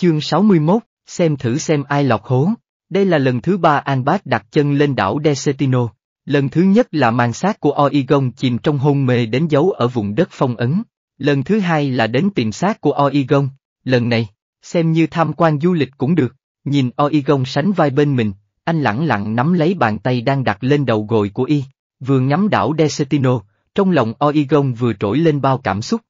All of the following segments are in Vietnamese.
Chương 61, xem thử xem ai lọc hố. Đây là lần thứ ba Anbat đặt chân lên đảo Desetino. Lần thứ nhất là màn sát của Oigon chìm trong hôn mê đến giấu ở vùng đất phong ấn. Lần thứ hai là đến tìm xác của Oigon. Lần này, xem như tham quan du lịch cũng được. Nhìn Oigon sánh vai bên mình, anh lẳng lặng nắm lấy bàn tay đang đặt lên đầu gội của y. Vừa ngắm đảo Desetino, trong lòng Oigon vừa trỗi lên bao cảm xúc.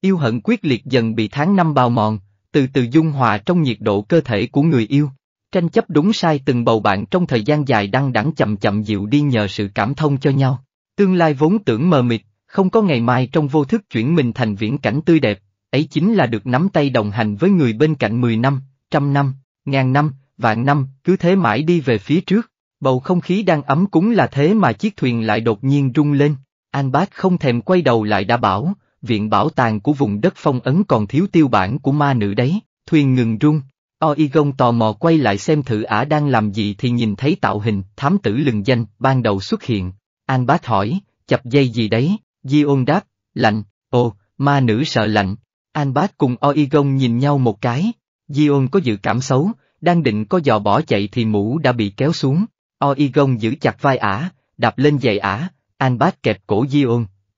Yêu hận quyết liệt dần bị tháng năm bào mòn, từ từ dung hòa trong nhiệt độ cơ thể của người yêu. Tranh chấp đúng sai từng bầu bạn trong thời gian dài đăng đẳng chậm chậm dịu đi nhờ sự cảm thông cho nhau. Tương lai vốn tưởng mờ mịt, không có ngày mai trong vô thức chuyển mình thành viễn cảnh tươi đẹp, ấy chính là được nắm tay đồng hành với người bên cạnh 10 năm, trăm năm, ngàn năm, vạn năm, cứ thế mãi đi về phía trước. Bầu không khí đang ấm cúng là thế mà chiếc thuyền lại đột nhiên rung lên. An Bác không thèm quay đầu lại đã bảo, viện bảo tàng của vùng đất phong ấn còn thiếu tiêu bản của ma nữ đấy, thuyền ngừng rung. Oigon tò mò quay lại xem thử ả đang làm gì thì nhìn thấy tạo hình, thám tử lừng danh, ban đầu xuất hiện. An bá hỏi, chập dây gì đấy, Di đáp, lạnh, ồ, ma nữ sợ lạnh. An bát cùng Oigon nhìn nhau một cái, Di có dự cảm xấu, đang định có dò bỏ chạy thì mũ đã bị kéo xuống. Oigon giữ chặt vai ả, đạp lên giày ả, An bát kẹp cổ Di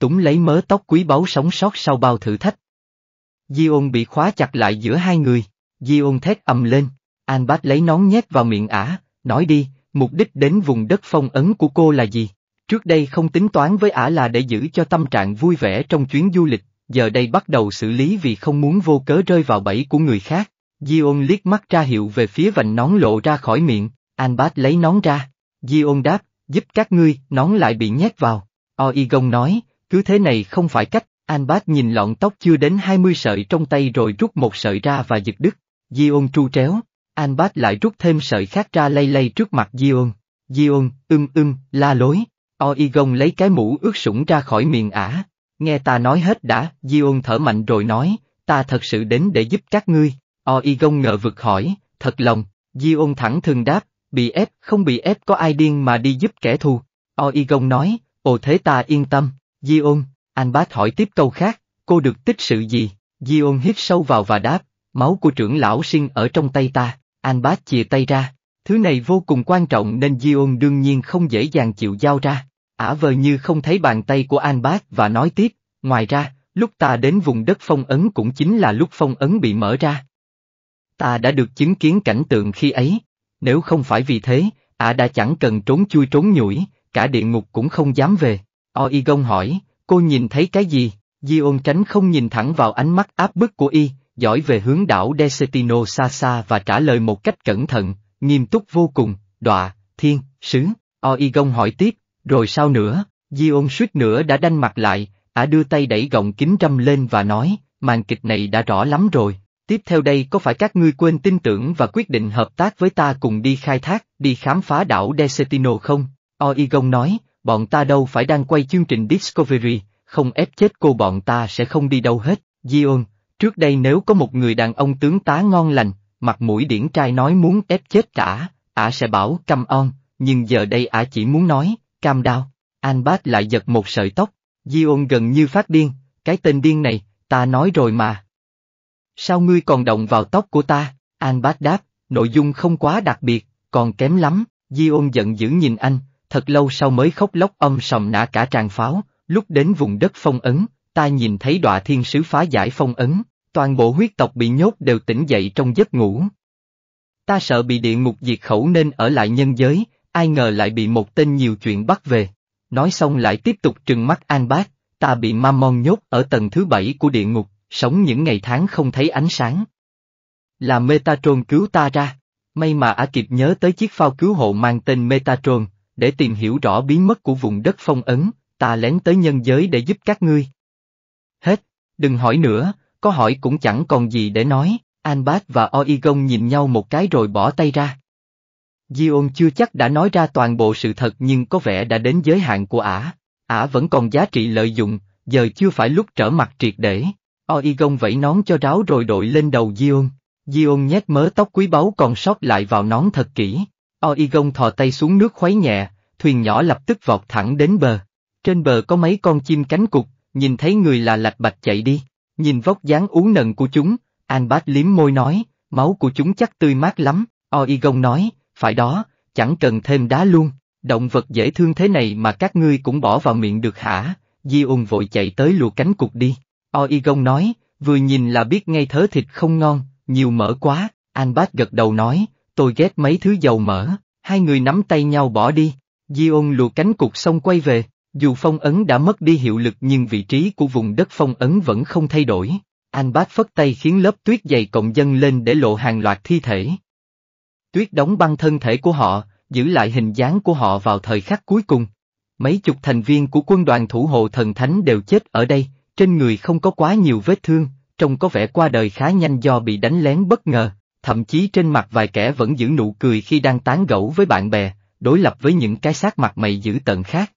túm lấy mớ tóc quý báu sống sót sau bao thử thách. Di bị khóa chặt lại giữa hai người, Di thét ầm lên, Anbat lấy nón nhét vào miệng ả, nói đi, mục đích đến vùng đất phong ấn của cô là gì? Trước đây không tính toán với ả là để giữ cho tâm trạng vui vẻ trong chuyến du lịch, giờ đây bắt đầu xử lý vì không muốn vô cớ rơi vào bẫy của người khác. Di liếc mắt ra hiệu về phía vành nón lộ ra khỏi miệng, Anbat lấy nón ra. Di đáp, giúp các ngươi, nón lại bị nhét vào. Oigon nói, cứ thế này không phải cách, An Bát nhìn lọn tóc chưa đến hai mươi sợi trong tay rồi rút một sợi ra và giật đứt, Di ôn tru tréo, An Bát lại rút thêm sợi khác ra lay lay trước mặt Di ôn, Di ôn, ưng ưng, la lối, Oigon lấy cái mũ ướt sũng ra khỏi miệng ả, nghe ta nói hết đã, Di ôn thở mạnh rồi nói, ta thật sự đến để giúp các ngươi, Oigon ngờ vực hỏi, thật lòng, Di ôn thẳng thừng đáp, bị ép, không bị ép có ai điên mà đi giúp kẻ thù, Oigon nói, ồ thế ta yên tâm. Dion, anh bác hỏi tiếp câu khác, cô được tích sự gì? Dion hít sâu vào và đáp, máu của trưởng lão sinh ở trong tay ta, anh bác chìa tay ra. Thứ này vô cùng quan trọng nên Dion đương nhiên không dễ dàng chịu giao ra. Ả vờ như không thấy bàn tay của anh Bác và nói tiếp, ngoài ra, lúc ta đến vùng đất phong ấn cũng chính là lúc phong ấn bị mở ra. Ta đã được chứng kiến cảnh tượng khi ấy, nếu không phải vì thế, Ả đã chẳng cần trốn chui trốn nhủi, cả địa ngục cũng không dám về. Oi Gông hỏi, cô nhìn thấy cái gì? Di ôn tránh không nhìn thẳng vào ánh mắt áp bức của y, dõi về hướng đảo Desetino xa xa và trả lời một cách cẩn thận, nghiêm túc vô cùng, đọa, thiên, sứ, Oi Gông hỏi tiếp, rồi sao nữa, Di ôn suýt nữa đã đanh mặt lại, ả đưa tay đẩy gọng kính râm lên và nói, màn kịch này đã rõ lắm rồi, tiếp theo đây có phải các ngươi quên tin tưởng và quyết định hợp tác với ta cùng đi khai thác, đi khám phá đảo Desetino không? Oigon nói, bọn ta đâu phải đang quay chương trình Discovery, không ép chết cô bọn ta sẽ không đi đâu hết, Dion, trước đây nếu có một người đàn ông tướng tá ngon lành, mặt mũi điển trai nói muốn ép chết cả, ả sẽ bảo cam on, nhưng giờ đây ả chỉ muốn nói, cam đao, An Bác lại giật một sợi tóc, Dion gần như phát điên, cái tên điên này, ta nói rồi mà. Sao ngươi còn động vào tóc của ta, An Bác đáp, nội dung không quá đặc biệt, còn kém lắm, Dion giận dữ nhìn anh, thật lâu sau mới khóc lóc âm sầm nã cả tràng pháo, lúc đến vùng đất phong ấn, ta nhìn thấy đọa thiên sứ phá giải phong ấn, toàn bộ huyết tộc bị nhốt đều tỉnh dậy trong giấc ngủ. Ta sợ bị địa ngục diệt khẩu nên ở lại nhân giới, ai ngờ lại bị một tên nhiều chuyện bắt về. Nói xong lại tiếp tục trừng mắt an bác, ta bị ma mon nhốt ở tầng thứ bảy của địa ngục, sống những ngày tháng không thấy ánh sáng. Là Metatron cứu ta ra, may mà ả kịp nhớ tới chiếc phao cứu hộ mang tên Metatron, để tìm hiểu rõ bí mất của vùng đất phong ấn, ta lén tới nhân giới để giúp các ngươi. Hết, đừng hỏi nữa, có hỏi cũng chẳng còn gì để nói, Anbat và Oigon nhìn nhau một cái rồi bỏ tay ra. Gion chưa chắc đã nói ra toàn bộ sự thật nhưng có vẻ đã đến giới hạn của ả, ả vẫn còn giá trị lợi dụng, giờ chưa phải lúc trở mặt triệt để. Oigon vẫy nón cho ráo rồi đội lên đầu Gion. Gion nhét mớ tóc quý báu còn sót lại vào nón thật kỹ, Oigon thò tay xuống nước khuấy nhẹ, thuyền nhỏ lập tức vọt thẳng đến bờ. Trên bờ có mấy con chim cánh cục, nhìn thấy người là lạch bạch chạy đi, nhìn vóc dáng uống nần của chúng, Anbat liếm môi nói, máu của chúng chắc tươi mát lắm, Oigon nói, phải đó, chẳng cần thêm đá luôn, động vật dễ thương thế này mà các ngươi cũng bỏ vào miệng được hả, Di ung vội chạy tới lùa cánh cục đi, Oigon nói, vừa nhìn là biết ngay thớ thịt không ngon, nhiều mỡ quá, Anbat gật đầu nói, tôi ghét mấy thứ dầu mỡ, hai người nắm tay nhau bỏ đi, Di ôn lùa cánh cục xong quay về, dù phong ấn đã mất đi hiệu lực nhưng vị trí của vùng đất phong ấn vẫn không thay đổi. Anh bác phất tay khiến lớp tuyết dày cộng dân lên để lộ hàng loạt thi thể. Tuyết đóng băng thân thể của họ, giữ lại hình dáng của họ vào thời khắc cuối cùng. Mấy chục thành viên của quân đoàn thủ hộ thần thánh đều chết ở đây, trên người không có quá nhiều vết thương, trông có vẻ qua đời khá nhanh do bị đánh lén bất ngờ, thậm chí trên mặt vài kẻ vẫn giữ nụ cười khi đang tán gẫu với bạn bè, đối lập với những cái xác mặt mày dữ tợn khác.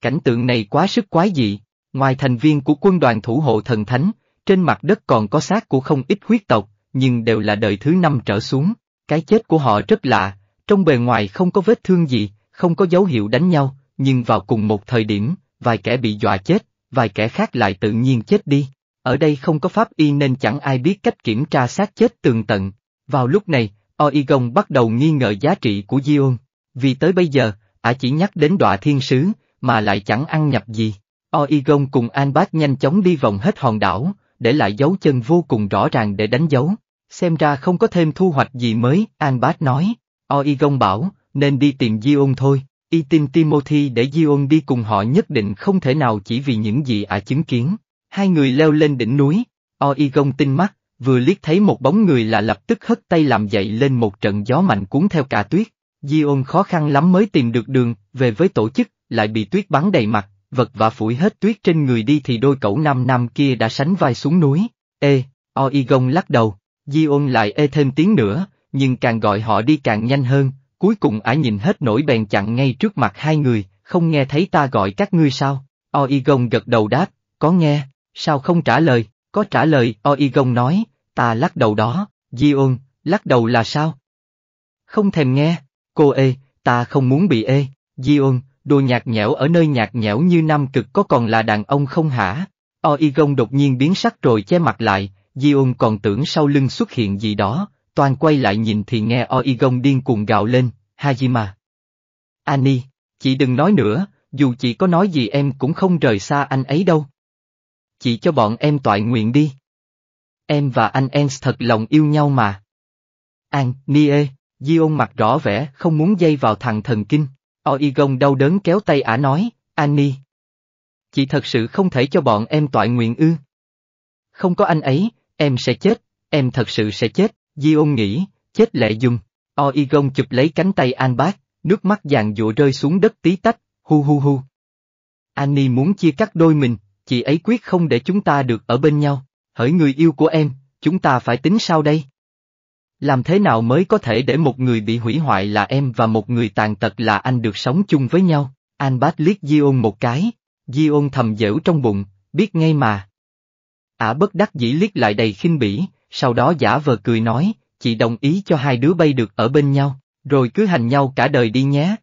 Cảnh tượng này quá sức quái dị, ngoài thành viên của quân đoàn thủ hộ thần thánh, trên mặt đất còn có xác của không ít huyết tộc, nhưng đều là đời thứ năm trở xuống, cái chết của họ rất lạ, trong bề ngoài không có vết thương gì, không có dấu hiệu đánh nhau, nhưng vào cùng một thời điểm, vài kẻ bị dọa chết, vài kẻ khác lại tự nhiên chết đi. Ở đây không có pháp y nên chẳng ai biết cách kiểm tra xác chết tường tận. Vào lúc này, Oigon bắt đầu nghi ngờ giá trị của Dion. Vì tới bây giờ, ả chỉ nhắc đến đọa thiên sứ, mà lại chẳng ăn nhập gì. Oigon cùng Anbat nhanh chóng đi vòng hết hòn đảo, để lại dấu chân vô cùng rõ ràng để đánh dấu. Xem ra không có thêm thu hoạch gì mới, Anbat nói. Oigon bảo, nên đi tìm Dion thôi. Y tin Timothy để Dion đi cùng họ nhất định không thể nào chỉ vì những gì ả chứng kiến. Hai người leo lên đỉnh núi, Oi Gông tinh mắt, vừa liếc thấy một bóng người là lập tức hất tay làm dậy lên một trận gió mạnh cuốn theo cả tuyết. Di khó khăn lắm mới tìm được đường, về với tổ chức, lại bị tuyết bắn đầy mặt, vật và phủi hết tuyết trên người đi thì đôi cậu nam nam kia đã sánh vai xuống núi. Ê, Oi Gông lắc đầu, Di lại ê thêm tiếng nữa, nhưng càng gọi họ đi càng nhanh hơn, cuối cùng ả nhìn hết nổi bèn chặn ngay trước mặt hai người, không nghe thấy ta gọi các ngươi sao, Oi Gông gật đầu đáp, có nghe, Sao không trả lời, có trả lời, Oigon nói, ta lắc đầu đó, Dion, lắc đầu là sao? Không thèm nghe, cô ê, ta không muốn bị ê, Dion, đồ nhạt nhẽo ở nơi nhạt nhẽo như nam cực có còn là đàn ông không hả? Oigon đột nhiên biến sắc rồi che mặt lại, Dion còn tưởng sau lưng xuất hiện gì đó, toàn quay lại nhìn thì nghe Oigon điên cuồng gạo lên, Hajima. Ani, chị đừng nói nữa, dù chị có nói gì em cũng không rời xa anh ấy đâu chỉ cho bọn em toại nguyện đi. Em và anh Ernst thật lòng yêu nhau mà. An, Nie, Dion mặt rõ vẻ không muốn dây vào thằng thần kinh. Oigon đau đớn kéo tay ả nói, Annie. Chị thật sự không thể cho bọn em toại nguyện ư. Không có anh ấy, em sẽ chết, em thật sự sẽ chết, Dion nghĩ, chết lệ dùng. Oigon chụp lấy cánh tay An bác, nước mắt dàn dụa rơi xuống đất tí tách, hu hu hu. Annie muốn chia cắt đôi mình, chị ấy quyết không để chúng ta được ở bên nhau, hỡi người yêu của em, chúng ta phải tính sao đây? Làm thế nào mới có thể để một người bị hủy hoại là em và một người tàn tật là anh được sống chung với nhau? Anh bát liếc Dion một cái, Dion thầm dễu trong bụng, biết ngay mà. Ả bất đắc dĩ liếc lại đầy khinh bỉ, sau đó giả vờ cười nói, chị đồng ý cho hai đứa bay được ở bên nhau, rồi cứ hành nhau cả đời đi nhé.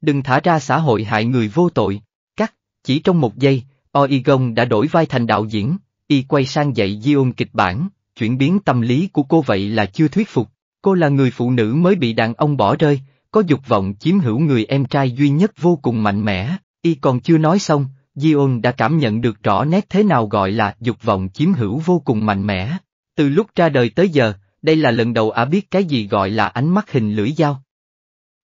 Đừng thả ra xã hội hại người vô tội, cắt, chỉ trong một giây, Oigon đã đổi vai thành đạo diễn, y quay sang dạy Dion kịch bản, chuyển biến tâm lý của cô vậy là chưa thuyết phục. Cô là người phụ nữ mới bị đàn ông bỏ rơi, có dục vọng chiếm hữu người em trai duy nhất vô cùng mạnh mẽ, y còn chưa nói xong, Dion đã cảm nhận được rõ nét thế nào gọi là dục vọng chiếm hữu vô cùng mạnh mẽ. Từ lúc ra đời tới giờ, đây là lần đầu ả biết cái gì gọi là ánh mắt hình lưỡi dao.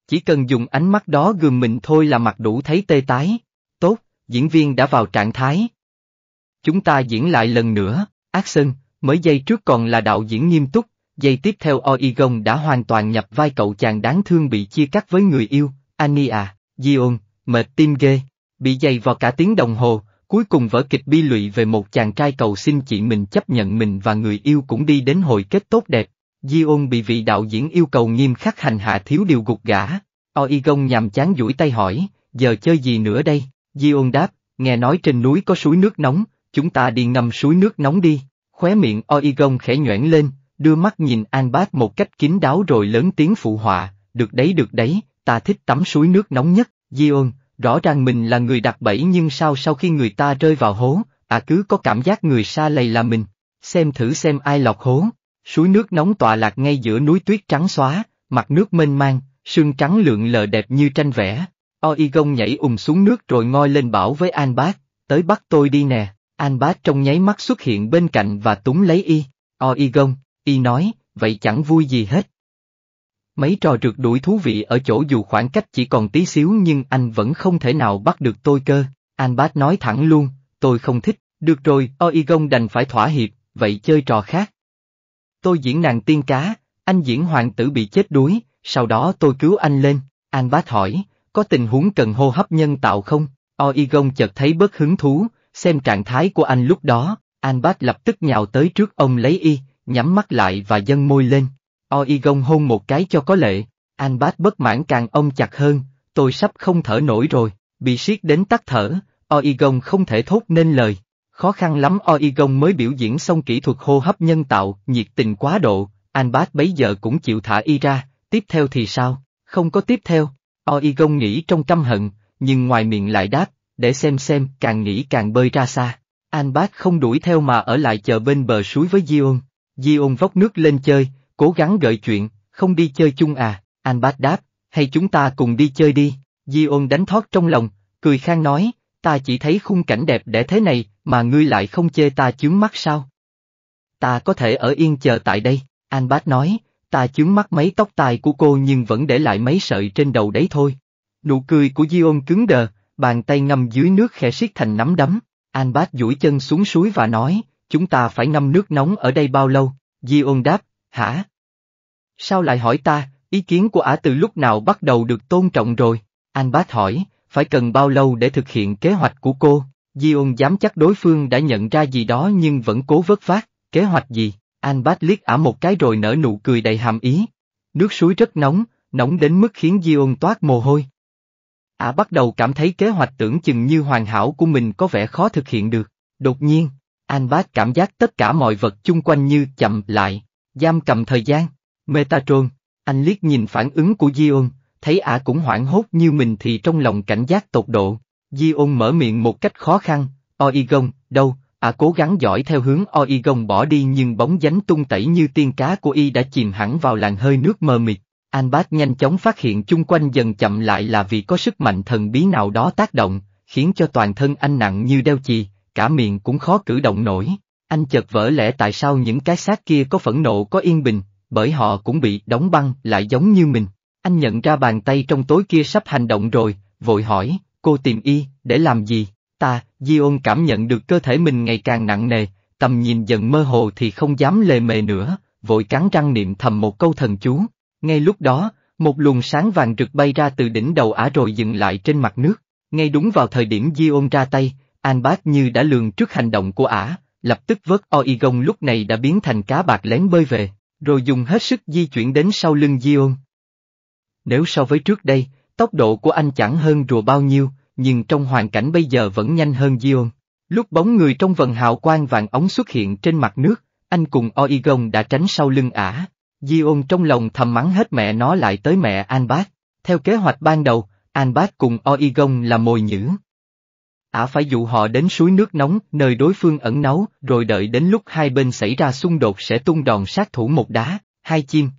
Chỉ cần dùng ánh mắt đó gườm mình thôi là mặt đủ thấy tê tái, diễn viên đã vào trạng thái. Chúng ta diễn lại lần nữa, action, mới giây trước còn là đạo diễn nghiêm túc, giây tiếp theo Oigon đã hoàn toàn nhập vai cậu chàng đáng thương bị chia cắt với người yêu, ania à, Dion, mệt tim ghê, bị dày vào cả tiếng đồng hồ, cuối cùng vở kịch bi lụy về một chàng trai cầu xin chị mình chấp nhận mình và người yêu cũng đi đến hồi kết tốt đẹp. Dion bị vị đạo diễn yêu cầu nghiêm khắc hành hạ thiếu điều gục gã. Oigon nhàm chán duỗi tay hỏi, giờ chơi gì nữa đây? Dion đáp, nghe nói trên núi có suối nước nóng, chúng ta đi ngâm suối nước nóng đi, khóe miệng Oigon khẽ nhoảng lên, đưa mắt nhìn An một cách kín đáo rồi lớn tiếng phụ họa, được đấy được đấy, ta thích tắm suối nước nóng nhất, Dion, rõ ràng mình là người đặc bẫy nhưng sao sau khi người ta rơi vào hố, à cứ có cảm giác người xa lầy là mình, xem thử xem ai lọt hố, suối nước nóng tọa lạc ngay giữa núi tuyết trắng xóa, mặt nước mênh mang, sương trắng lượn lờ đẹp như tranh vẽ, Oi gông nhảy ùm xuống nước rồi ngoi lên bảo với An Bác, tới bắt tôi đi nè, An Bác trong nháy mắt xuất hiện bên cạnh và túng lấy y, Oi gông, y nói, vậy chẳng vui gì hết. Mấy trò trượt đuổi thú vị ở chỗ dù khoảng cách chỉ còn tí xíu nhưng anh vẫn không thể nào bắt được tôi cơ, An Bác nói thẳng luôn, tôi không thích, được rồi, Oi gông đành phải thỏa hiệp, vậy chơi trò khác. Tôi diễn nàng tiên cá, anh diễn hoàng tử bị chết đuối, sau đó tôi cứu anh lên, An Bác hỏi, có tình huống cần hô hấp nhân tạo không? Oigon chợt thấy bất hứng thú, xem trạng thái của anh lúc đó, Anbat lập tức nhào tới trước ông lấy y, nhắm mắt lại và dâng môi lên. Oigon hôn một cái cho có lệ, Anbat bất mãn càng ông chặt hơn, tôi sắp không thở nổi rồi, bị siết đến tắt thở, Oigon không thể thốt nên lời. Khó khăn lắm Oigon mới biểu diễn xong kỹ thuật hô hấp nhân tạo, nhiệt tình quá độ, Anbat bấy giờ cũng chịu thả y ra, tiếp theo thì sao? Không có tiếp theo, Oi gông nghĩ trong căm hận, nhưng ngoài miệng lại đáp, để xem xem, càng nghĩ càng bơi ra xa. An bác không đuổi theo mà ở lại chờ bên bờ suối với Dion. Dion vóc nước lên chơi, cố gắng gợi chuyện, không đi chơi chung à, An bác đáp, hay chúng ta cùng đi chơi đi. Dion đánh thoát trong lòng, cười khang nói, ta chỉ thấy khung cảnh đẹp để thế này, mà ngươi lại không chê ta chướng mắt sao? Ta có thể ở yên chờ tại đây, An bác nói, ta chướng mắt mấy tóc tài của cô nhưng vẫn để lại mấy sợi trên đầu đấy thôi. Nụ cười của Dion cứng đờ, bàn tay ngâm dưới nước khẽ siết thành nắm đấm, An Bát duỗi chân xuống suối và nói, chúng ta phải ngâm nước nóng ở đây bao lâu, Dion đáp, hả? Sao lại hỏi ta, ý kiến của ả từ lúc nào bắt đầu được tôn trọng rồi, An Bát hỏi, phải cần bao lâu để thực hiện kế hoạch của cô, Dion dám chắc đối phương đã nhận ra gì đó nhưng vẫn cố vớt vát, kế hoạch gì? Albert liếc ả một cái rồi nở nụ cười đầy hàm ý. Nước suối rất nóng, nóng đến mức khiến Dion toát mồ hôi. Ả bắt đầu cảm thấy kế hoạch tưởng chừng như hoàn hảo của mình có vẻ khó thực hiện được. Đột nhiên, Albert cảm giác tất cả mọi vật chung quanh như chậm lại, giam cầm thời gian. Metatron, anh liếc nhìn phản ứng của Dion, thấy ả cũng hoảng hốt như mình thì trong lòng cảnh giác tột độ. Dion mở miệng một cách khó khăn, Oigon, đâu, à cố gắng giỏi theo hướng o-y-gông bỏ đi nhưng bóng dánh tung tẩy như tiên cá của y đã chìm hẳn vào làn hơi nước mờ mịt. anh Anbat nhanh chóng phát hiện chung quanh dần chậm lại là vì có sức mạnh thần bí nào đó tác động, khiến cho toàn thân anh nặng như đeo chì, cả miệng cũng khó cử động nổi. Anh chợt vỡ lẽ tại sao những cái xác kia có phẫn nộ có yên bình, bởi họ cũng bị đóng băng lại giống như mình. Anh nhận ra bàn tay trong tối kia sắp hành động rồi, vội hỏi, cô tìm y, để làm gì? ta, Dion cảm nhận được cơ thể mình ngày càng nặng nề, tầm nhìn dần mơ hồ thì không dám lề mề nữa, vội cắn răng niệm thầm một câu thần chú. Ngay lúc đó, một luồng sáng vàng rực bay ra từ đỉnh đầu ả rồi dừng lại trên mặt nước. Ngay đúng vào thời điểm Dion ra tay, An như đã lường trước hành động của ả, lập tức vớt Oigon lúc này đã biến thành cá bạc lén bơi về, rồi dùng hết sức di chuyển đến sau lưng Dion. Nếu so với trước đây, tốc độ của anh chẳng hơn rùa bao nhiêu, nhưng trong hoàn cảnh bây giờ vẫn nhanh hơn Dion. Lúc bóng người trong vần hào quang vàng ống xuất hiện trên mặt nước, anh cùng Oigon đã tránh sau lưng ả. Dion trong lòng thầm mắng hết mẹ nó lại tới mẹ Anbat. Theo kế hoạch ban đầu, Anbat cùng Oigon là mồi nhữ. Ả phải dụ họ đến suối nước nóng, nơi đối phương ẩn nấu, rồi đợi đến lúc hai bên xảy ra xung đột sẽ tung đòn sát thủ một đá, hai chim.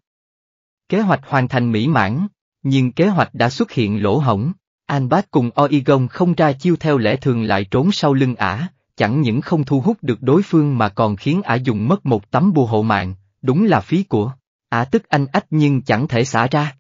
Kế hoạch hoàn thành mỹ mãn, nhưng kế hoạch đã xuất hiện lỗ hổng. Anbat cùng Oigon không ra chiêu theo lẽ thường lại trốn sau lưng ả, chẳng những không thu hút được đối phương mà còn khiến ả dùng mất một tấm bùa hộ mạng, đúng là phí của. Ả tức anh ách nhưng chẳng thể xả ra.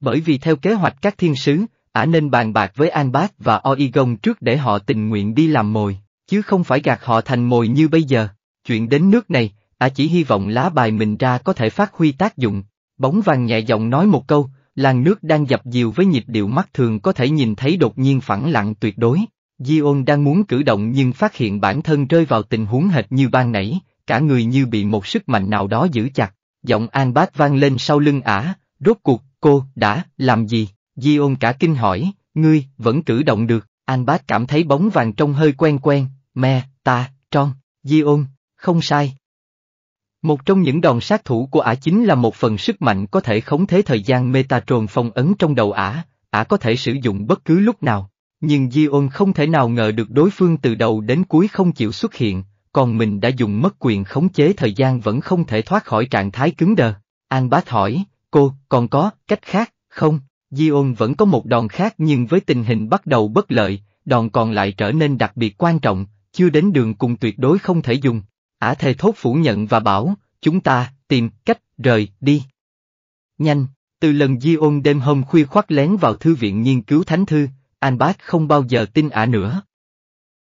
Bởi vì theo kế hoạch các thiên sứ, ả nên bàn bạc với Anbat và Oigon trước để họ tình nguyện đi làm mồi, chứ không phải gạt họ thành mồi như bây giờ. Chuyện đến nước này, ả chỉ hy vọng lá bài mình ra có thể phát huy tác dụng. Bóng vàng nhẹ giọng nói một câu, Làn nước đang dập dìu với nhịp điệu mắt thường có thể nhìn thấy đột nhiên phẳng lặng tuyệt đối. Dion đang muốn cử động nhưng phát hiện bản thân rơi vào tình huống hệt như ban nãy, cả người như bị một sức mạnh nào đó giữ chặt. Giọng An Bác vang lên sau lưng ả, rốt cuộc, cô, đã, làm gì? Dion cả kinh hỏi, ngươi, vẫn cử động được. An Bác cảm thấy bóng vàng trong hơi quen quen, me, ta, tron, Dion, không sai, một trong những đòn sát thủ của ả chính là một phần sức mạnh có thể khống thế thời gian Metatron phong ấn trong đầu ả, ả có thể sử dụng bất cứ lúc nào. Nhưng Dion không thể nào ngờ được đối phương từ đầu đến cuối không chịu xuất hiện, còn mình đã dùng mất quyền khống chế thời gian vẫn không thể thoát khỏi trạng thái cứng đờ. An Bát hỏi, cô, còn có, cách khác, không? Dion vẫn có một đòn khác nhưng với tình hình bắt đầu bất lợi, đòn còn lại trở nên đặc biệt quan trọng, chưa đến đường cùng tuyệt đối không thể dùng. Ả thề thốt phủ nhận và bảo, chúng ta, tìm cách, rời, đi. Nhanh, từ lần Di ôn đêm hôm khuya khoác lén vào thư viện nghiên cứu thánh thư, anh bác không bao giờ tin Ả nữa.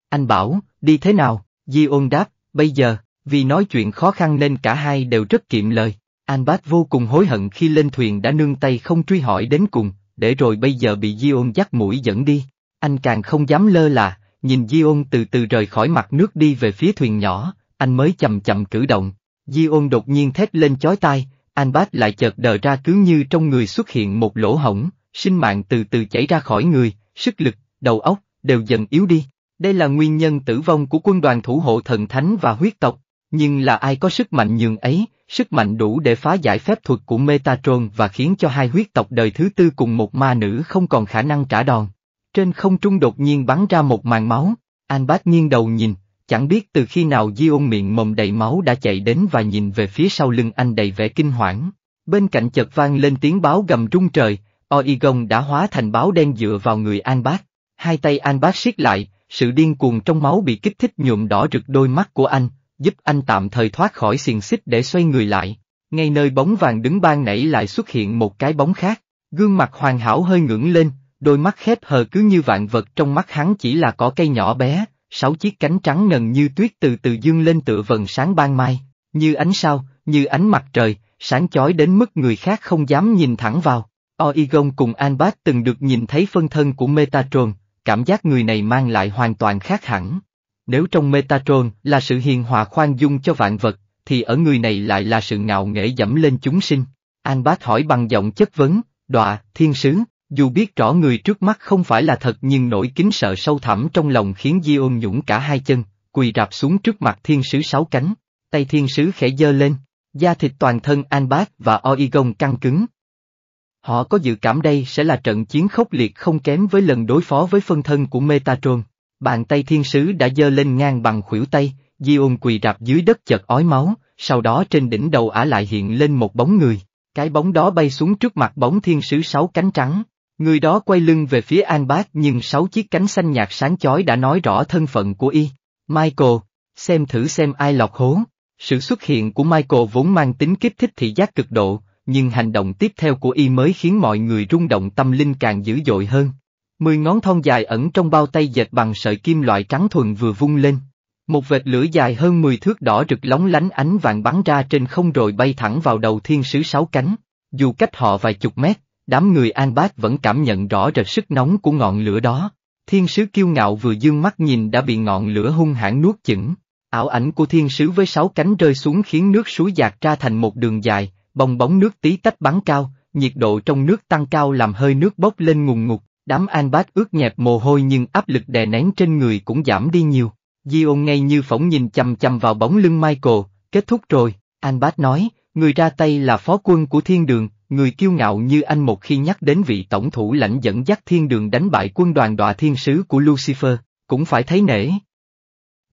Anh bảo, đi thế nào, Di ôn đáp, bây giờ, vì nói chuyện khó khăn nên cả hai đều rất kiệm lời. An Bác vô cùng hối hận khi lên thuyền đã nương tay không truy hỏi đến cùng, để rồi bây giờ bị Dion dắt mũi dẫn đi. Anh càng không dám lơ là, nhìn Dion từ từ rời khỏi mặt nước đi về phía thuyền nhỏ, anh mới chậm chậm cử động. Di ôn đột nhiên thét lên chói tai, An Bác lại chợt đờ ra cứ như trong người xuất hiện một lỗ hổng, sinh mạng từ từ chảy ra khỏi người, sức lực, đầu óc, đều dần yếu đi. Đây là nguyên nhân tử vong của quân đoàn thủ hộ thần thánh và huyết tộc, nhưng là ai có sức mạnh nhường ấy, sức mạnh đủ để phá giải phép thuật của Metatron và khiến cho hai huyết tộc đời thứ tư cùng một ma nữ không còn khả năng trả đòn. Trên không trung đột nhiên bắn ra một màn máu, Anbat nghiêng đầu nhìn, Chẳng biết từ khi nào Di ôn miệng mồm đầy máu đã chạy đến và nhìn về phía sau lưng anh đầy vẻ kinh hoảng. Bên cạnh chợt vang lên tiếng báo gầm rung trời, Oigon đã hóa thành báo đen dựa vào người An Bác. Hai tay An Bác siết lại, sự điên cuồng trong máu bị kích thích nhuộm đỏ rực đôi mắt của anh, giúp anh tạm thời thoát khỏi xiềng xích để xoay người lại. Ngay nơi bóng vàng đứng ban nãy lại xuất hiện một cái bóng khác, gương mặt hoàn hảo hơi ngưỡng lên, đôi mắt khép hờ cứ như vạn vật trong mắt hắn chỉ là cỏ cây nhỏ bé, sáu chiếc cánh trắng ngần như tuyết từ từ dương lên tựa vần sáng ban mai, như ánh sao, như ánh mặt trời, sáng chói đến mức người khác không dám nhìn thẳng vào. Oigon cùng Anbat từng được nhìn thấy phân thân của Metatron, cảm giác người này mang lại hoàn toàn khác hẳn. Nếu trong Metatron là sự hiền hòa khoan dung cho vạn vật, thì ở người này lại là sự ngạo nghễ dẫm lên chúng sinh. Anbat hỏi bằng giọng chất vấn, đọa, thiên sứ, dù biết rõ người trước mắt không phải là thật nhưng nỗi kính sợ sâu thẳm trong lòng khiến Di ôn nhũng cả hai chân, quỳ rạp xuống trước mặt thiên sứ sáu cánh, tay thiên sứ khẽ dơ lên, da thịt toàn thân An Bác và Oigon căng cứng. Họ có dự cảm đây sẽ là trận chiến khốc liệt không kém với lần đối phó với phân thân của Metatron. Bàn tay thiên sứ đã dơ lên ngang bằng khuỷu tay, Di ôn quỳ rạp dưới đất chật ói máu, sau đó trên đỉnh đầu ả lại hiện lên một bóng người, cái bóng đó bay xuống trước mặt bóng thiên sứ sáu cánh trắng. Người đó quay lưng về phía Albert nhưng sáu chiếc cánh xanh nhạt sáng chói đã nói rõ thân phận của y. Michael, xem thử xem ai lọt hố. Sự xuất hiện của Michael vốn mang tính kích thích thị giác cực độ, nhưng hành động tiếp theo của y mới khiến mọi người rung động tâm linh càng dữ dội hơn. Mười ngón thon dài ẩn trong bao tay dệt bằng sợi kim loại trắng thuần vừa vung lên. Một vệt lửa dài hơn 10 thước đỏ rực lóng lánh ánh vàng bắn ra trên không rồi bay thẳng vào đầu thiên sứ sáu cánh, dù cách họ vài chục mét đám người An bát vẫn cảm nhận rõ rệt sức nóng của ngọn lửa đó. Thiên sứ kiêu ngạo vừa dương mắt nhìn đã bị ngọn lửa hung hãn nuốt chửng. Ảo ảnh của thiên sứ với sáu cánh rơi xuống khiến nước suối dạt ra thành một đường dài, bong bóng nước tí tách bắn cao, nhiệt độ trong nước tăng cao làm hơi nước bốc lên ngùng ngụt. đám an bát ướt nhẹp mồ hôi nhưng áp lực đè nén trên người cũng giảm đi nhiều. Di ôn ngay như phỏng nhìn chằm chằm vào bóng lưng Michael, kết thúc rồi, an bát nói, người ra tay là phó quân của thiên đường, người kiêu ngạo như anh một khi nhắc đến vị tổng thủ lãnh dẫn dắt thiên đường đánh bại quân đoàn đọa thiên sứ của Lucifer, cũng phải thấy nể.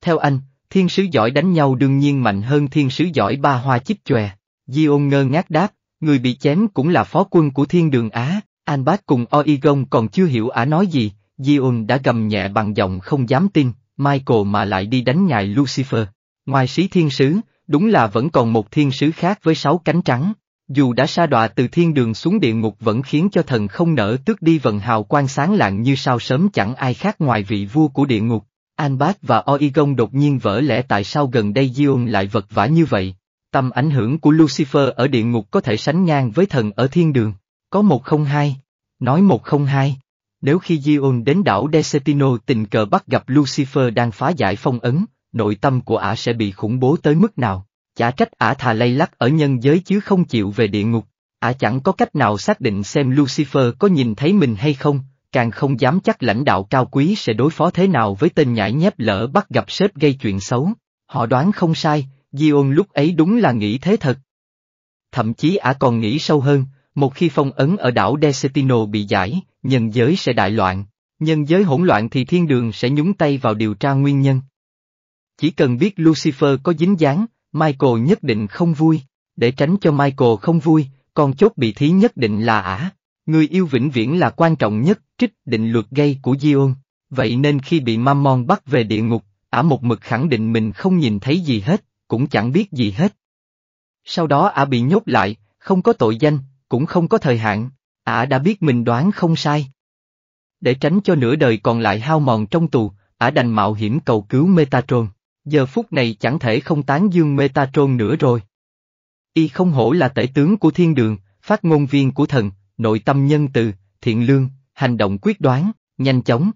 Theo anh, thiên sứ giỏi đánh nhau đương nhiên mạnh hơn thiên sứ giỏi ba hoa chích chòe, Di ngơ ngác đáp, người bị chém cũng là phó quân của thiên đường Á, Anbat cùng Oigon còn chưa hiểu á nói gì, Di đã gầm nhẹ bằng giọng không dám tin, Michael mà lại đi đánh ngài Lucifer. Ngoài sĩ thiên sứ, đúng là vẫn còn một thiên sứ khác với sáu cánh trắng. Dù đã sa đọa từ thiên đường xuống địa ngục vẫn khiến cho thần không nỡ tước đi vần hào quang sáng lạng như sao sớm chẳng ai khác ngoài vị vua của địa ngục. Anbat và Oigon đột nhiên vỡ lẽ tại sao gần đây Dion lại vật vả như vậy. Tâm ảnh hưởng của Lucifer ở địa ngục có thể sánh ngang với thần ở thiên đường. Có một không hai. Nói một không hai. Nếu khi Dion đến đảo Desetino tình cờ bắt gặp Lucifer đang phá giải phong ấn, nội tâm của ả sẽ bị khủng bố tới mức nào? Chả trách ả thà lay lắc ở nhân giới chứ không chịu về địa ngục, ả chẳng có cách nào xác định xem Lucifer có nhìn thấy mình hay không, càng không dám chắc lãnh đạo cao quý sẽ đối phó thế nào với tên nhãi nhép lỡ bắt gặp sếp gây chuyện xấu. Họ đoán không sai, Dion lúc ấy đúng là nghĩ thế thật. Thậm chí ả còn nghĩ sâu hơn, một khi phong ấn ở đảo Desetino bị giải, nhân giới sẽ đại loạn, nhân giới hỗn loạn thì thiên đường sẽ nhúng tay vào điều tra nguyên nhân. Chỉ cần biết Lucifer có dính dáng, Michael nhất định không vui, để tránh cho Michael không vui, con chốt bị thí nhất định là ả. Người yêu vĩnh viễn là quan trọng nhất, trích định luật gây của Dion. Vậy nên khi bị Mammon bắt về địa ngục, ả một mực khẳng định mình không nhìn thấy gì hết, cũng chẳng biết gì hết. Sau đó ả bị nhốt lại, không có tội danh, cũng không có thời hạn, ả đã biết mình đoán không sai. Để tránh cho nửa đời còn lại hao mòn trong tù, ả đành mạo hiểm cầu cứu Metatron. Giờ phút này chẳng thể không tán dương Metatron nữa rồi. Y không hổ là tể tướng của thiên đường, phát ngôn viên của thần, nội tâm nhân từ, thiện lương, hành động quyết đoán, nhanh chóng.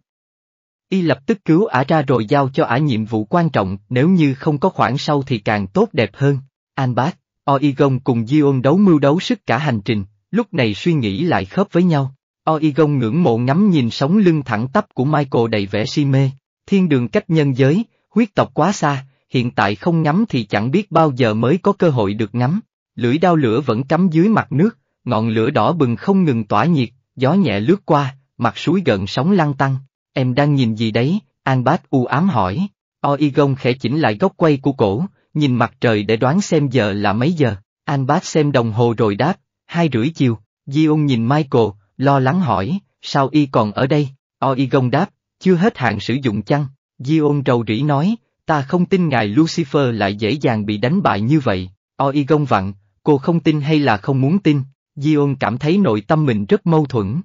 Y lập tức cứu ả ra rồi giao cho ả nhiệm vụ quan trọng, nếu như không có khoảng sau thì càng tốt đẹp hơn. An bác, Oigon cùng Dion đấu mưu đấu sức cả hành trình, lúc này suy nghĩ lại khớp với nhau. Oigon ngưỡng mộ ngắm nhìn sóng lưng thẳng tắp của Michael đầy vẻ si mê. Thiên đường cách nhân giới, Quyết tộc quá xa, hiện tại không ngắm thì chẳng biết bao giờ mới có cơ hội được ngắm. Lưỡi đao lửa vẫn cắm dưới mặt nước, ngọn lửa đỏ bừng không ngừng tỏa nhiệt, gió nhẹ lướt qua, mặt suối gần sóng lăn tăng. Em đang nhìn gì đấy? An Bát u ám hỏi. Oigon khẽ chỉnh lại góc quay của cổ, nhìn mặt trời để đoán xem giờ là mấy giờ. An Bát xem đồng hồ rồi đáp, hai rưỡi chiều. Dion nhìn Michael, lo lắng hỏi, sao y còn ở đây? Oigon đáp, chưa hết hạn sử dụng chăng? Gion trầu rỉ nói, ta không tin ngài Lucifer lại dễ dàng bị đánh bại như vậy, oi vặn, cô không tin hay là không muốn tin, Gion cảm thấy nội tâm mình rất mâu thuẫn.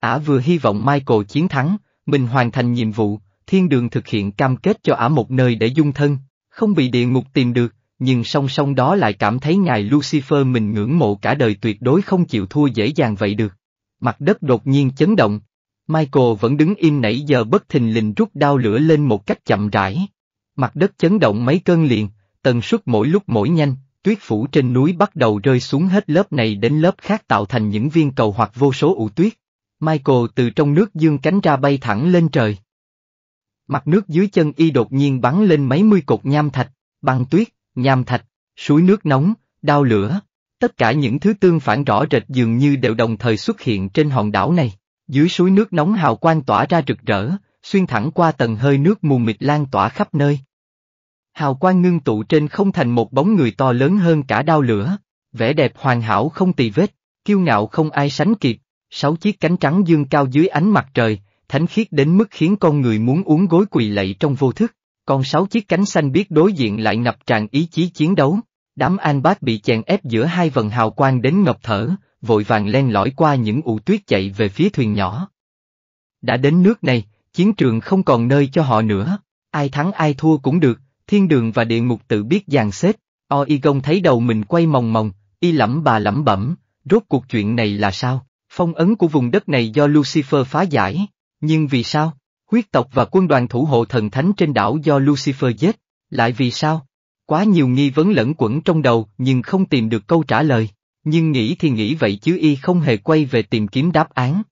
Ả à vừa hy vọng Michael chiến thắng, mình hoàn thành nhiệm vụ, thiên đường thực hiện cam kết cho Ả một nơi để dung thân, không bị địa ngục tìm được, nhưng song song đó lại cảm thấy ngài Lucifer mình ngưỡng mộ cả đời tuyệt đối không chịu thua dễ dàng vậy được. Mặt đất đột nhiên chấn động, Michael vẫn đứng im nãy giờ bất thình lình rút đao lửa lên một cách chậm rãi. Mặt đất chấn động mấy cơn liền, tần suất mỗi lúc mỗi nhanh, tuyết phủ trên núi bắt đầu rơi xuống hết lớp này đến lớp khác tạo thành những viên cầu hoặc vô số ụ tuyết. Michael từ trong nước dương cánh ra bay thẳng lên trời. Mặt nước dưới chân y đột nhiên bắn lên mấy mươi cột nham thạch, băng tuyết, nham thạch, suối nước nóng, đao lửa. Tất cả những thứ tương phản rõ rệt dường như đều đồng thời xuất hiện trên hòn đảo này. Dưới suối nước nóng hào quang tỏa ra rực rỡ, xuyên thẳng qua tầng hơi nước mù mịt lan tỏa khắp nơi. Hào quang ngưng tụ trên không thành một bóng người to lớn hơn cả đao lửa, vẻ đẹp hoàn hảo không tì vết, kiêu ngạo không ai sánh kịp, sáu chiếc cánh trắng dương cao dưới ánh mặt trời, thánh khiết đến mức khiến con người muốn uống gối quỳ lạy trong vô thức, còn sáu chiếc cánh xanh biết đối diện lại ngập tràn ý chí chiến đấu. Đám An Bác bị chèn ép giữa hai vần hào quang đến ngập thở, vội vàng len lỏi qua những ụ tuyết chạy về phía thuyền nhỏ. Đã đến nước này, chiến trường không còn nơi cho họ nữa, ai thắng ai thua cũng được, thiên đường và địa ngục tự biết dàn xếp, Oi Gông thấy đầu mình quay mòng mòng, y lẩm bà lẩm bẩm, rốt cuộc chuyện này là sao, phong ấn của vùng đất này do Lucifer phá giải, nhưng vì sao, huyết tộc và quân đoàn thủ hộ thần thánh trên đảo do Lucifer giết, lại vì sao? Quá nhiều nghi vấn lẫn quẩn trong đầu nhưng không tìm được câu trả lời. Nhưng nghĩ thì nghĩ vậy chứ y không hề quay về tìm kiếm đáp án.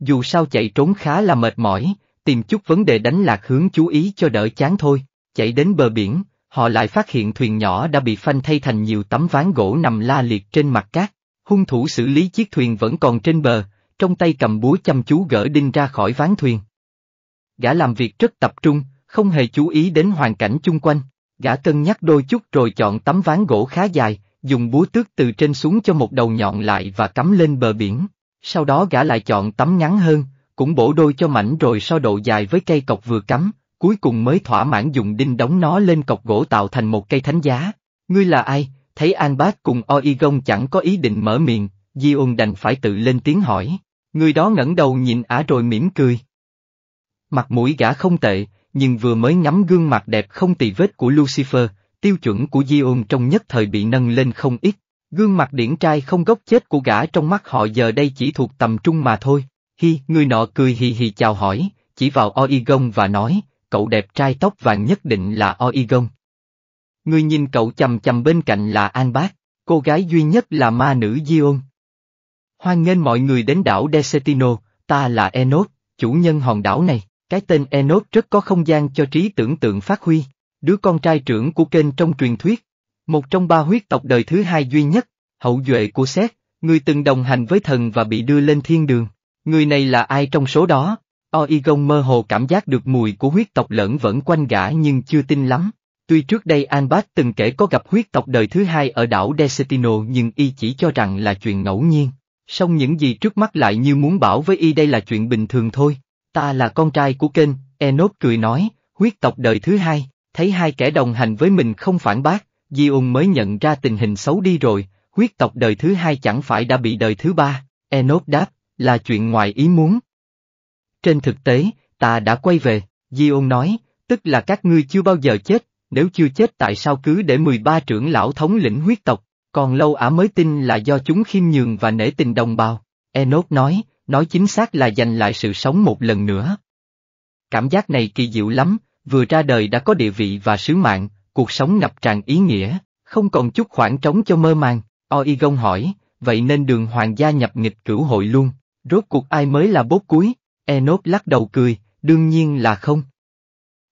Dù sao chạy trốn khá là mệt mỏi, tìm chút vấn đề đánh lạc hướng chú ý cho đỡ chán thôi, chạy đến bờ biển, họ lại phát hiện thuyền nhỏ đã bị phanh thay thành nhiều tấm ván gỗ nằm la liệt trên mặt cát. Hung thủ xử lý chiếc thuyền vẫn còn trên bờ, trong tay cầm búa chăm chú gỡ đinh ra khỏi ván thuyền. Gã làm việc rất tập trung, không hề chú ý đến hoàn cảnh chung quanh, gã cân nhắc đôi chút rồi chọn tấm ván gỗ khá dài, dùng búa tước từ trên xuống cho một đầu nhọn lại và cắm lên bờ biển. Sau đó gã lại chọn tấm ngắn hơn, cũng bổ đôi cho mảnh rồi so độ dài với cây cọc vừa cắm, cuối cùng mới thỏa mãn dùng đinh đóng nó lên cọc gỗ tạo thành một cây thánh giá. Ngươi là ai? Thấy An Bác cùng Oigon chẳng có ý định mở miệng, Di Ôn đành phải tự lên tiếng hỏi. Người đó ngẩng đầu nhìn ả rồi mỉm cười. Mặt mũi gã không tệ, nhưng vừa mới ngắm gương mặt đẹp không tỳ vết của Lucifer, tiêu chuẩn của Di Ôn trong nhất thời bị nâng lên không ít, gương mặt điển trai không gốc chết của gã trong mắt họ giờ đây chỉ thuộc tầm trung mà thôi. Hi, người nọ cười hì hì chào hỏi, chỉ vào Oigon và nói, cậu đẹp trai tóc vàng nhất định là Oigon. Người nhìn cậu chầm chầm bên cạnh là An Bác, cô gái duy nhất là ma nữ Di Ôn. Hoan nghênh mọi người đến đảo Desetino, ta là Enos, chủ nhân hòn đảo này, cái tên Enos rất có không gian cho trí tưởng tượng phát huy đứa con trai trưởng của kênh trong truyền thuyết, một trong ba huyết tộc đời thứ hai duy nhất, hậu duệ của Seth, người từng đồng hành với thần và bị đưa lên thiên đường. Người này là ai trong số đó? Oigon mơ hồ cảm giác được mùi của huyết tộc lẫn vẫn quanh gã nhưng chưa tin lắm. Tuy trước đây Anbat từng kể có gặp huyết tộc đời thứ hai ở đảo Desetino nhưng y chỉ cho rằng là chuyện ngẫu nhiên. Song những gì trước mắt lại như muốn bảo với y đây là chuyện bình thường thôi. Ta là con trai của kênh, Enoch cười nói, huyết tộc đời thứ hai thấy hai kẻ đồng hành với mình không phản bác, Di Ung mới nhận ra tình hình xấu đi rồi, huyết tộc đời thứ hai chẳng phải đã bị đời thứ ba, Enốt đáp, là chuyện ngoài ý muốn. Trên thực tế, ta đã quay về, Di Ung nói, tức là các ngươi chưa bao giờ chết, nếu chưa chết tại sao cứ để 13 trưởng lão thống lĩnh huyết tộc, còn lâu ả mới tin là do chúng khiêm nhường và nể tình đồng bào. Enốt nói, nói chính xác là giành lại sự sống một lần nữa. Cảm giác này kỳ diệu lắm, vừa ra đời đã có địa vị và sứ mạng, cuộc sống ngập tràn ý nghĩa, không còn chút khoảng trống cho mơ màng. Oi Gông hỏi, vậy nên đường hoàng gia nhập nghịch cửu hội luôn, rốt cuộc ai mới là bốt cuối? Enop lắc đầu cười, đương nhiên là không.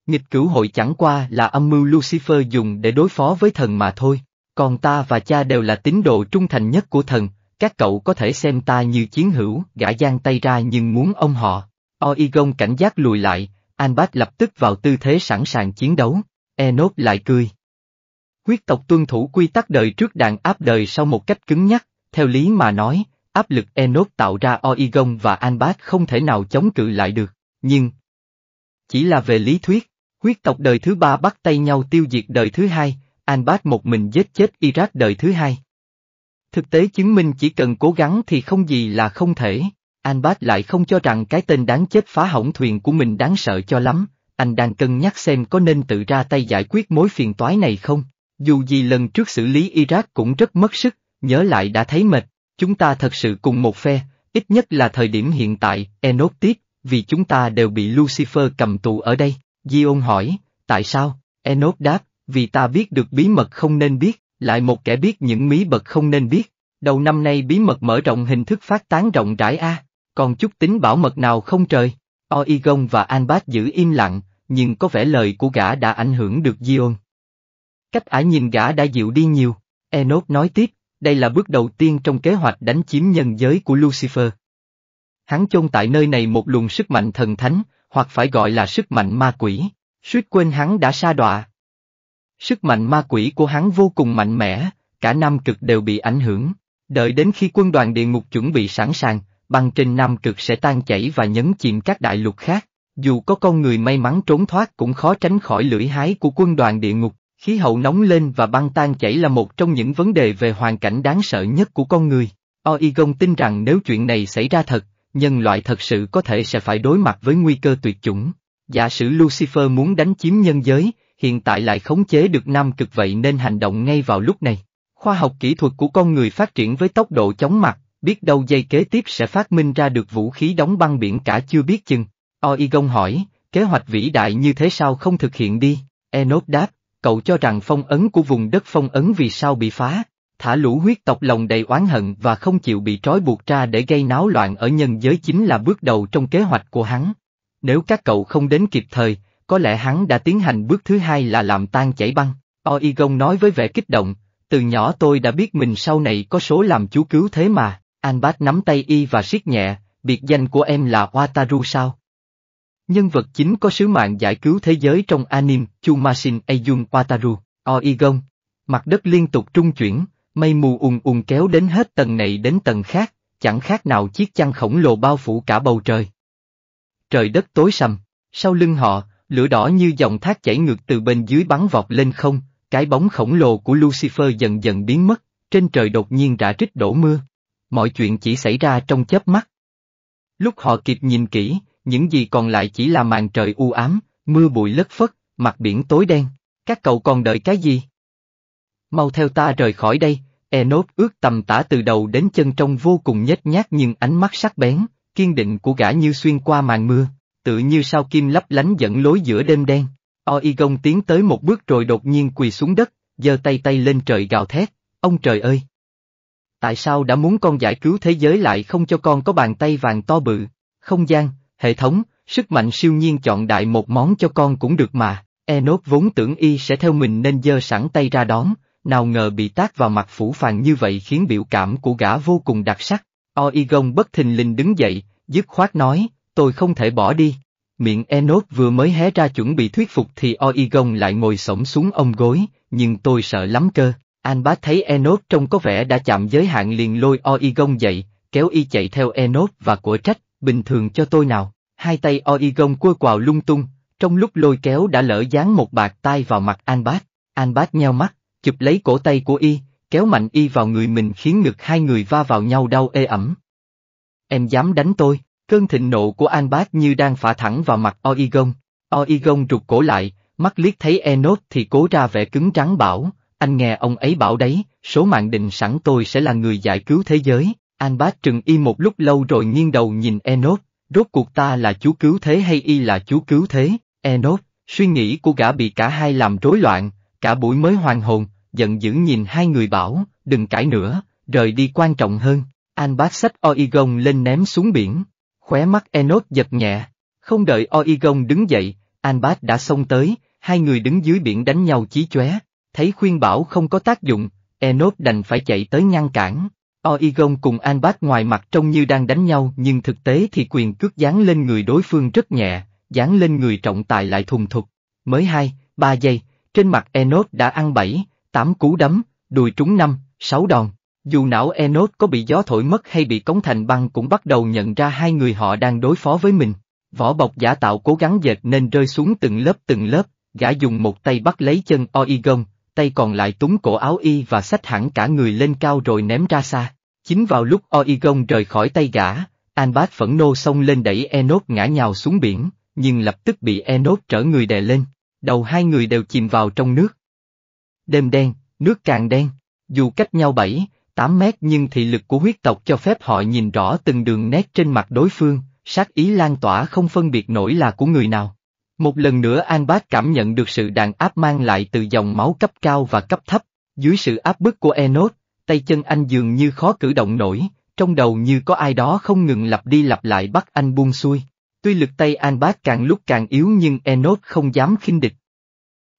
Nghịch cửu hội chẳng qua là âm mưu Lucifer dùng để đối phó với thần mà thôi, còn ta và cha đều là tín đồ trung thành nhất của thần, các cậu có thể xem ta như chiến hữu, gã giang tay ra nhưng muốn ông họ. Oigon cảnh giác lùi lại, Anbat lập tức vào tư thế sẵn sàng chiến đấu, Enop lại cười. Quyết tộc tuân thủ quy tắc đời trước đàn áp đời sau một cách cứng nhắc, theo lý mà nói, áp lực Enop tạo ra Oigon và Anbat không thể nào chống cự lại được, nhưng... Chỉ là về lý thuyết, quyết tộc đời thứ ba bắt tay nhau tiêu diệt đời thứ hai, Anbat một mình giết chết Iraq đời thứ hai. Thực tế chứng minh chỉ cần cố gắng thì không gì là không thể bác lại không cho rằng cái tên đáng chết phá hỏng thuyền của mình đáng sợ cho lắm, anh đang cân nhắc xem có nên tự ra tay giải quyết mối phiền toái này không. Dù gì lần trước xử lý Iraq cũng rất mất sức, nhớ lại đã thấy mệt, chúng ta thật sự cùng một phe, ít nhất là thời điểm hiện tại, Enoch tiếp, vì chúng ta đều bị Lucifer cầm tù ở đây. Dion hỏi, tại sao? Enoch đáp, vì ta biết được bí mật không nên biết, lại một kẻ biết những bí mật không nên biết. Đầu năm nay bí mật mở rộng hình thức phát tán rộng rãi A còn chút tính bảo mật nào không trời? Oigon và Anbat giữ im lặng, nhưng có vẻ lời của gã đã ảnh hưởng được Dion. Cách ả nhìn gã đã dịu đi nhiều, Enop nói tiếp, đây là bước đầu tiên trong kế hoạch đánh chiếm nhân giới của Lucifer. Hắn chôn tại nơi này một luồng sức mạnh thần thánh, hoặc phải gọi là sức mạnh ma quỷ, suýt quên hắn đã sa đọa. Sức mạnh ma quỷ của hắn vô cùng mạnh mẽ, cả nam cực đều bị ảnh hưởng. Đợi đến khi quân đoàn địa ngục chuẩn bị sẵn sàng, băng trên Nam Cực sẽ tan chảy và nhấn chìm các đại lục khác. Dù có con người may mắn trốn thoát cũng khó tránh khỏi lưỡi hái của quân đoàn địa ngục, khí hậu nóng lên và băng tan chảy là một trong những vấn đề về hoàn cảnh đáng sợ nhất của con người. Oigon tin rằng nếu chuyện này xảy ra thật, nhân loại thật sự có thể sẽ phải đối mặt với nguy cơ tuyệt chủng. Giả sử Lucifer muốn đánh chiếm nhân giới, hiện tại lại khống chế được Nam Cực vậy nên hành động ngay vào lúc này. Khoa học kỹ thuật của con người phát triển với tốc độ chóng mặt, biết đâu dây kế tiếp sẽ phát minh ra được vũ khí đóng băng biển cả chưa biết chừng. Oigon hỏi, kế hoạch vĩ đại như thế sao không thực hiện đi? Enos đáp, cậu cho rằng phong ấn của vùng đất phong ấn vì sao bị phá, thả lũ huyết tộc lòng đầy oán hận và không chịu bị trói buộc ra để gây náo loạn ở nhân giới chính là bước đầu trong kế hoạch của hắn. Nếu các cậu không đến kịp thời, có lẽ hắn đã tiến hành bước thứ hai là làm tan chảy băng. Oigon nói với vẻ kích động, từ nhỏ tôi đã biết mình sau này có số làm chú cứu thế mà. Anbat nắm tay y và siết nhẹ, biệt danh của em là Wataru sao? Nhân vật chính có sứ mạng giải cứu thế giới trong anime Chumashin Eijun Wataru, Oigon. Mặt đất liên tục trung chuyển, mây mù ùn ùn kéo đến hết tầng này đến tầng khác, chẳng khác nào chiếc chăn khổng lồ bao phủ cả bầu trời. Trời đất tối sầm, sau lưng họ, lửa đỏ như dòng thác chảy ngược từ bên dưới bắn vọt lên không, cái bóng khổng lồ của Lucifer dần dần biến mất, trên trời đột nhiên rã trích đổ mưa mọi chuyện chỉ xảy ra trong chớp mắt. Lúc họ kịp nhìn kỹ, những gì còn lại chỉ là màn trời u ám, mưa bụi lất phất, mặt biển tối đen. Các cậu còn đợi cái gì? Mau theo ta rời khỏi đây, Enos ước tầm tả từ đầu đến chân trong vô cùng nhếch nhác nhưng ánh mắt sắc bén, kiên định của gã như xuyên qua màn mưa, tự như sao kim lấp lánh dẫn lối giữa đêm đen. Oigon tiến tới một bước rồi đột nhiên quỳ xuống đất, giơ tay tay lên trời gào thét, ông trời ơi! Tại sao đã muốn con giải cứu thế giới lại không cho con có bàn tay vàng to bự? Không gian, hệ thống, sức mạnh siêu nhiên chọn đại một món cho con cũng được mà. Enos vốn tưởng y sẽ theo mình nên giơ sẵn tay ra đón, nào ngờ bị tác vào mặt phủ phàng như vậy khiến biểu cảm của gã vô cùng đặc sắc. Oigon bất thình lình đứng dậy, dứt khoát nói, tôi không thể bỏ đi. Miệng Enos vừa mới hé ra chuẩn bị thuyết phục thì Oigon lại ngồi sổng xuống ông gối, nhưng tôi sợ lắm cơ. Anba thấy Enos trông có vẻ đã chạm giới hạn liền lôi Oigon dậy, kéo y chạy theo Enos và của trách, bình thường cho tôi nào. Hai tay Oigon cua quào lung tung, trong lúc lôi kéo đã lỡ dán một bạc tay vào mặt Anbat. Anbat nheo mắt, chụp lấy cổ tay của y, kéo mạnh y vào người mình khiến ngực hai người va vào nhau đau ê ẩm. Em dám đánh tôi, cơn thịnh nộ của Anbat như đang phả thẳng vào mặt Oigon. Oigon rụt cổ lại, mắt liếc thấy Enos thì cố ra vẻ cứng rắn bảo, anh nghe ông ấy bảo đấy, số mạng định sẵn tôi sẽ là người giải cứu thế giới. An bác trừng y một lúc lâu rồi nghiêng đầu nhìn Enos, rốt cuộc ta là chú cứu thế hay y là chú cứu thế? Enos, suy nghĩ của gã bị cả hai làm rối loạn, cả buổi mới hoàn hồn, giận dữ nhìn hai người bảo, đừng cãi nữa, rời đi quan trọng hơn. An bác sách Oigon lên ném xuống biển, khóe mắt Enos giật nhẹ, không đợi Oigon đứng dậy, An bác đã xông tới, hai người đứng dưới biển đánh nhau chí chóe thấy khuyên bảo không có tác dụng, Enos đành phải chạy tới ngăn cản. Oigon cùng Anbat ngoài mặt trông như đang đánh nhau nhưng thực tế thì quyền cước dán lên người đối phương rất nhẹ, dán lên người trọng tài lại thùng thục. Mới hai, ba giây, trên mặt Enos đã ăn bảy, tám cú đấm, đùi trúng năm, sáu đòn. Dù não Enos có bị gió thổi mất hay bị cống thành băng cũng bắt đầu nhận ra hai người họ đang đối phó với mình. Vỏ bọc giả tạo cố gắng dệt nên rơi xuống từng lớp từng lớp, gã dùng một tay bắt lấy chân Oigon, tay còn lại túng cổ áo y và xách hẳn cả người lên cao rồi ném ra xa. Chính vào lúc Oigon rời khỏi tay gã, Anbat phẫn nô xông lên đẩy Enos ngã nhào xuống biển, nhưng lập tức bị Enos trở người đè lên, đầu hai người đều chìm vào trong nước. Đêm đen, nước càng đen, dù cách nhau bảy, 8 mét nhưng thị lực của huyết tộc cho phép họ nhìn rõ từng đường nét trên mặt đối phương, sát ý lan tỏa không phân biệt nổi là của người nào. Một lần nữa An Bác cảm nhận được sự đàn áp mang lại từ dòng máu cấp cao và cấp thấp, dưới sự áp bức của Enos, tay chân anh dường như khó cử động nổi, trong đầu như có ai đó không ngừng lặp đi lặp lại bắt anh buông xuôi. Tuy lực tay An Bác càng lúc càng yếu nhưng Enos không dám khinh địch.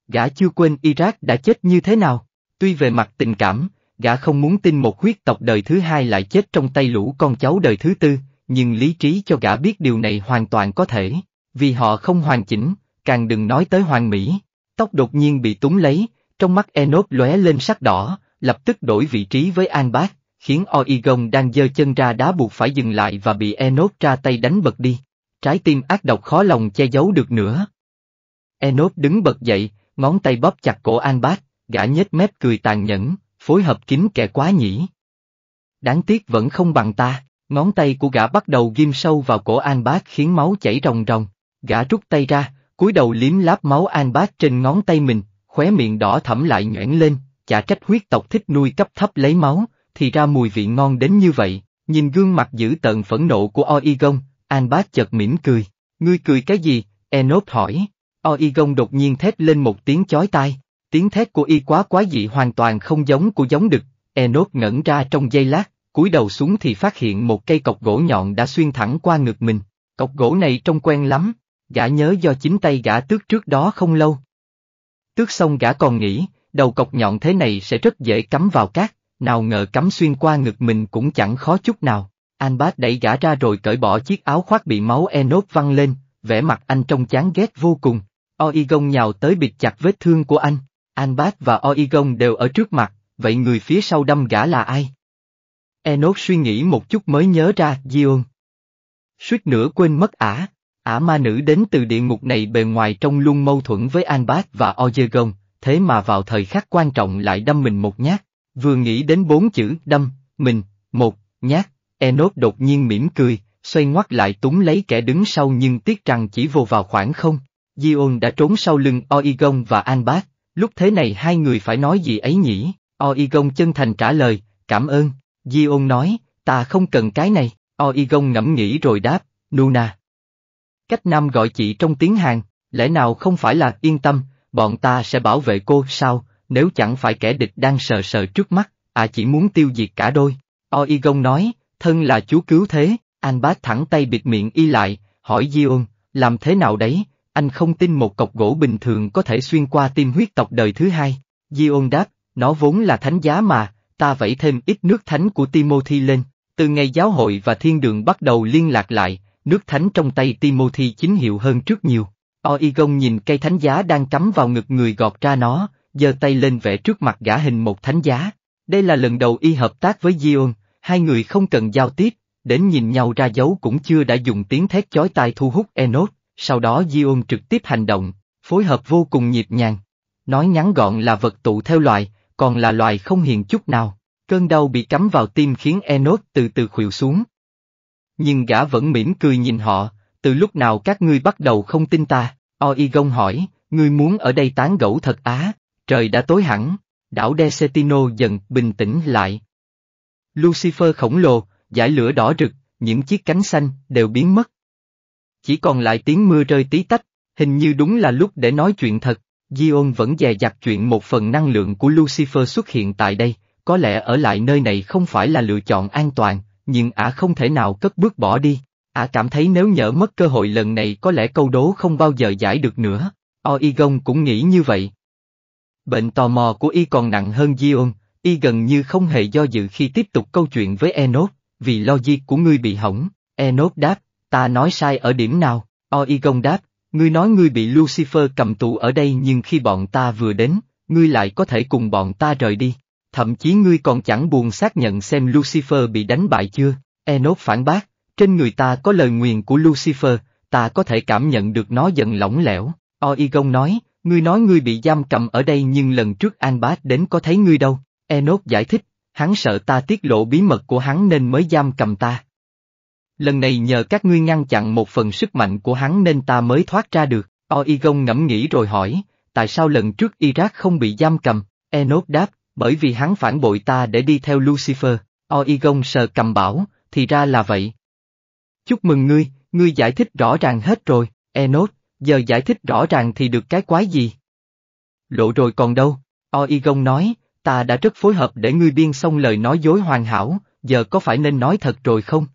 Gã chưa quên Iraq đã chết như thế nào, tuy về mặt tình cảm, gã không muốn tin một huyết tộc đời thứ hai lại chết trong tay lũ con cháu đời thứ tư, nhưng lý trí cho gã biết điều này hoàn toàn có thể vì họ không hoàn chỉnh, càng đừng nói tới hoàng mỹ. Tóc đột nhiên bị túng lấy, trong mắt Enos lóe lên sắc đỏ, lập tức đổi vị trí với An Bác, khiến Oigon đang giơ chân ra đá buộc phải dừng lại và bị Enos ra tay đánh bật đi. Trái tim ác độc khó lòng che giấu được nữa. Enos đứng bật dậy, ngón tay bóp chặt cổ An Bác, gã nhếch mép cười tàn nhẫn, phối hợp kín kẻ quá nhỉ. Đáng tiếc vẫn không bằng ta, ngón tay của gã bắt đầu ghim sâu vào cổ An Bác khiến máu chảy ròng ròng, gã rút tay ra, cúi đầu liếm láp máu an bát trên ngón tay mình, khóe miệng đỏ thẫm lại nhoẻn lên, chả trách huyết tộc thích nuôi cấp thấp lấy máu, thì ra mùi vị ngon đến như vậy, nhìn gương mặt dữ tợn phẫn nộ của Oigon, bát chợt mỉm cười, ngươi cười cái gì, Enop hỏi, Oigon đột nhiên thét lên một tiếng chói tai, tiếng thét của y quá quái dị hoàn toàn không giống của giống đực, Enop ngẩn ra trong giây lát, cúi đầu xuống thì phát hiện một cây cọc gỗ nhọn đã xuyên thẳng qua ngực mình, cọc gỗ này trông quen lắm, gã nhớ do chính tay gã tước trước đó không lâu. Tước xong gã còn nghĩ, đầu cọc nhọn thế này sẽ rất dễ cắm vào cát, nào ngờ cắm xuyên qua ngực mình cũng chẳng khó chút nào. Anh bát đẩy gã ra rồi cởi bỏ chiếc áo khoác bị máu Enos văng lên, vẻ mặt anh trông chán ghét vô cùng. Oigon nhào tới bịt chặt vết thương của anh. Anh bát và Oigon đều ở trước mặt, vậy người phía sau đâm gã là ai? Enos suy nghĩ một chút mới nhớ ra, Dion. Suýt nữa quên mất ả. Ả ma nữ đến từ địa ngục này bề ngoài trông luôn mâu thuẫn với An Bác và Ojegon, thế mà vào thời khắc quan trọng lại đâm mình một nhát. Vừa nghĩ đến bốn chữ đâm, mình, một, nhát, Enos đột nhiên mỉm cười, xoay ngoắt lại túng lấy kẻ đứng sau nhưng tiếc rằng chỉ vô vào khoảng không. Dion đã trốn sau lưng Oigon và An Bác. lúc thế này hai người phải nói gì ấy nhỉ? Oigon chân thành trả lời, cảm ơn. Dion nói, ta không cần cái này. Oigon ngẫm nghĩ rồi đáp, Nuna, Cách Nam gọi chị trong tiếng Hàn, lẽ nào không phải là yên tâm, bọn ta sẽ bảo vệ cô sao, nếu chẳng phải kẻ địch đang sờ sờ trước mắt, à chỉ muốn tiêu diệt cả đôi. Oi nói, thân là chú cứu thế, anh bác thẳng tay bịt miệng y lại, hỏi Di làm thế nào đấy, anh không tin một cọc gỗ bình thường có thể xuyên qua tim huyết tộc đời thứ hai. Di đáp, nó vốn là thánh giá mà, ta vẫy thêm ít nước thánh của Timothy lên. Từ ngày giáo hội và thiên đường bắt đầu liên lạc lại, nước thánh trong tay Timothy chính hiệu hơn trước nhiều. Oigon nhìn cây thánh giá đang cắm vào ngực người gọt ra nó, giơ tay lên vẽ trước mặt gã hình một thánh giá. Đây là lần đầu y hợp tác với Gion, hai người không cần giao tiếp, đến nhìn nhau ra dấu cũng chưa đã dùng tiếng thét chói tai thu hút Enos, sau đó Gion trực tiếp hành động, phối hợp vô cùng nhịp nhàng. Nói ngắn gọn là vật tụ theo loài, còn là loài không hiền chút nào. Cơn đau bị cắm vào tim khiến Enos từ từ khuỵu xuống, nhưng gã vẫn mỉm cười nhìn họ, từ lúc nào các ngươi bắt đầu không tin ta, Oi hỏi, ngươi muốn ở đây tán gẫu thật á, trời đã tối hẳn, đảo Decetino dần bình tĩnh lại. Lucifer khổng lồ, giải lửa đỏ rực, những chiếc cánh xanh đều biến mất. Chỉ còn lại tiếng mưa rơi tí tách, hình như đúng là lúc để nói chuyện thật, Gion vẫn dè dặt chuyện một phần năng lượng của Lucifer xuất hiện tại đây, có lẽ ở lại nơi này không phải là lựa chọn an toàn, nhưng ả không thể nào cất bước bỏ đi. Ả cảm thấy nếu nhỡ mất cơ hội lần này có lẽ câu đố không bao giờ giải được nữa. Oigon cũng nghĩ như vậy. Bệnh tò mò của y còn nặng hơn Dion, y gần như không hề do dự khi tiếp tục câu chuyện với Enos, vì logic của ngươi bị hỏng. Enos đáp, ta nói sai ở điểm nào? Oigon đáp, ngươi nói ngươi bị Lucifer cầm tù ở đây nhưng khi bọn ta vừa đến, ngươi lại có thể cùng bọn ta rời đi thậm chí ngươi còn chẳng buồn xác nhận xem Lucifer bị đánh bại chưa, Enos phản bác, trên người ta có lời nguyền của Lucifer, ta có thể cảm nhận được nó dần lỏng lẻo, Oigon nói, ngươi nói ngươi bị giam cầm ở đây nhưng lần trước Anbat đến có thấy ngươi đâu, Enos giải thích, hắn sợ ta tiết lộ bí mật của hắn nên mới giam cầm ta. Lần này nhờ các ngươi ngăn chặn một phần sức mạnh của hắn nên ta mới thoát ra được, Oigon ngẫm nghĩ rồi hỏi, tại sao lần trước Iraq không bị giam cầm, Enos đáp, bởi vì hắn phản bội ta để đi theo Lucifer, Oigon sờ cầm bảo, thì ra là vậy. Chúc mừng ngươi, ngươi giải thích rõ ràng hết rồi, Enos, giờ giải thích rõ ràng thì được cái quái gì? Lộ rồi còn đâu, Oigon nói, ta đã rất phối hợp để ngươi biên xong lời nói dối hoàn hảo, giờ có phải nên nói thật rồi không?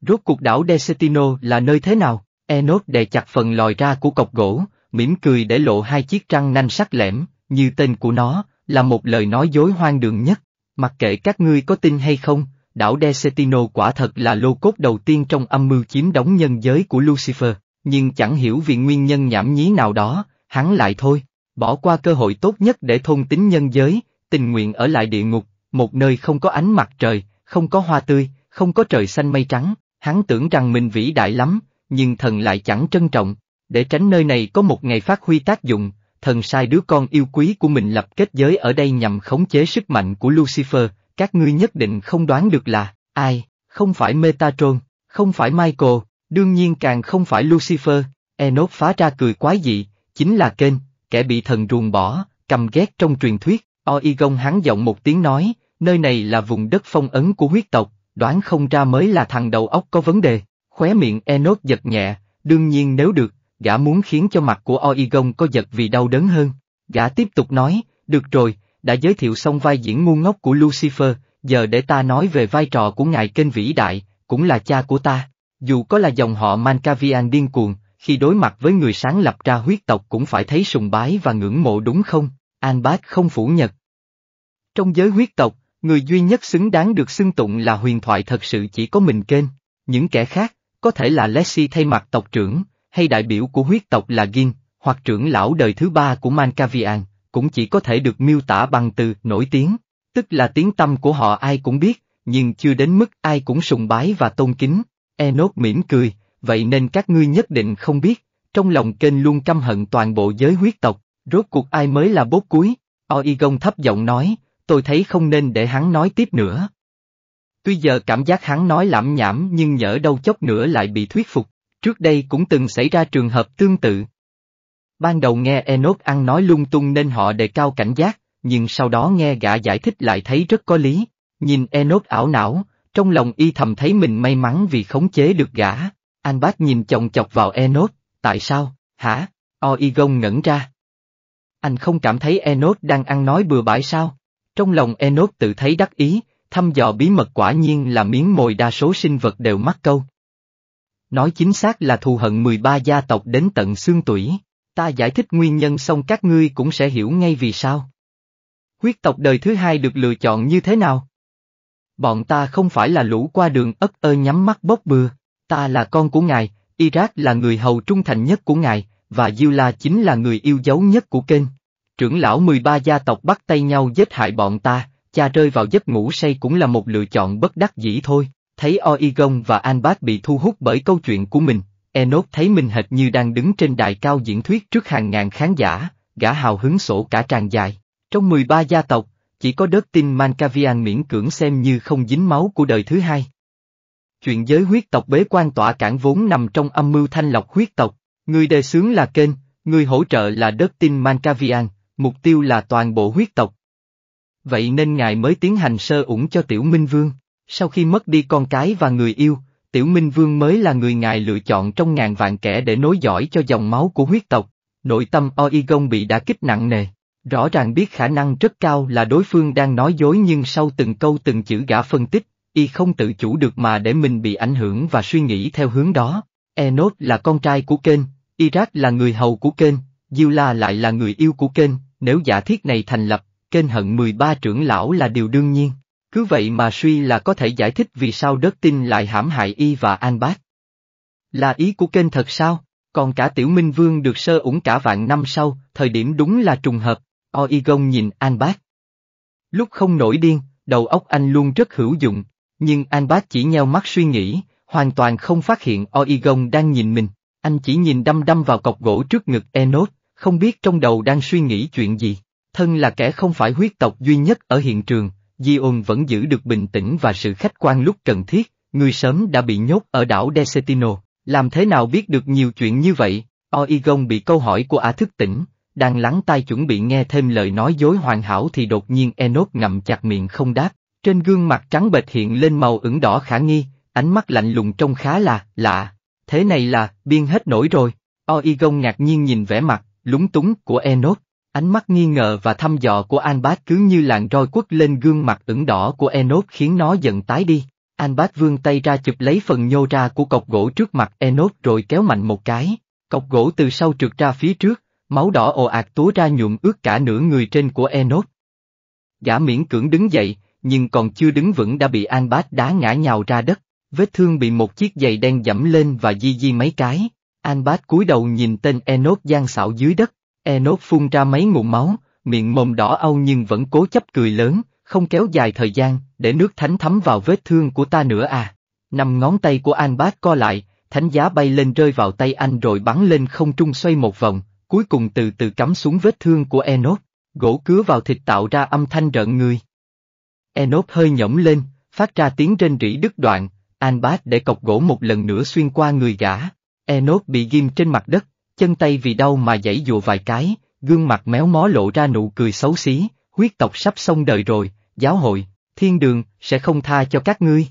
Rốt cuộc đảo Desetino là nơi thế nào? Enos đè chặt phần lòi ra của cọc gỗ, mỉm cười để lộ hai chiếc răng nanh sắc lẻm, như tên của nó, là một lời nói dối hoang đường nhất, mặc kệ các ngươi có tin hay không, đảo Decetino quả thật là lô cốt đầu tiên trong âm mưu chiếm đóng nhân giới của Lucifer, nhưng chẳng hiểu vì nguyên nhân nhảm nhí nào đó, hắn lại thôi, bỏ qua cơ hội tốt nhất để thôn tính nhân giới, tình nguyện ở lại địa ngục, một nơi không có ánh mặt trời, không có hoa tươi, không có trời xanh mây trắng, hắn tưởng rằng mình vĩ đại lắm, nhưng thần lại chẳng trân trọng, để tránh nơi này có một ngày phát huy tác dụng, thần sai đứa con yêu quý của mình lập kết giới ở đây nhằm khống chế sức mạnh của Lucifer, các ngươi nhất định không đoán được là, ai, không phải Metatron, không phải Michael, đương nhiên càng không phải Lucifer, Enoch phá ra cười quái dị, chính là kênh, kẻ bị thần ruồng bỏ, cầm ghét trong truyền thuyết, Oigon hắn giọng một tiếng nói, nơi này là vùng đất phong ấn của huyết tộc, đoán không ra mới là thằng đầu óc có vấn đề, khóe miệng Enoch giật nhẹ, đương nhiên nếu được, gã muốn khiến cho mặt của Oigon có giật vì đau đớn hơn. Gã tiếp tục nói, được rồi, đã giới thiệu xong vai diễn ngu ngốc của Lucifer, giờ để ta nói về vai trò của ngài kênh vĩ đại, cũng là cha của ta. Dù có là dòng họ Mancavian điên cuồng, khi đối mặt với người sáng lập ra huyết tộc cũng phải thấy sùng bái và ngưỡng mộ đúng không, An Bác không phủ nhật. Trong giới huyết tộc, người duy nhất xứng đáng được xưng tụng là huyền thoại thật sự chỉ có mình kênh, những kẻ khác, có thể là Leslie thay mặt tộc trưởng, hay đại biểu của huyết tộc là Gin, hoặc trưởng lão đời thứ ba của Mancavian, cũng chỉ có thể được miêu tả bằng từ nổi tiếng, tức là tiếng tâm của họ ai cũng biết, nhưng chưa đến mức ai cũng sùng bái và tôn kính. Enoch mỉm cười, vậy nên các ngươi nhất định không biết, trong lòng kênh luôn căm hận toàn bộ giới huyết tộc, rốt cuộc ai mới là bốt cuối, Oigon thấp giọng nói, tôi thấy không nên để hắn nói tiếp nữa. Tuy giờ cảm giác hắn nói lãm nhảm nhưng nhỡ đâu chốc nữa lại bị thuyết phục, trước đây cũng từng xảy ra trường hợp tương tự. Ban đầu nghe Enoch ăn nói lung tung nên họ đề cao cảnh giác, nhưng sau đó nghe gã giải thích lại thấy rất có lý. Nhìn Enoch ảo não, trong lòng y thầm thấy mình may mắn vì khống chế được gã. Anh bác nhìn chồng chọc vào Enoch, tại sao, hả? Oigon ngẩn ra. Anh không cảm thấy Enoch đang ăn nói bừa bãi sao? Trong lòng Enoch tự thấy đắc ý, thăm dò bí mật quả nhiên là miếng mồi đa số sinh vật đều mắc câu. Nói chính xác là thù hận 13 gia tộc đến tận xương tủy. Ta giải thích nguyên nhân xong các ngươi cũng sẽ hiểu ngay vì sao. Huyết tộc đời thứ hai được lựa chọn như thế nào? Bọn ta không phải là lũ qua đường ất ơ nhắm mắt bốc bừa. Ta là con của ngài, Iraq là người hầu trung thành nhất của ngài, và Yula chính là người yêu dấu nhất của kênh. Trưởng lão 13 gia tộc bắt tay nhau giết hại bọn ta, cha rơi vào giấc ngủ say cũng là một lựa chọn bất đắc dĩ thôi. Thấy Oigon và Anbat bị thu hút bởi câu chuyện của mình, Enoch thấy mình hệt như đang đứng trên đài cao diễn thuyết trước hàng ngàn khán giả, gã hào hứng sổ cả tràn dài. Trong 13 gia tộc, chỉ có đất tin Mancavian miễn cưỡng xem như không dính máu của đời thứ hai. Chuyện giới huyết tộc bế quan tỏa cản vốn nằm trong âm mưu thanh lọc huyết tộc, người đề xướng là kênh, người hỗ trợ là đất tin Mancavian, mục tiêu là toàn bộ huyết tộc. Vậy nên ngài mới tiến hành sơ ủng cho tiểu minh vương. Sau khi mất đi con cái và người yêu, Tiểu Minh Vương mới là người ngài lựa chọn trong ngàn vạn kẻ để nối dõi cho dòng máu của huyết tộc. Nội tâm Oigon bị đã kích nặng nề. Rõ ràng biết khả năng rất cao là đối phương đang nói dối nhưng sau từng câu từng chữ gã phân tích, y không tự chủ được mà để mình bị ảnh hưởng và suy nghĩ theo hướng đó. Enos là con trai của kênh, Iraq là người hầu của kênh, yula lại là người yêu của kênh, nếu giả thiết này thành lập, kênh hận 13 trưởng lão là điều đương nhiên. Cứ vậy mà suy là có thể giải thích vì sao đất tinh lại hãm hại y và an bác. Là ý của kênh thật sao? Còn cả tiểu minh vương được sơ ủng cả vạn năm sau, thời điểm đúng là trùng hợp, Oigon nhìn an bác. Lúc không nổi điên, đầu óc anh luôn rất hữu dụng, nhưng an bác chỉ nheo mắt suy nghĩ, hoàn toàn không phát hiện Oigon đang nhìn mình, anh chỉ nhìn đăm đăm vào cọc gỗ trước ngực Enos, không biết trong đầu đang suy nghĩ chuyện gì. Thân là kẻ không phải huyết tộc duy nhất ở hiện trường, Di vẫn giữ được bình tĩnh và sự khách quan lúc cần thiết, Người sớm đã bị nhốt ở đảo Desetino, làm thế nào biết được nhiều chuyện như vậy? Oigon bị câu hỏi của A thức tỉnh, đang lắng tai chuẩn bị nghe thêm lời nói dối hoàn hảo thì đột nhiên Enos ngậm chặt miệng không đáp, trên gương mặt trắng bệch hiện lên màu ửng đỏ khả nghi, ánh mắt lạnh lùng trông khá là, lạ, thế này là, biên hết nổi rồi. Oigon ngạc nhiên nhìn vẻ mặt, lúng túng của Enos, Ánh mắt nghi ngờ và thăm dò của Anbat cứ như làn roi quất lên gương mặt ửng đỏ của Enos khiến nó giận tái đi. Anbat vươn tay ra chụp lấy phần nhô ra của cọc gỗ trước mặt Enos rồi kéo mạnh một cái. Cọc gỗ từ sau trượt ra phía trước, máu đỏ ồ ạt túa ra nhuộm ướt cả nửa người trên của Enos. Gã miễn cưỡng đứng dậy, nhưng còn chưa đứng vững đã bị Anbat đá ngã nhào ra đất. Vết thương bị một chiếc giày đen dẫm lên và di di mấy cái. Anbat cúi đầu nhìn tên Enos gian xảo dưới đất, Enoch phun ra mấy ngụm máu, miệng mồm đỏ âu nhưng vẫn cố chấp cười lớn, không kéo dài thời gian, để nước thánh thấm vào vết thương của ta nữa à. Năm ngón tay của An Bác co lại, thánh giá bay lên rơi vào tay anh rồi bắn lên không trung xoay một vòng, cuối cùng từ từ cắm xuống vết thương của Enoch, gỗ cứa vào thịt tạo ra âm thanh rợn người. Enoch hơi nhõm lên, phát ra tiếng rên rỉ đứt đoạn, An Bác để cọc gỗ một lần nữa xuyên qua người gã. Enoch bị ghim trên mặt đất, chân tay vì đau mà giãy dụa vài cái, gương mặt méo mó lộ ra nụ cười xấu xí, huyết tộc sắp xong đời rồi, giáo hội, thiên đường, sẽ không tha cho các ngươi.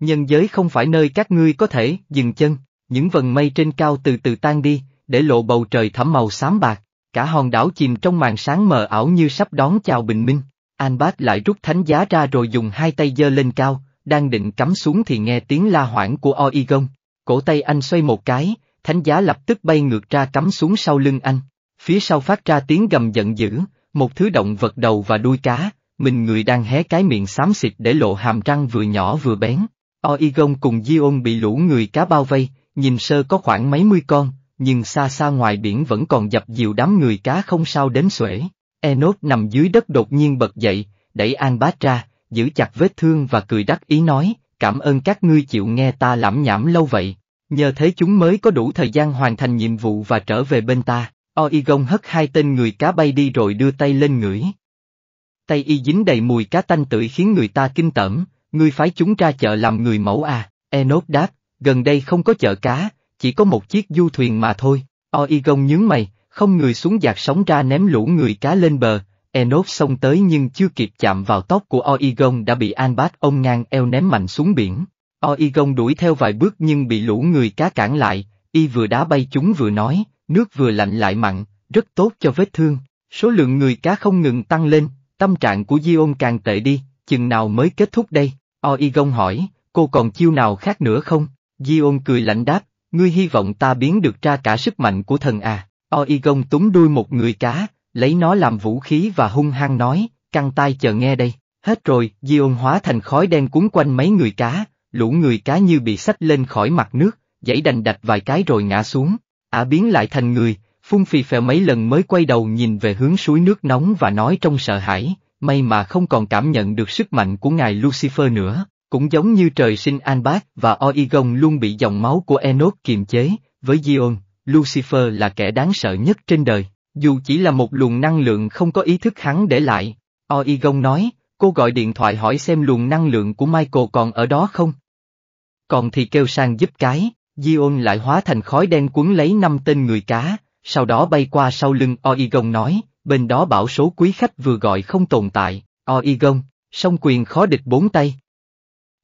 Nhân giới không phải nơi các ngươi có thể dừng chân, những vần mây trên cao từ từ tan đi, để lộ bầu trời thẳm màu xám bạc, cả hòn đảo chìm trong màn sáng mờ ảo như sắp đón chào bình minh. Anbat lại rút thánh giá ra rồi dùng hai tay giơ lên cao, đang định cắm xuống thì nghe tiếng la hoảng của Oigon. Cổ tay anh xoay một cái, thánh giá lập tức bay ngược ra cắm xuống sau lưng anh. Phía sau phát ra tiếng gầm giận dữ, một thứ động vật đầu và đuôi cá, mình người đang hé cái miệng xám xịt để lộ hàm răng vừa nhỏ vừa bén. Oigon cùng Dion bị lũ người cá bao vây, nhìn sơ có khoảng mấy mươi con, nhưng xa xa ngoài biển vẫn còn dập dìu đám người cá không sao đến xuể. Enos nằm dưới đất đột nhiên bật dậy, đẩy An ra, giữ chặt vết thương và cười đắc ý nói, cảm ơn các ngươi chịu nghe ta lãm nhảm lâu vậy. Nhờ thế chúng mới có đủ thời gian hoàn thành nhiệm vụ và trở về bên ta. Oigon hất hai tên người cá bay đi rồi đưa tay lên ngửi. Tay y dính đầy mùi cá tanh tưởi khiến người ta kinh tởm, ngươi phái chúng ra chợ làm người mẫu à, Enop đáp, gần đây không có chợ cá, chỉ có một chiếc du thuyền mà thôi. Oigon nhướng mày, không người xuống giạt sóng ra ném lũ người cá lên bờ, Enop xông tới nhưng chưa kịp chạm vào tóc của Oigon đã bị Anbat ông ngang eo ném mạnh xuống biển. Oi gông đuổi theo vài bước nhưng bị lũ người cá cản lại, y vừa đá bay chúng vừa nói, nước vừa lạnh lại mặn, rất tốt cho vết thương. Số lượng người cá không ngừng tăng lên, tâm trạng của Dion càng tệ đi, chừng nào mới kết thúc đây? Oi gông hỏi, cô còn chiêu nào khác nữa không? Dion cười lạnh đáp, ngươi hy vọng ta biến được ra cả sức mạnh của thần à. Oi gông túng đuôi một người cá, lấy nó làm vũ khí và hung hăng nói, căng tay chờ nghe đây. Hết rồi, Dion hóa thành khói đen cuốn quanh mấy người cá, lũ người cá như bị xách lên khỏi mặt nước, dãy đành đạch vài cái rồi ngã xuống, ả biến lại thành người, phun phì phèo mấy lần mới quay đầu nhìn về hướng suối nước nóng và nói trong sợ hãi, may mà không còn cảm nhận được sức mạnh của ngài Lucifer nữa, cũng giống như trời sinh Anbat và Oigon luôn bị dòng máu của Enoch kiềm chế, với Dion, Lucifer là kẻ đáng sợ nhất trên đời, dù chỉ là một luồng năng lượng không có ý thức hắn để lại. Oigon nói, Cô gọi điện thoại hỏi xem luồng năng lượng của Michael còn ở đó không. Còn thì kêu sang giúp cái, Dion lại hóa thành khói đen cuốn lấy năm tên người cá, sau đó bay qua sau lưng Oigon nói, bên đó bảo số quý khách vừa gọi không tồn tại, Oigon, song quyền khó địch bốn tay.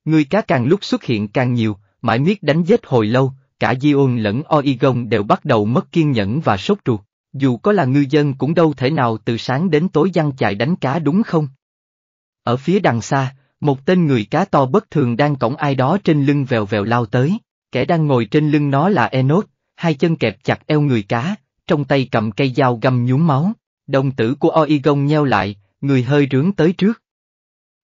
Người cá càng lúc xuất hiện càng nhiều, mãi miết đánh giết hồi lâu, cả Dion lẫn Oigon đều bắt đầu mất kiên nhẫn và sốt ruột. Dù có là ngư dân cũng đâu thể nào từ sáng đến tối dăng chạy đánh cá đúng không? Ở phía đằng xa, một tên người cá to bất thường đang cõng ai đó trên lưng vèo vèo lao tới, kẻ đang ngồi trên lưng nó là Enos, hai chân kẹp chặt eo người cá, trong tay cầm cây dao găm nhúm máu, đồng tử của Oigon nheo lại, người hơi rướng tới trước.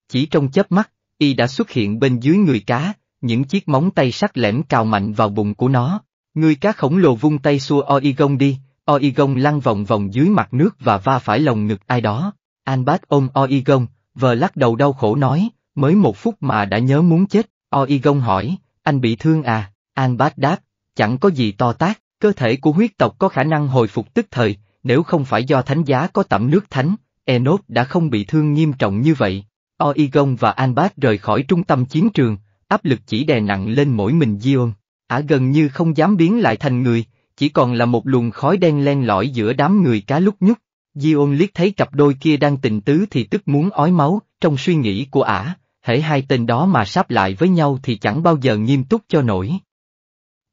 Chỉ trong chớp mắt, y đã xuất hiện bên dưới người cá, những chiếc móng tay sắc lẻm cào mạnh vào bụng của nó. Người cá khổng lồ vung tay xua Oigon đi, Oigon lăn vòng vòng dưới mặt nước và va phải lồng ngực ai đó. Anbat ôm Oigon, Vờ lắc đầu đau khổ nói, mới một phút mà đã nhớ muốn chết, Oi Gông hỏi, anh bị thương à, An Bát đáp, chẳng có gì to tác, cơ thể của huyết tộc có khả năng hồi phục tức thời, nếu không phải do thánh giá có tẩm nước thánh, Enop đã không bị thương nghiêm trọng như vậy. Oigon và Anbat rời khỏi trung tâm chiến trường, áp lực chỉ đè nặng lên mỗi mình Dion. Ả gần như không dám biến lại thành người, chỉ còn là một luồng khói đen len lỏi giữa đám người cá lúc nhúc. Dion liếc thấy cặp đôi kia đang tình tứ thì tức muốn ói máu, trong suy nghĩ của ả, hễ hai tên đó mà sáp lại với nhau thì chẳng bao giờ nghiêm túc cho nổi.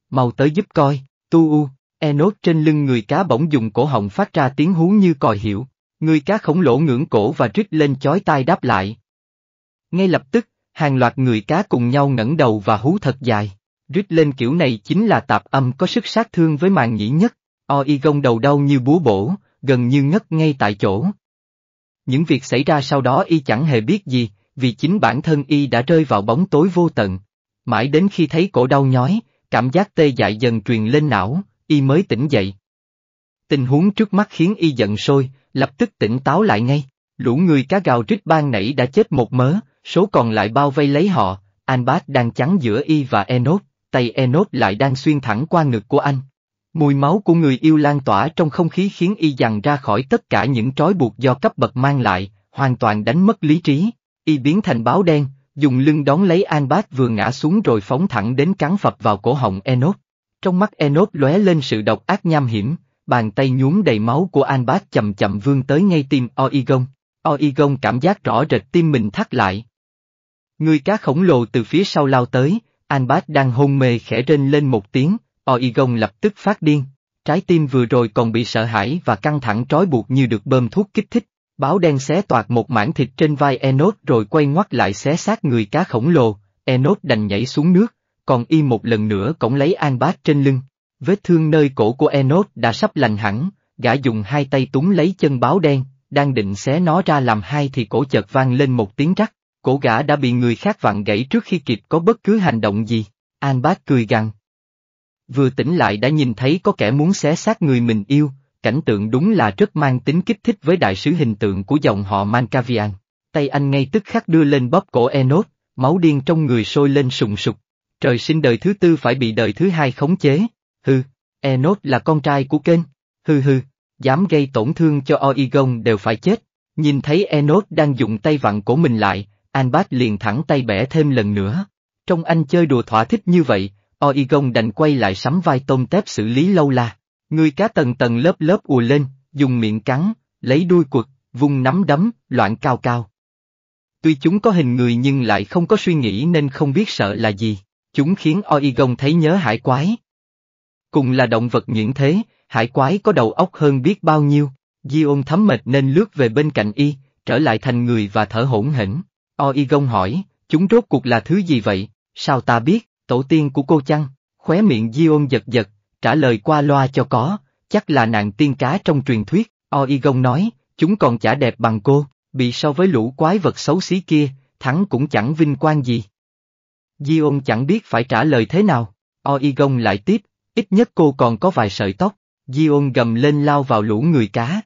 Mau tới giúp coi, tu u, Enos trên lưng người cá bỗng dùng cổ họng phát ra tiếng hú như còi hiệu, người cá khổng lồ ngưỡng cổ và rít lên chói tai đáp lại. Ngay lập tức, hàng loạt người cá cùng nhau ngẩng đầu và hú thật dài, rít lên kiểu này chính là tạp âm có sức sát thương với màn nhĩ nhất, Oigon đầu đau như búa bổ, gần như ngất ngay tại chỗ. Những việc xảy ra sau đó y chẳng hề biết gì, vì chính bản thân y đã rơi vào bóng tối vô tận. Mãi đến khi thấy cổ đau nhói, cảm giác tê dại dần truyền lên não, y mới tỉnh dậy. Tình huống trước mắt khiến y giận sôi, lập tức tỉnh táo lại ngay. Lũ người cá gào rít ban nảy đã chết một mớ, số còn lại bao vây lấy họ, Anbat đang chắn giữa y và Enot, tay Enot lại đang xuyên thẳng qua ngực của anh. Mùi máu của người yêu lan tỏa trong không khí khiến y dằn ra khỏi tất cả những trói buộc do cấp bậc mang lại, hoàn toàn đánh mất lý trí. Y biến thành báo đen, dùng lưng đón lấy An Bát vừa ngã xuống rồi phóng thẳng đến cắn phập vào cổ họng Enos. Trong mắt Enos lóe lên sự độc ác nham hiểm, bàn tay nhuốm đầy máu của An Bát chậm chậm vươn tới ngay tim Oigon. Oigon cảm giác rõ rệt tim mình thắt lại. Người cá khổng lồ từ phía sau lao tới, An Bát đang hôn mê khẽ rên lên một tiếng, Oigon lập tức phát điên, trái tim vừa rồi còn bị sợ hãi và căng thẳng trói buộc như được bơm thuốc kích thích. Báo đen xé toạc một mảng thịt trên vai Enos rồi quay ngoắt lại xé xác người cá khổng lồ, Enos đành nhảy xuống nước, còn y một lần nữa cổng lấy an bát trên lưng. Vết thương nơi cổ của Enos đã sắp lành hẳn, gã dùng hai tay túng lấy chân báo đen, đang định xé nó ra làm hai thì cổ chợt vang lên một tiếng rắc, cổ gã đã bị người khác vặn gãy trước khi kịp có bất cứ hành động gì. An bác cười gằn, Vừa tỉnh lại đã nhìn thấy có kẻ muốn xé xác người mình yêu, cảnh tượng đúng là rất mang tính kích thích với đại sứ hình tượng của dòng họ Mancavian. Tay anh ngay tức khắc đưa lên bóp cổ Enos, máu điên trong người sôi lên sùng sục. Trời sinh đời thứ tư phải bị đời thứ hai khống chế. Hừ, Enos là con trai của kênh. Hừ hừ, dám gây tổn thương cho Oigon đều phải chết. Nhìn thấy Enos đang dùng tay vặn cổ mình lại, Anbat liền thẳng tay bẻ thêm lần nữa. Trong anh chơi đùa thỏa thích như vậy, Oi đành quay lại sắm vai tôm tép xử lý lâu la. Người cá tầng tầng lớp lớp ùa lên, dùng miệng cắn, lấy đuôi quật, vung nắm đấm, loạn cao cao. Tuy chúng có hình người nhưng lại không có suy nghĩ nên không biết sợ là gì, chúng khiến Oi thấy nhớ hải quái. Cùng là động vật nhuyễn thế, hải quái có đầu óc hơn biết bao nhiêu, Di thấm mệt nên lướt về bên cạnh y, trở lại thành người và thở hổn hển. Oi hỏi, chúng rốt cuộc là thứ gì vậy, sao ta biết? tổ tiên của cô chăng? Khóe miệng Di ôn giật giật, trả lời qua loa cho có, chắc là nàng tiên cá trong truyền thuyết, Oigon nói, chúng còn chả đẹp bằng cô, bị so với lũ quái vật xấu xí kia, thắng cũng chẳng vinh quang gì. Di ôn chẳng biết phải trả lời thế nào, Oigon lại tiếp, ít nhất cô còn có vài sợi tóc, Di ôn gầm lên lao vào lũ người cá.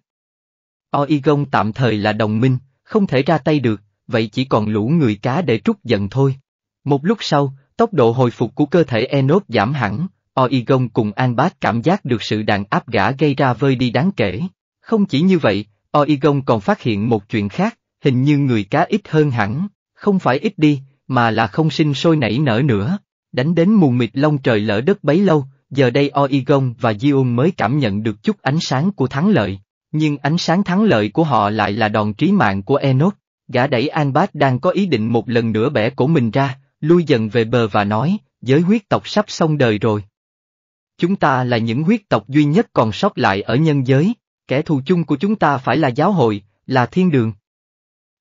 Oigon tạm thời là đồng minh, không thể ra tay được, vậy chỉ còn lũ người cá để trút giận thôi. Một lúc sau, Tốc độ hồi phục của cơ thể Enos giảm hẳn, Oigon cùng Anbat cảm giác được sự đàn áp gã gây ra vơi đi đáng kể. Không chỉ như vậy, Oigon còn phát hiện một chuyện khác, hình như người cá ít hơn hẳn, không phải ít đi, mà là không sinh sôi nảy nở nữa. Đánh đến mù mịt lông trời lỡ đất bấy lâu, giờ đây Oigon và Gion mới cảm nhận được chút ánh sáng của thắng lợi. Nhưng ánh sáng thắng lợi của họ lại là đòn trí mạng của Enos. Gã đẩy Anbat đang có ý định một lần nữa bẻ cổ mình ra, lui dần về bờ và nói, giới huyết tộc sắp xong đời rồi. Chúng ta là những huyết tộc duy nhất còn sót lại ở nhân giới, kẻ thù chung của chúng ta phải là giáo hội, là thiên đường.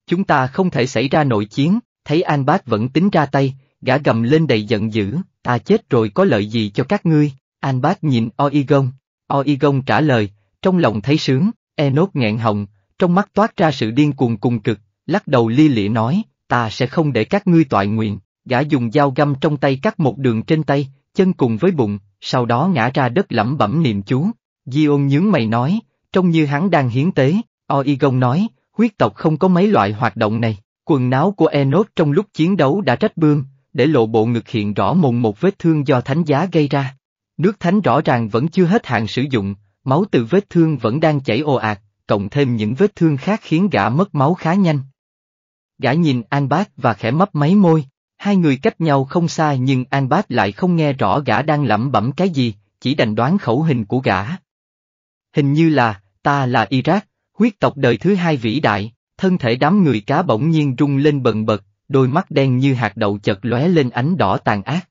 Chúng ta không thể xảy ra nội chiến, thấy An Bác vẫn tính ra tay, gã gầm lên đầy giận dữ, ta chết rồi có lợi gì cho các ngươi, An Bác nhìn Oigon, Oigon trả lời, trong lòng thấy sướng, e nốt nghẹn họng, trong mắt toát ra sự điên cuồng cùng cực, lắc đầu li lịa nói, ta sẽ không để các ngươi toại nguyện, gã dùng dao găm trong tay cắt một đường trên tay, chân cùng với bụng, sau đó ngã ra đất lẩm bẩm niệm chú. Di nhướng mày nói, trông như hắn đang hiến tế, Oi nói, huyết tộc không có mấy loại hoạt động này, quần áo của Enos trong lúc chiến đấu đã rách bươm, để lộ bộ ngực hiện rõ mồn một vết thương do thánh giá gây ra. Nước thánh rõ ràng vẫn chưa hết hạn sử dụng, máu từ vết thương vẫn đang chảy ồ ạt, cộng thêm những vết thương khác khiến gã mất máu khá nhanh. Gã nhìn An Bác và khẽ mấp máy môi, Hai người cách nhau không xa nhưng An Bác lại không nghe rõ gã đang lẩm bẩm cái gì, chỉ đành đoán khẩu hình của gã. Hình như là, ta là Iraq, huyết tộc đời thứ hai vĩ đại, thân thể đám người cá bỗng nhiên rung lên bần bật, đôi mắt đen như hạt đậu chợt lóe lên ánh đỏ tàn ác.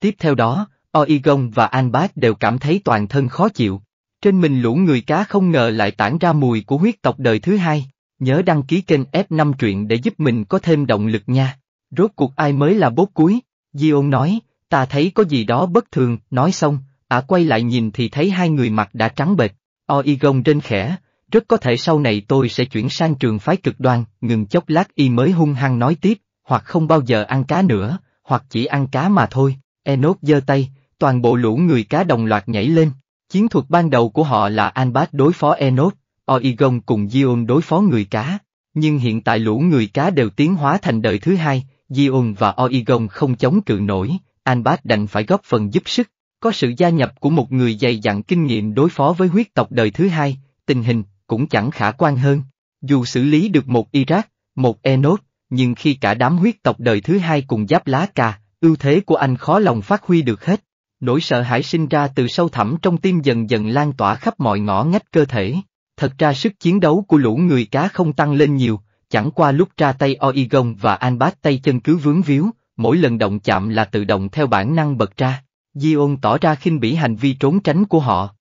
Tiếp theo đó, Oigon và an Anbat đều cảm thấy toàn thân khó chịu. Trên mình lũ người cá không ngờ lại tản ra mùi của huyết tộc đời thứ hai. Nhớ đăng ký kênh F5 truyện để giúp mình có thêm động lực nha. Rốt cuộc ai mới là bốt cuối? Di nói, ta thấy có gì đó bất thường, nói xong, ả quay lại nhìn thì thấy hai người mặt đã trắng bệch, oi trên khẽ, rất có thể sau này tôi sẽ chuyển sang trường phái cực đoan, ngừng chốc lát y mới hung hăng nói tiếp, hoặc không bao giờ ăn cá nữa, hoặc chỉ ăn cá mà thôi, Enoch giơ tay, toàn bộ lũ người cá đồng loạt nhảy lên, chiến thuật ban đầu của họ là Anbat đối phó Enoch, Oigon cùng Dion đối phó người cá, nhưng hiện tại lũ người cá đều tiến hóa thành đời thứ hai, Dion và Oigon không chống cự nổi, Anbat đành phải góp phần giúp sức. Có sự gia nhập của một người dày dặn kinh nghiệm đối phó với huyết tộc đời thứ hai, tình hình cũng chẳng khả quan hơn. Dù xử lý được một Iraq, một Enos, nhưng khi cả đám huyết tộc đời thứ hai cùng giáp lá cà, ưu thế của anh khó lòng phát huy được hết. Nỗi sợ hãi sinh ra từ sâu thẳm trong tim dần dần lan tỏa khắp mọi ngõ ngách cơ thể. Thật ra sức chiến đấu của lũ người cá không tăng lên nhiều, Chẳng qua lúc ra tay Oigon và Anbat tay chân cứ vướng víu, mỗi lần động chạm là tự động theo bản năng bật ra. Dion tỏ ra khinh bỉ hành vi trốn tránh của họ.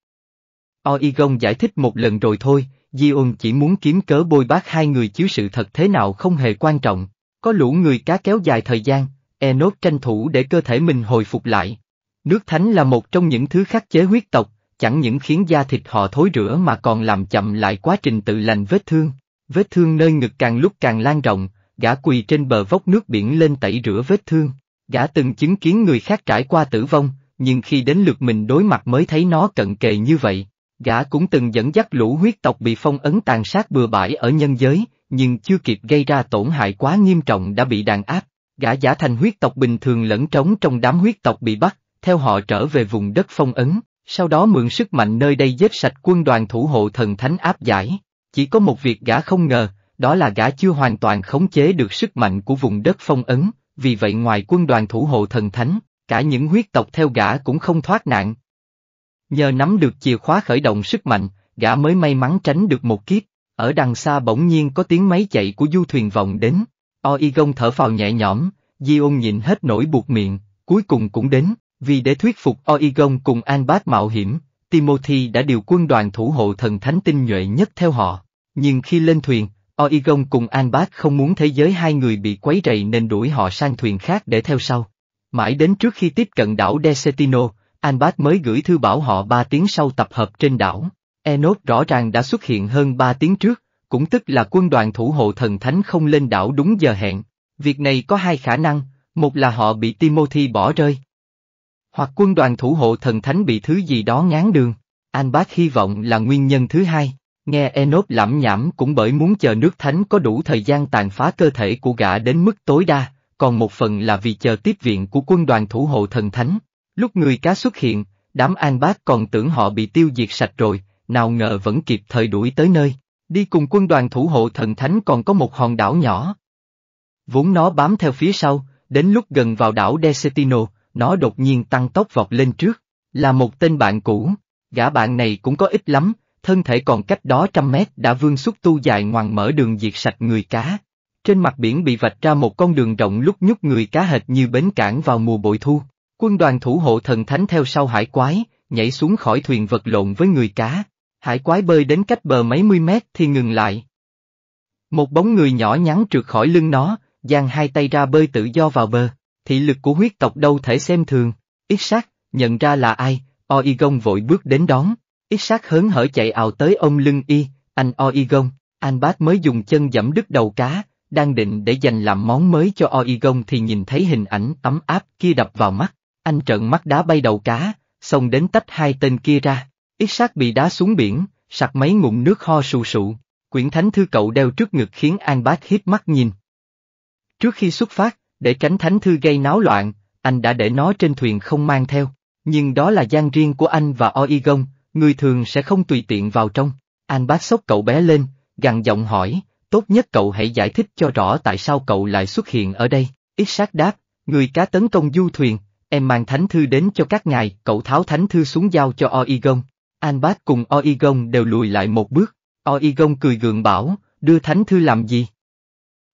Oigon giải thích một lần rồi thôi, Dion chỉ muốn kiếm cớ bôi bác hai người chiếu sự thật thế nào không hề quan trọng. Có lũ người cá kéo dài thời gian, Enos tranh thủ để cơ thể mình hồi phục lại. Nước thánh là một trong những thứ khắc chế huyết tộc, chẳng những khiến da thịt họ thối rửa mà còn làm chậm lại quá trình tự lành vết thương. Vết thương nơi ngực càng lúc càng lan rộng, gã quỳ trên bờ vốc nước biển lên tẩy rửa vết thương. Gã từng chứng kiến người khác trải qua tử vong, nhưng khi đến lượt mình đối mặt mới thấy nó cận kề như vậy. Gã cũng từng dẫn dắt lũ huyết tộc bị phong ấn tàn sát bừa bãi ở nhân giới, nhưng chưa kịp gây ra tổn hại quá nghiêm trọng đã bị đàn áp. Gã giả thành huyết tộc bình thường lẫn trống trong đám huyết tộc bị bắt, theo họ trở về vùng đất phong ấn, sau đó mượn sức mạnh nơi đây giết sạch quân đoàn thủ hộ thần thánh áp giải. Chỉ có một việc gã không ngờ, đó là gã chưa hoàn toàn khống chế được sức mạnh của vùng đất phong ấn, vì vậy ngoài quân đoàn thủ hộ thần thánh, cả những huyết tộc theo gã cũng không thoát nạn. Nhờ nắm được chìa khóa khởi động sức mạnh, gã mới may mắn tránh được một kiếp, ở đằng xa bỗng nhiên có tiếng máy chạy của du thuyền vọng đến, Oigon thở phào nhẹ nhõm, Di nhịn hết nổi buộc miệng, cuối cùng cũng đến, vì để thuyết phục Oigon cùng An Bác mạo hiểm, Timothy đã điều quân đoàn thủ hộ thần thánh tinh nhuệ nhất theo họ. Nhưng khi lên thuyền, Oigon cùng Anbat không muốn thế giới hai người bị quấy rầy nên đuổi họ sang thuyền khác để theo sau. Mãi đến trước khi tiếp cận đảo Desetino, Anbat mới gửi thư bảo họ ba tiếng sau tập hợp trên đảo. Enos rõ ràng đã xuất hiện hơn ba tiếng trước, cũng tức là quân đoàn thủ hộ thần thánh không lên đảo đúng giờ hẹn. Việc này có hai khả năng, một là họ bị Timothy bỏ rơi. Hoặc quân đoàn thủ hộ thần thánh bị thứ gì đó ngán đường. Anbat hy vọng là nguyên nhân thứ hai. Nghe Enop lẩm nhẩm cũng bởi muốn chờ nước thánh có đủ thời gian tàn phá cơ thể của gã đến mức tối đa, còn một phần là vì chờ tiếp viện của quân đoàn thủ hộ thần thánh. Lúc người cá xuất hiện, đám an bác còn tưởng họ bị tiêu diệt sạch rồi, nào ngờ vẫn kịp thời đuổi tới nơi. Đi cùng quân đoàn thủ hộ thần thánh còn có một hòn đảo nhỏ. Vốn nó bám theo phía sau, đến lúc gần vào đảo Desetino, nó đột nhiên tăng tốc vọt lên trước. Là một tên bạn cũ, gã bạn này cũng có ít lắm, thân thể còn cách đó trăm mét đã vươn xúc tu dài ngoằn mở đường diệt sạch người cá. Trên mặt biển bị vạch ra một con đường rộng lúc nhúc người cá hệt như bến cảng vào mùa bội thu. Quân đoàn thủ hộ thần thánh theo sau hải quái, nhảy xuống khỏi thuyền vật lộn với người cá. Hải quái bơi đến cách bờ mấy mươi mét thì ngừng lại. Một bóng người nhỏ nhắn trượt khỏi lưng nó, giang hai tay ra bơi tự do vào bờ. Thị lực của huyết tộc đâu thể xem thường. Ít sát, nhận ra là ai, Oigon vội bước đến đón. Ít sát hớn hở chạy ào tới ông lưng y, anh Oigon, anh bác mới dùng chân dẫm đứt đầu cá, đang định để dành làm món mới cho Oigon thì nhìn thấy hình ảnh tấm áp kia đập vào mắt, anh trợn mắt đá bay đầu cá, xông đến tách hai tên kia ra, ít sát bị đá xuống biển, sặc mấy ngụm nước ho sù sụ, quyển thánh thư cậu đeo trước ngực khiến An Bác hít mắt nhìn. Trước khi xuất phát, để tránh thánh thư gây náo loạn, anh đã để nó trên thuyền không mang theo, nhưng đó là gian riêng của anh và Oigon, người thường sẽ không tùy tiện vào trong. An bác sốc cậu bé lên, gằn giọng hỏi, tốt nhất cậu hãy giải thích cho rõ tại sao cậu lại xuất hiện ở đây. Ít sát đáp, người cá tấn công du thuyền, em mang thánh thư đến cho các ngài, cậu tháo thánh thư xuống giao cho Oigon. An bác cùng Oigon đều lùi lại một bước, Oigon cười gượng bảo, đưa thánh thư làm gì?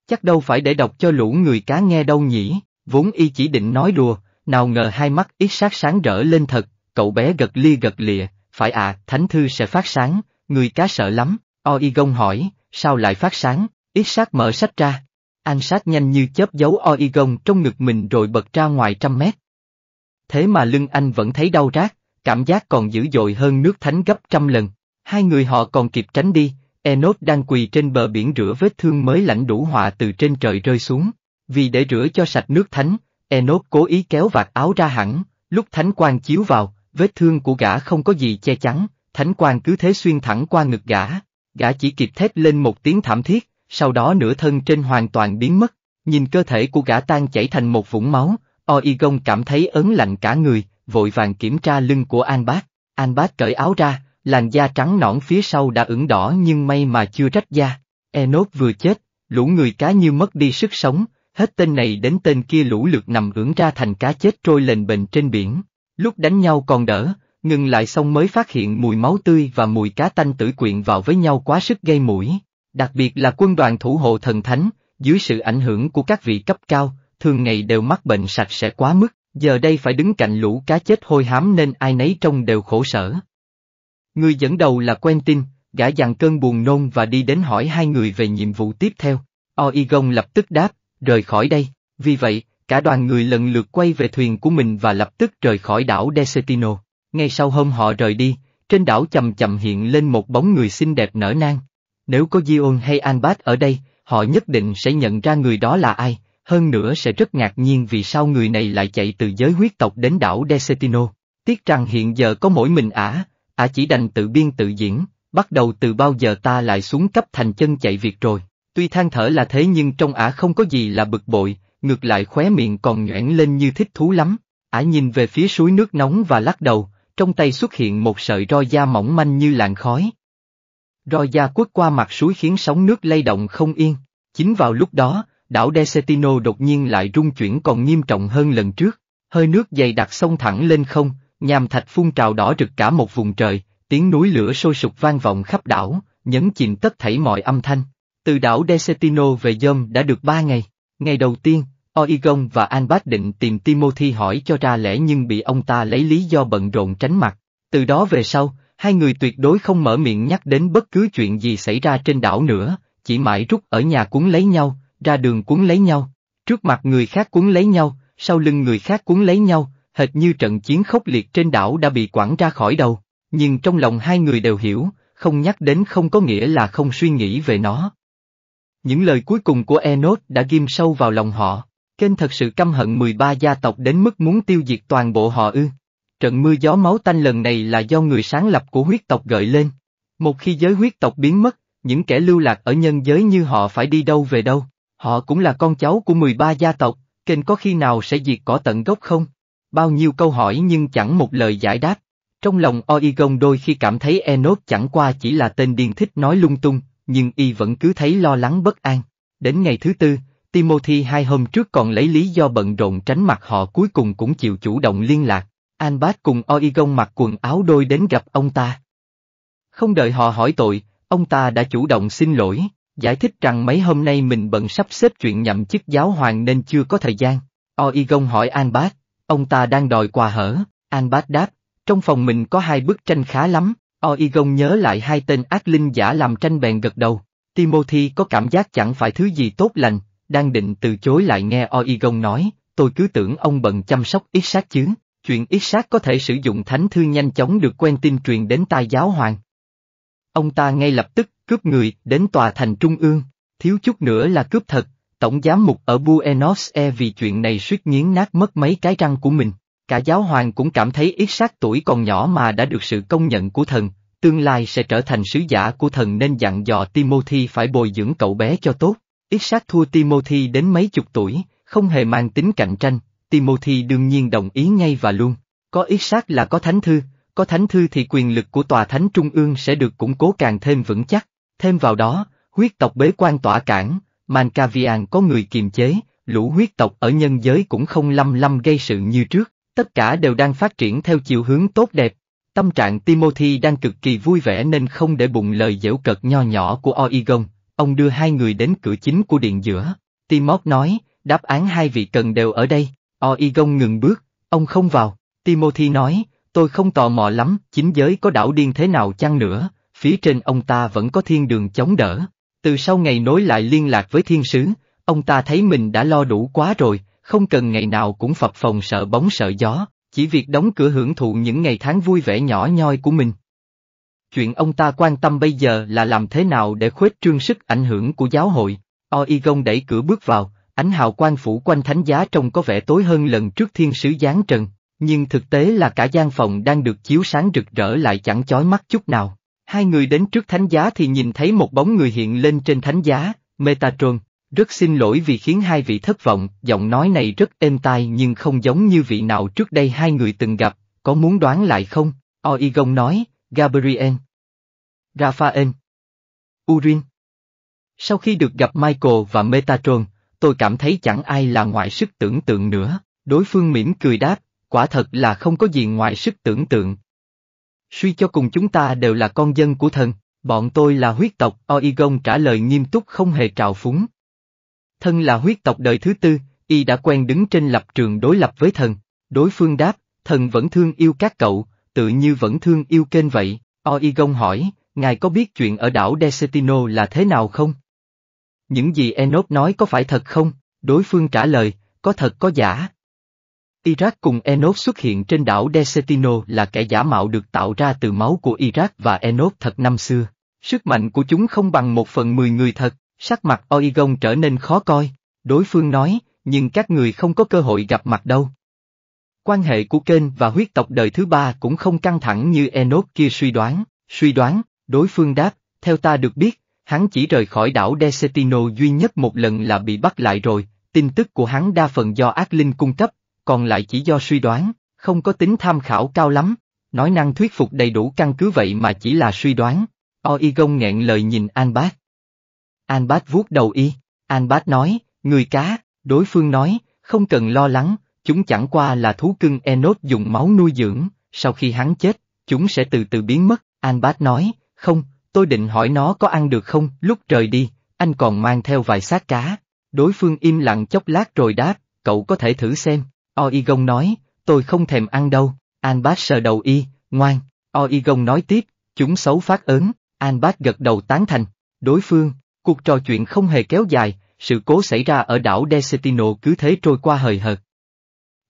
Chắc đâu phải để đọc cho lũ người cá nghe đâu nhỉ, vốn y chỉ định nói đùa, nào ngờ hai mắt ít sát sáng rỡ lên thật, cậu bé gật lia gật lịa, phải à, thánh thư sẽ phát sáng, người cá sợ lắm, Oigon hỏi, sao lại phát sáng, ít sát mở sách ra. An sát nhanh như chớp giấu Oigon trong ngực mình rồi bật ra ngoài trăm mét. Thế mà lưng anh vẫn thấy đau rát, cảm giác còn dữ dội hơn nước thánh gấp trăm lần. Hai người họ còn kịp tránh đi, Enos đang quỳ trên bờ biển rửa vết thương mới lãnh đủ họa từ trên trời rơi xuống. Vì để rửa cho sạch nước thánh, Enos cố ý kéo vạt áo ra hẳn, lúc thánh quang chiếu vào, Vết thương của gã không có gì che chắn, thánh quan cứ thế xuyên thẳng qua ngực gã. Gã chỉ kịp thét lên một tiếng thảm thiết, sau đó nửa thân trên hoàn toàn biến mất, nhìn cơ thể của gã tan chảy thành một vũng máu, Oigon cảm thấy ớn lạnh cả người, vội vàng kiểm tra lưng của An Bác. An Bác cởi áo ra, làn da trắng nõn phía sau đã ửng đỏ nhưng may mà chưa rách da. Enos vừa chết, lũ người cá như mất đi sức sống, hết tên này đến tên kia lũ lượt nằm ưỡn ra thành cá chết trôi lên bềnh trên biển. Lúc đánh nhau còn đỡ, ngừng lại xong mới phát hiện mùi máu tươi và mùi cá tanh tử quyện vào với nhau quá sức gây mũi. Đặc biệt là quân đoàn thủ hộ thần thánh, dưới sự ảnh hưởng của các vị cấp cao, thường ngày đều mắc bệnh sạch sẽ quá mức, giờ đây phải đứng cạnh lũ cá chết hôi hám nên ai nấy trông đều khổ sở. Người dẫn đầu là Quentin, gã dằn cơn buồn nôn và đi đến hỏi hai người về nhiệm vụ tiếp theo. Oigon lập tức đáp, rời khỏi đây, vì vậy, cả đoàn người lần lượt quay về thuyền của mình và lập tức rời khỏi đảo Desetino. Ngay sau hôm họ rời đi, trên đảo chậm chậm hiện lên một bóng người xinh đẹp nở nang. Nếu có Dion hay Anbat ở đây, họ nhất định sẽ nhận ra người đó là ai, hơn nữa sẽ rất ngạc nhiên vì sao người này lại chạy từ giới huyết tộc đến đảo Desetino. Tiếc rằng hiện giờ có mỗi mình ả, ả chỉ đành tự biên tự diễn, bắt đầu từ bao giờ ta lại xuống cấp thành chân chạy việc rồi. Tuy than thở là thế nhưng trong ả không có gì là bực bội, ngược lại khóe miệng còn nhoẻn lên như thích thú lắm. Ả nhìn về phía suối nước nóng và lắc đầu, trong tay xuất hiện một sợi roi da mỏng manh như làn khói. Roi da quất qua mặt suối khiến sóng nước lay động không yên. Chính vào lúc đó, đảo Decetino đột nhiên lại rung chuyển còn nghiêm trọng hơn lần trước. Hơi nước dày đặc sông thẳng lên không, nhàm thạch phun trào đỏ rực cả một vùng trời, tiếng núi lửa sôi sục vang vọng khắp đảo, nhấn chìm tất thảy mọi âm thanh. Từ đảo Decetino về Dơm đã được ba ngày. Ngày đầu tiên, Oigon và Anbat định tìm Timothy hỏi cho ra lẽ nhưng bị ông ta lấy lý do bận rộn tránh mặt. Từ đó về sau, hai người tuyệt đối không mở miệng nhắc đến bất cứ chuyện gì xảy ra trên đảo nữa, chỉ mãi rút ở nhà cuốn lấy nhau, ra đường cuốn lấy nhau, trước mặt người khác cuốn lấy nhau, sau lưng người khác cuốn lấy nhau, hệt như trận chiến khốc liệt trên đảo đã bị quẳng ra khỏi đầu. Nhưng trong lòng hai người đều hiểu, không nhắc đến không có nghĩa là không suy nghĩ về nó. Những lời cuối cùng của Enos đã ghim sâu vào lòng họ. Kênh thật sự căm hận 13 gia tộc đến mức muốn tiêu diệt toàn bộ họ ư. Trận mưa gió máu tanh lần này là do người sáng lập của huyết tộc gợi lên. Một khi giới huyết tộc biến mất, những kẻ lưu lạc ở nhân giới như họ phải đi đâu về đâu. Họ cũng là con cháu của 13 gia tộc, kênh có khi nào sẽ diệt cỏ tận gốc không? Bao nhiêu câu hỏi nhưng chẳng một lời giải đáp. Trong lòng Oigon đôi khi cảm thấy Enos chẳng qua chỉ là tên điên thích nói lung tung, nhưng y vẫn cứ thấy lo lắng bất an. Đến ngày thứ tư, Timothy hai hôm trước còn lấy lý do bận rộn tránh mặt họ cuối cùng cũng chịu chủ động liên lạc. Anbat cùng Oigon mặc quần áo đôi đến gặp ông ta. Không đợi họ hỏi tội, ông ta đã chủ động xin lỗi, giải thích rằng mấy hôm nay mình bận sắp xếp chuyện nhậm chức giáo hoàng nên chưa có thời gian. Oigon hỏi Anbat, ông ta đang đòi quà hở, Anbat đáp, trong phòng mình có hai bức tranh khá lắm, Oigon nhớ lại hai tên ác linh giả làm tranh bèn gật đầu. Timothy có cảm giác chẳng phải thứ gì tốt lành, đang định từ chối lại nghe Oigon nói, tôi cứ tưởng ông bận chăm sóc ít sát chứ, chuyện ít sát có thể sử dụng thánh thư nhanh chóng được quen tin truyền đến tai giáo hoàng. Ông ta ngay lập tức cướp người đến tòa thành trung ương, thiếu chút nữa là cướp thật, tổng giám mục ở Buenos Aires vì chuyện này suýt nghiến nát mất mấy cái răng của mình. Cả giáo hoàng cũng cảm thấy ít sát tuổi còn nhỏ mà đã được sự công nhận của thần, tương lai sẽ trở thành sứ giả của thần nên dặn dò Timothy phải bồi dưỡng cậu bé cho tốt. Ít sát thua Timothy đến mấy chục tuổi, không hề mang tính cạnh tranh, Timothy đương nhiên đồng ý ngay và luôn. Có ít sát là có thánh thư, có thánh thư thì quyền lực của tòa thánh trung ương sẽ được củng cố càng thêm vững chắc. Thêm vào đó, huyết tộc bế quan tỏa cản, Mancavian có người kiềm chế, lũ huyết tộc ở nhân giới cũng không lâm lâm gây sự như trước, tất cả đều đang phát triển theo chiều hướng tốt đẹp. Tâm trạng Timothy đang cực kỳ vui vẻ nên không để bụng lời dễu cợt nho nhỏ của Oigon, Ông đưa hai người đến cửa chính của điện giữa. Timot nói, đáp án hai vị cần đều ở đây. Oigon ngừng bước, ông không vào. Timothy nói, tôi không tò mò lắm, chính giới có đảo điên thế nào chăng nữa, phía trên ông ta vẫn có thiên đường chống đỡ. Từ sau ngày nối lại liên lạc với thiên sứ, ông ta thấy mình đã lo đủ quá rồi, không cần ngày nào cũng phập phòng sợ bóng sợ gió, chỉ việc đóng cửa hưởng thụ những ngày tháng vui vẻ nhỏ nhoi của mình. Chuyện ông ta quan tâm bây giờ là làm thế nào để khuếch trương sức ảnh hưởng của giáo hội. Oigon đẩy cửa bước vào, ánh hào quang phủ quanh thánh giá trông có vẻ tối hơn lần trước thiên sứ giáng trần, nhưng thực tế là cả gian phòng đang được chiếu sáng rực rỡ lại chẳng chói mắt chút nào. Hai người đến trước thánh giá thì nhìn thấy một bóng người hiện lên trên thánh giá, Metatron. Rất xin lỗi vì khiến hai vị thất vọng, giọng nói này rất êm tai nhưng không giống như vị nào trước đây hai người từng gặp, có muốn đoán lại không? Oigon nói, Gabriel, Raphael. Urin. Sau khi được gặp Michael và Metatron, tôi cảm thấy chẳng ai là ngoại sức tưởng tượng nữa, đối phương mỉm cười đáp, quả thật là không có gì ngoại sức tưởng tượng. Suy cho cùng chúng ta đều là con dân của thần, bọn tôi là huyết tộc, Oigon trả lời nghiêm túc không hề trào phúng. Thân là huyết tộc đời thứ tư, y đã quen đứng trên lập trường đối lập với thần, đối phương đáp, thần vẫn thương yêu các cậu, tự như vẫn thương yêu kênh vậy, Oigon hỏi, ngài có biết chuyện ở đảo Desetino là thế nào không? Những gì Enoch nói có phải thật không? Đối phương trả lời, có thật có giả. Iraq cùng Enoch xuất hiện trên đảo Desetino là kẻ giả mạo được tạo ra từ máu của Iraq và Enoch thật năm xưa. Sức mạnh của chúng không bằng một phần mười người thật, sắc mặt Oigon trở nên khó coi. Đối phương nói, nhưng các người không có cơ hội gặp mặt đâu. Quan hệ của kênh và huyết tộc đời thứ ba cũng không căng thẳng như Enoch kia suy đoán, suy đoán, Đối phương đáp, theo ta được biết, hắn chỉ rời khỏi đảo Desetino duy nhất một lần là bị bắt lại rồi, tin tức của hắn đa phần do ác linh cung cấp, còn lại chỉ do suy đoán, không có tính tham khảo cao lắm, nói năng thuyết phục đầy đủ căn cứ vậy mà chỉ là suy đoán. Oigon nghẹn lời nhìn Anbat. Anbat vuốt đầu y, Anbat nói, người cá, đối phương nói, không cần lo lắng, chúng chẳng qua là thú cưng Enos dùng máu nuôi dưỡng, sau khi hắn chết, chúng sẽ từ từ biến mất, Anbat nói, không, tôi định hỏi nó có ăn được không, lúc trời đi, anh còn mang theo vài xác cá. Đối phương im lặng chốc lát rồi đáp, cậu có thể thử xem. Oigon nói, tôi không thèm ăn đâu. An sờ đầu y, ngoan. Oigon nói tiếp, chúng xấu phát ớn. An gật đầu tán thành. Đối phương, cuộc trò chuyện không hề kéo dài, sự cố xảy ra ở đảo Desetino cứ thế trôi qua hời hợt.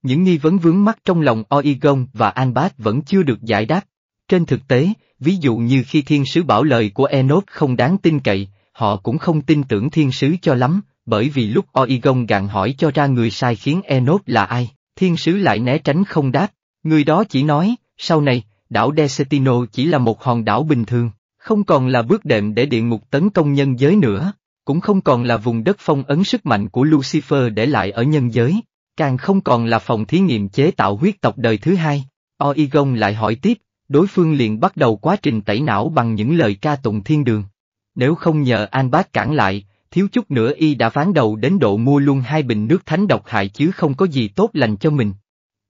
Những nghi vấn vướng mắt trong lòng Oigon và An vẫn chưa được giải đáp. Trên thực tế, ví dụ như khi thiên sứ bảo lời của Enos không đáng tin cậy, họ cũng không tin tưởng thiên sứ cho lắm, bởi vì lúc Oigon gạn hỏi cho ra người sai khiến Enos là ai, thiên sứ lại né tránh không đáp, người đó chỉ nói, sau này, đảo Desetino chỉ là một hòn đảo bình thường, không còn là bước đệm để địa ngục tấn công nhân giới nữa, cũng không còn là vùng đất phong ấn sức mạnh của Lucifer để lại ở nhân giới, càng không còn là phòng thí nghiệm chế tạo huyết tộc đời thứ hai. Oigon lại hỏi tiếp, đối phương liền bắt đầu quá trình tẩy não bằng những lời ca tụng thiên đường. Nếu không nhờ An Bác cản lại, thiếu chút nữa y đã ván đầu đến độ mua luôn hai bình nước thánh độc hại chứ không có gì tốt lành cho mình.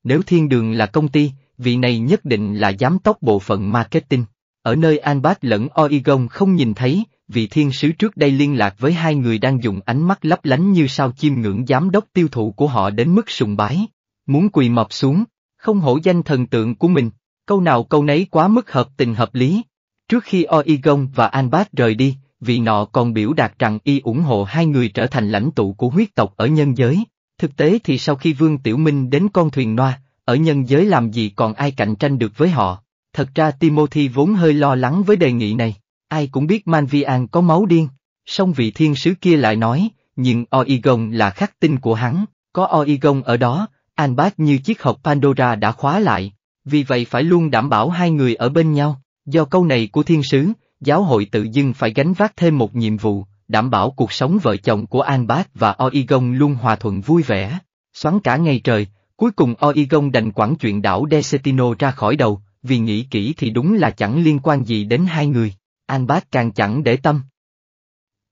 Nếu thiên đường là công ty, vị này nhất định là giám đốc bộ phận marketing. Ở nơi An Bác lẫn Oigon không nhìn thấy, vị thiên sứ trước đây liên lạc với hai người đang dùng ánh mắt lấp lánh như sao chim ngưỡng giám đốc tiêu thụ của họ đến mức sùng bái. Muốn quỳ mập xuống, không hổ danh thần tượng của mình câu nào câu nấy quá mức hợp tình hợp lý. Trước khi Oigon và Anbat rời đi, vị nọ còn biểu đạt rằng y ủng hộ hai người trở thành lãnh tụ của huyết tộc ở nhân giới. Thực tế thì sau khi Vương Tiểu Minh đến con thuyền Noa, ở nhân giới làm gì còn ai cạnh tranh được với họ. Thật ra Timothy vốn hơi lo lắng với đề nghị này, ai cũng biết Manvian có máu điên. Song vị thiên sứ kia lại nói, nhưng Oigon là khắc tinh của hắn, có Oigon ở đó, Anbat như chiếc hộp Pandora đã khóa lại, vì vậy phải luôn đảm bảo hai người ở bên nhau. Do câu này của thiên sứ, giáo hội tự dưng phải gánh vác thêm một nhiệm vụ, đảm bảo cuộc sống vợ chồng của An Bác và Oigon luôn hòa thuận vui vẻ. Xoắn cả ngày trời, cuối cùng Oigon đành quản chuyện đảo Desetino ra khỏi đầu, vì nghĩ kỹ thì đúng là chẳng liên quan gì đến hai người, An Bác càng chẳng để tâm.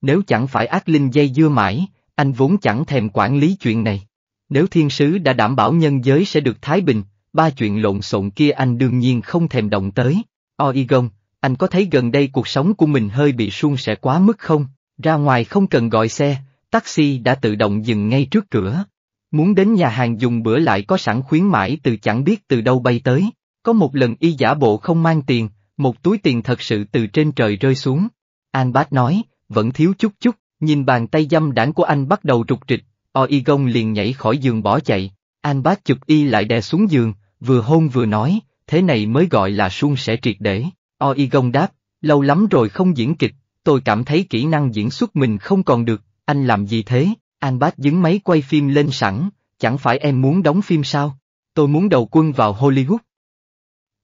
Nếu chẳng phải ác linh dây dưa mãi, anh vốn chẳng thèm quản lý chuyện này. Nếu thiên sứ đã đảm bảo nhân giới sẽ được thái bình, ba chuyện lộn xộn kia anh đương nhiên không thèm động tới. Oigon, anh có thấy gần đây cuộc sống của mình hơi bị suôn sẻ quá mức không? Ra ngoài không cần gọi xe, taxi đã tự động dừng ngay trước cửa. Muốn đến nhà hàng dùng bữa lại có sẵn khuyến mãi từ chẳng biết từ đâu bay tới. Có một lần y giả bộ không mang tiền, một túi tiền thật sự từ trên trời rơi xuống. An Bát nói, vẫn thiếu chút chút, nhìn bàn tay dâm đảng của anh bắt đầu trục trịch, Oigon liền nhảy khỏi giường bỏ chạy. An Bát chụp y lại đè xuống giường, vừa hôn vừa nói, thế này mới gọi là suôn sẻ triệt để. Oi Gông đáp, lâu lắm rồi không diễn kịch, tôi cảm thấy kỹ năng diễn xuất mình không còn được, anh làm gì thế? An bát dứng máy quay phim lên sẵn, chẳng phải em muốn đóng phim sao? Tôi muốn đầu quân vào Hollywood.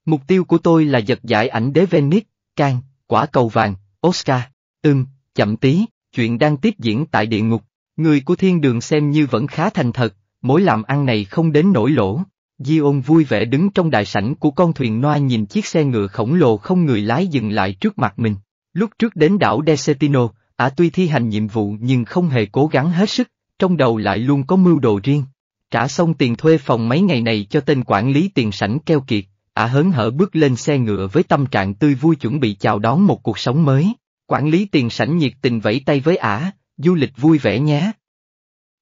Mục tiêu của tôi là giật giải ảnh đế Venice, Cannes, quả cầu vàng, Oscar. Ừm, chậm tí, chuyện đang tiếp diễn tại địa ngục. Người của thiên đường xem như vẫn khá thành thật, mối làm ăn này không đến nổi lỗ, Dion vui vẻ đứng trong đại sảnh của con thuyền noa nhìn chiếc xe ngựa khổng lồ không người lái dừng lại trước mặt mình. Lúc trước đến đảo Desetino, ả tuy thi hành nhiệm vụ nhưng không hề cố gắng hết sức, trong đầu lại luôn có mưu đồ riêng. Trả xong tiền thuê phòng mấy ngày này cho tên quản lý tiền sảnh keo kiệt, ả hớn hở bước lên xe ngựa với tâm trạng tươi vui chuẩn bị chào đón một cuộc sống mới. Quản lý tiền sảnh nhiệt tình vẫy tay với ả, du lịch vui vẻ nhé.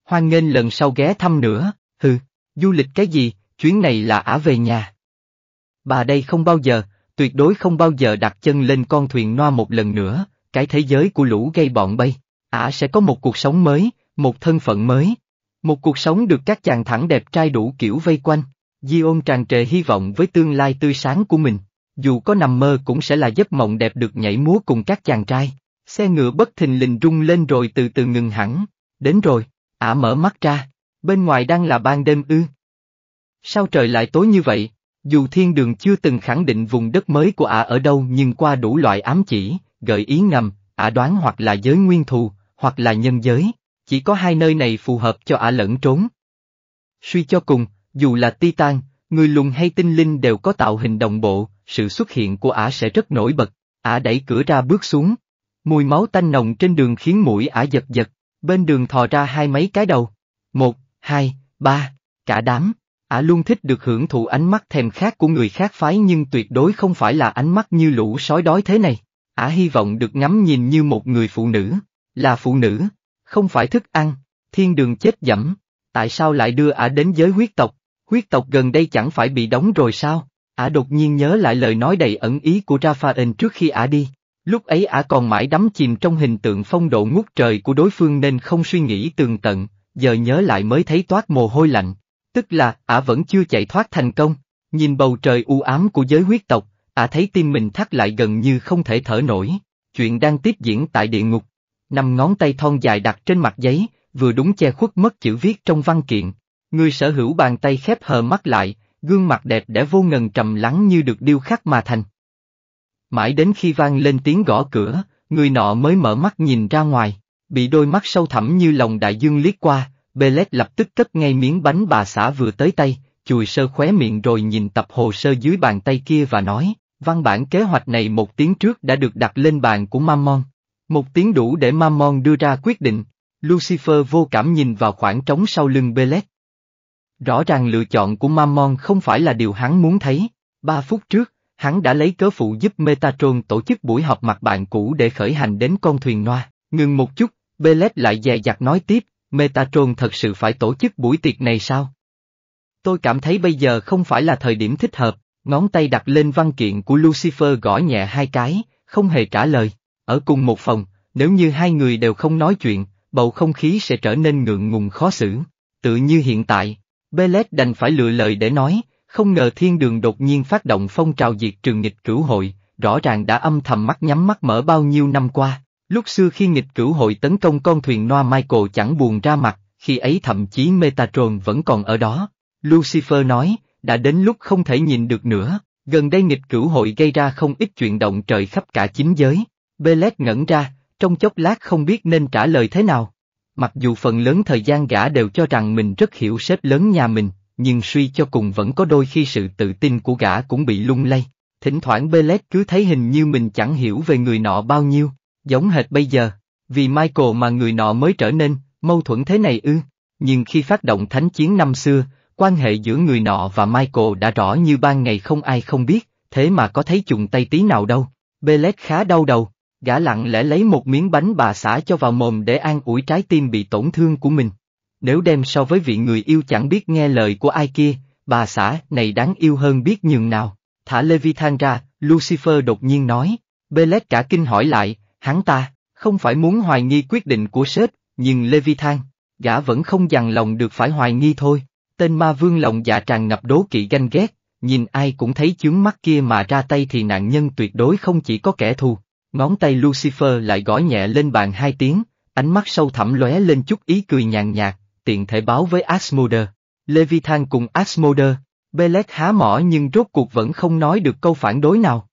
Hoan nghênh lần sau ghé thăm nữa, hừ, du lịch cái gì, chuyến này là ả về nhà. Bà đây không bao giờ, tuyệt đối không bao giờ đặt chân lên con thuyền noa một lần nữa, cái thế giới của lũ gây bọn bay, ả sẽ có một cuộc sống mới, một thân phận mới. Một cuộc sống được các chàng thẳng đẹp trai đủ kiểu vây quanh, Di ôn tràn trề hy vọng với tương lai tươi sáng của mình, dù có nằm mơ cũng sẽ là giấc mộng đẹp được nhảy múa cùng các chàng trai. Xe ngựa bất thình lình rung lên rồi từ từ ngừng hẳn, đến rồi, ả mở mắt ra, bên ngoài đang là ban đêm ư. Sao trời lại tối như vậy? Dù thiên đường chưa từng khẳng định vùng đất mới của ả ở đâu nhưng qua đủ loại ám chỉ, gợi ý ngầm, ả đoán hoặc là giới nguyên thù, hoặc là nhân giới, chỉ có hai nơi này phù hợp cho ả à lẫn trốn. Suy cho cùng, dù là Titan, người lùng hay tinh linh đều có tạo hình đồng bộ, sự xuất hiện của ả sẽ rất nổi bật, ả đẩy cửa ra bước xuống. Mùi máu tanh nồng trên đường khiến mũi ả giật giật, bên đường thò ra hai mấy cái đầu. Một, hai, ba, cả đám. Ả luôn thích được hưởng thụ ánh mắt thèm khát của người khác phái nhưng tuyệt đối không phải là ánh mắt như lũ sói đói thế này. Ả hy vọng được ngắm nhìn như một người phụ nữ, là phụ nữ, không phải thức ăn, thiên đường chết dẫm. Tại sao lại đưa Ả đến giới huyết tộc? Huyết tộc gần đây chẳng phải bị đóng rồi sao? Ả đột nhiên nhớ lại lời nói đầy ẩn ý của Raphael trước khi Ả đi. Lúc ấy Ả còn mãi đắm chìm trong hình tượng phong độ ngút trời của đối phương nên không suy nghĩ tường tận, giờ nhớ lại mới thấy toát mồ hôi lạnh. Tức là, ả vẫn chưa chạy thoát thành công, nhìn bầu trời u ám của giới huyết tộc, ả thấy tim mình thắt lại gần như không thể thở nổi. Chuyện đang tiếp diễn tại địa ngục. nằm ngón tay thon dài đặt trên mặt giấy, vừa đúng che khuất mất chữ viết trong văn kiện. Người sở hữu bàn tay khép hờ mắt lại, gương mặt đẹp để vô ngần trầm lắng như được điêu khắc mà thành. Mãi đến khi vang lên tiếng gõ cửa, người nọ mới mở mắt nhìn ra ngoài, bị đôi mắt sâu thẳm như lòng đại dương liếc qua, Belet lập tức cất ngay miếng bánh bà xã vừa tới tay, chùi sơ khóe miệng rồi nhìn tập hồ sơ dưới bàn tay kia và nói, văn bản kế hoạch này một tiếng trước đã được đặt lên bàn của Mammon. Một tiếng đủ để Mammon đưa ra quyết định, Lucifer vô cảm nhìn vào khoảng trống sau lưng Belet. Rõ ràng lựa chọn của Mammon không phải là điều hắn muốn thấy, ba phút trước, hắn đã lấy cớ phụ giúp Metatron tổ chức buổi họp mặt bạn cũ để khởi hành đến con thuyền Noa, ngừng một chút, Belet lại dè dặt nói tiếp, Metatron thật sự phải tổ chức buổi tiệc này sao? Tôi cảm thấy bây giờ không phải là thời điểm thích hợp, ngón tay đặt lên văn kiện của Lucifer gõ nhẹ hai cái, không hề trả lời. Ở cùng một phòng, nếu như hai người đều không nói chuyện, bầu không khí sẽ trở nên ngượng ngùng khó xử. Tự như hiện tại, Belet đành phải lựa lời để nói, không ngờ thiên đường đột nhiên phát động phong trào diệt trường nghịch cửu hội, rõ ràng đã âm thầm mắt nhắm mắt mở bao nhiêu năm qua. Lúc xưa khi nghịch cửu hội tấn công con thuyền Noa Michael chẳng buồn ra mặt, khi ấy thậm chí Metatron vẫn còn ở đó. Lucifer nói, đã đến lúc không thể nhìn được nữa, gần đây nghịch cửu hội gây ra không ít chuyện động trời khắp cả chính giới. Belet ngẩn ra, trong chốc lát không biết nên trả lời thế nào. Mặc dù phần lớn thời gian gã đều cho rằng mình rất hiểu sếp lớn nhà mình, nhưng suy cho cùng vẫn có đôi khi sự tự tin của gã cũng bị lung lay. Thỉnh thoảng Belet cứ thấy hình như mình chẳng hiểu về người nọ bao nhiêu, giống hệt bây giờ, vì Michael mà người nọ mới trở nên, mâu thuẫn thế này ư, nhưng khi phát động thánh chiến năm xưa, quan hệ giữa người nọ và Michael đã rõ như ban ngày không ai không biết, thế mà có thấy trùng tay tí nào đâu, Belet khá đau đầu, gã lặng lẽ lấy một miếng bánh bà xã cho vào mồm để an ủi trái tim bị tổn thương của mình. Nếu đem so với vị người yêu chẳng biết nghe lời của ai kia, bà xã này đáng yêu hơn biết nhường nào. Thả Leviathan ra, Lucifer đột nhiên nói. Belet cả kinh hỏi lại, hắn ta, không phải muốn hoài nghi quyết định của sếp, nhưng Leviathan, gã vẫn không dằn lòng được phải hoài nghi thôi. Tên ma vương lòng dạ tràn ngập đố kỵ ganh ghét, nhìn ai cũng thấy chướng mắt kia mà ra tay thì nạn nhân tuyệt đối không chỉ có kẻ thù. Ngón tay Lucifer lại gõ nhẹ lên bàn hai tiếng, ánh mắt sâu thẳm lóe lên chút ý cười nhàn nhạt, tiện thể báo với Asmoder. Leviathan cùng Asmoder, Belek há mỏ nhưng rốt cuộc vẫn không nói được câu phản đối nào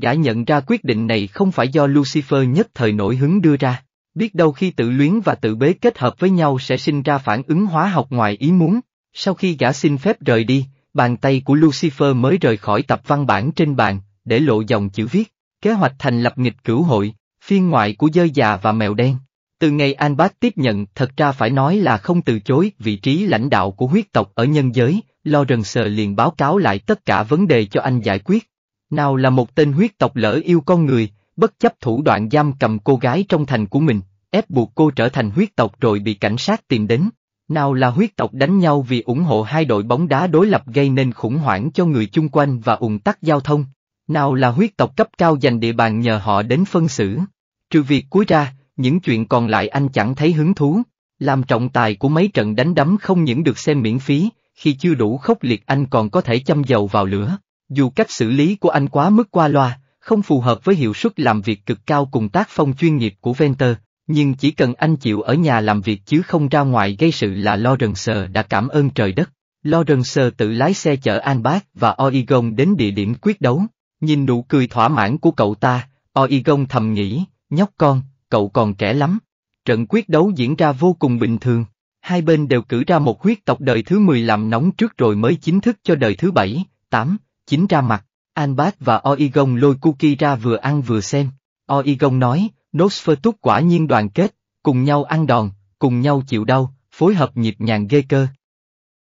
đã nhận ra quyết định này không phải do Lucifer nhất thời nổi hứng đưa ra. Biết đâu khi tự luyến và tự bế kết hợp với nhau sẽ sinh ra phản ứng hóa học ngoài ý muốn. Sau khi gã xin phép rời đi, bàn tay của Lucifer mới rời khỏi tập văn bản trên bàn, để lộ dòng chữ viết. Kế hoạch thành lập nghịch cửu hội, phiên ngoại của dơi già và mèo đen. Từ ngày Anbat tiếp nhận thật ra phải nói là không từ chối vị trí lãnh đạo của huyết tộc ở nhân giới, Lawrence liền báo cáo lại tất cả vấn đề cho anh giải quyết. Nào là một tên huyết tộc lỡ yêu con người, bất chấp thủ đoạn giam cầm cô gái trong thành của mình, ép buộc cô trở thành huyết tộc rồi bị cảnh sát tìm đến. Nào là huyết tộc đánh nhau vì ủng hộ hai đội bóng đá đối lập gây nên khủng hoảng cho người chung quanh và ủng tắc giao thông. Nào là huyết tộc cấp cao giành địa bàn nhờ họ đến phân xử. Trừ việc cuối ra, những chuyện còn lại anh chẳng thấy hứng thú. Làm trọng tài của mấy trận đánh đấm không những được xem miễn phí, khi chưa đủ khốc liệt anh còn có thể châm dầu vào lửa. Dù cách xử lý của anh quá mức qua loa, không phù hợp với hiệu suất làm việc cực cao cùng tác phong chuyên nghiệp của Venter, nhưng chỉ cần anh chịu ở nhà làm việc chứ không ra ngoài gây sự là Lawrence đã cảm ơn trời đất. Lawrence tự lái xe chở Albert và Oregon đến địa điểm quyết đấu. Nhìn nụ cười thỏa mãn của cậu ta, Oregon thầm nghĩ, nhóc con, cậu còn trẻ lắm. Trận quyết đấu diễn ra vô cùng bình thường. Hai bên đều cử ra một huyết tộc đời thứ 10 làm nóng trước rồi mới chính thức cho đời thứ 7, 8, chính ra mặt, Anbat và Oigon lôi cookie ra vừa ăn vừa xem. Oigon nói, Nosfertus quả nhiên đoàn kết, cùng nhau ăn đòn, cùng nhau chịu đau, phối hợp nhịp nhàng ghê cơ.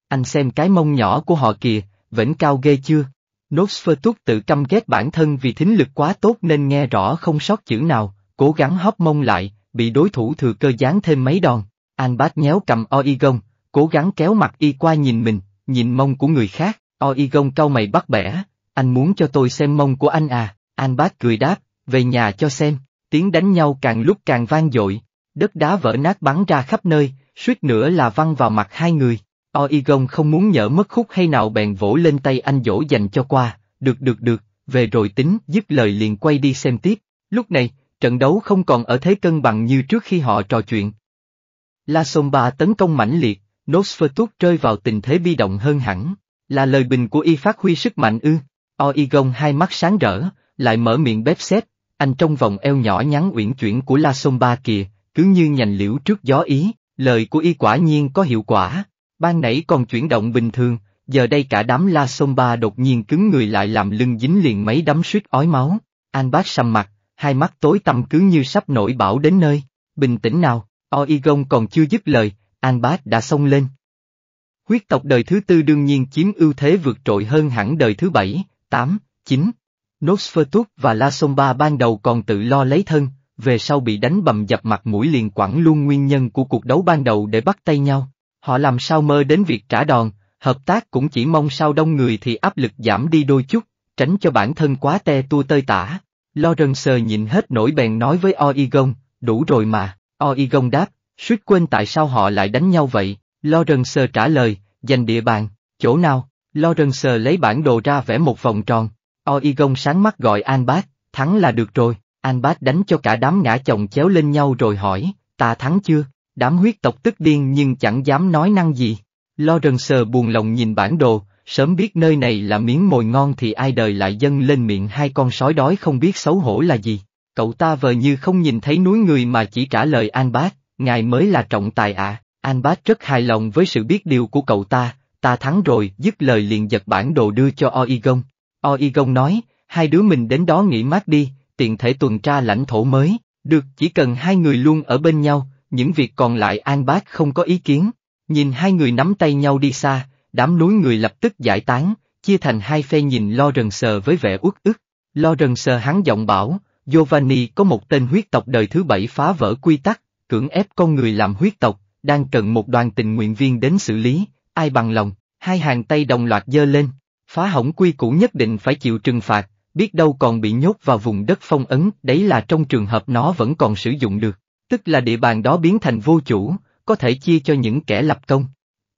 Anh xem cái mông nhỏ của họ kìa, vẫn cao ghê chưa? Nosfertus tự căm ghét bản thân vì thính lực quá tốt nên nghe rõ không sót chữ nào, cố gắng hóp mông lại, bị đối thủ thừa cơ giáng thêm mấy đòn. Anbat nhéo cầm Oigon, cố gắng kéo mặt y qua nhìn mình, nhìn mông của người khác. Oigon cau mày bắt bẻ, anh muốn cho tôi xem mông của anh à, An bác cười đáp, về nhà cho xem, tiếng đánh nhau càng lúc càng vang dội, đất đá vỡ nát bắn ra khắp nơi, suýt nữa là văng vào mặt hai người. Oigon không muốn nhỡ mất khúc hay nào bèn vỗ lên tay anh dỗ dành cho qua, được được được, về rồi tính, dứt lời liền quay đi xem tiếp. Lúc này, trận đấu không còn ở thế cân bằng như trước khi họ trò chuyện. La Somba tấn công mãnh liệt, Nosferatu rơi vào tình thế bi động hơn hẳn, là lời bình của y phát huy sức mạnh ư. Oi gông hai mắt sáng rỡ, lại mở miệng bếp xếp, anh trong vòng eo nhỏ nhắn uyển chuyển của La Sông Ba kìa, cứ như nhành liễu trước gió ý, lời của y quả nhiên có hiệu quả. Ban nãy còn chuyển động bình thường, giờ đây cả đám La Sông Ba đột nhiên cứng người lại làm lưng dính liền mấy đấm suýt ói máu. An bác sầm mặt, hai mắt tối tăm cứ như sắp nổi bão đến nơi. Bình tĩnh nào, Oigon còn chưa dứt lời, An bác đã xông lên, Huyết tộc đời thứ tư đương nhiên chiếm ưu thế vượt trội hơn hẳn đời thứ bảy, tám, chín. Nosferatu và La Somba ban đầu còn tự lo lấy thân, về sau bị đánh bầm dập mặt mũi liền quẳng luôn nguyên nhân của cuộc đấu ban đầu để bắt tay nhau. Họ làm sao mơ đến việc trả đòn, hợp tác cũng chỉ mong sao đông người thì áp lực giảm đi đôi chút, tránh cho bản thân quá te tua tơi tả. Lo nhìn hết nổi bèn nói với Oigon, đủ rồi mà, Oigon đáp, suýt quên tại sao họ lại đánh nhau vậy. Lo sờ trả lời, dành địa bàn, chỗ nào, Lo sờ lấy bản đồ ra vẽ một vòng tròn, Oigon sáng mắt gọi An Anbat, thắng là được rồi, An Anbat đánh cho cả đám ngã chồng chéo lên nhau rồi hỏi, ta thắng chưa, đám huyết tộc tức điên nhưng chẳng dám nói năng gì. Lo sờ buồn lòng nhìn bản đồ, sớm biết nơi này là miếng mồi ngon thì ai đời lại dâng lên miệng hai con sói đói không biết xấu hổ là gì. Cậu ta vờ như không nhìn thấy núi người mà chỉ trả lời An Anbat, ngài mới là trọng tài ạ. An Bát rất hài lòng với sự biết điều của cậu ta, ta thắng rồi, dứt lời liền giật bản đồ đưa cho Oigon. Oigon nói, hai đứa mình đến đó nghỉ mát đi, tiện thể tuần tra lãnh thổ mới, được chỉ cần hai người luôn ở bên nhau, những việc còn lại An Bát không có ý kiến. Nhìn hai người nắm tay nhau đi xa, đám núi người lập tức giải tán, chia thành hai phe nhìn lo rần sờ với vẻ uất ức. Lo rần sờ hắn giọng bảo, Giovanni có một tên huyết tộc đời thứ bảy phá vỡ quy tắc, cưỡng ép con người làm huyết tộc, đang cần một đoàn tình nguyện viên đến xử lý, ai bằng lòng, hai hàng tay đồng loạt dơ lên, phá hỏng quy củ nhất định phải chịu trừng phạt, biết đâu còn bị nhốt vào vùng đất phong ấn, đấy là trong trường hợp nó vẫn còn sử dụng được, tức là địa bàn đó biến thành vô chủ, có thể chia cho những kẻ lập công.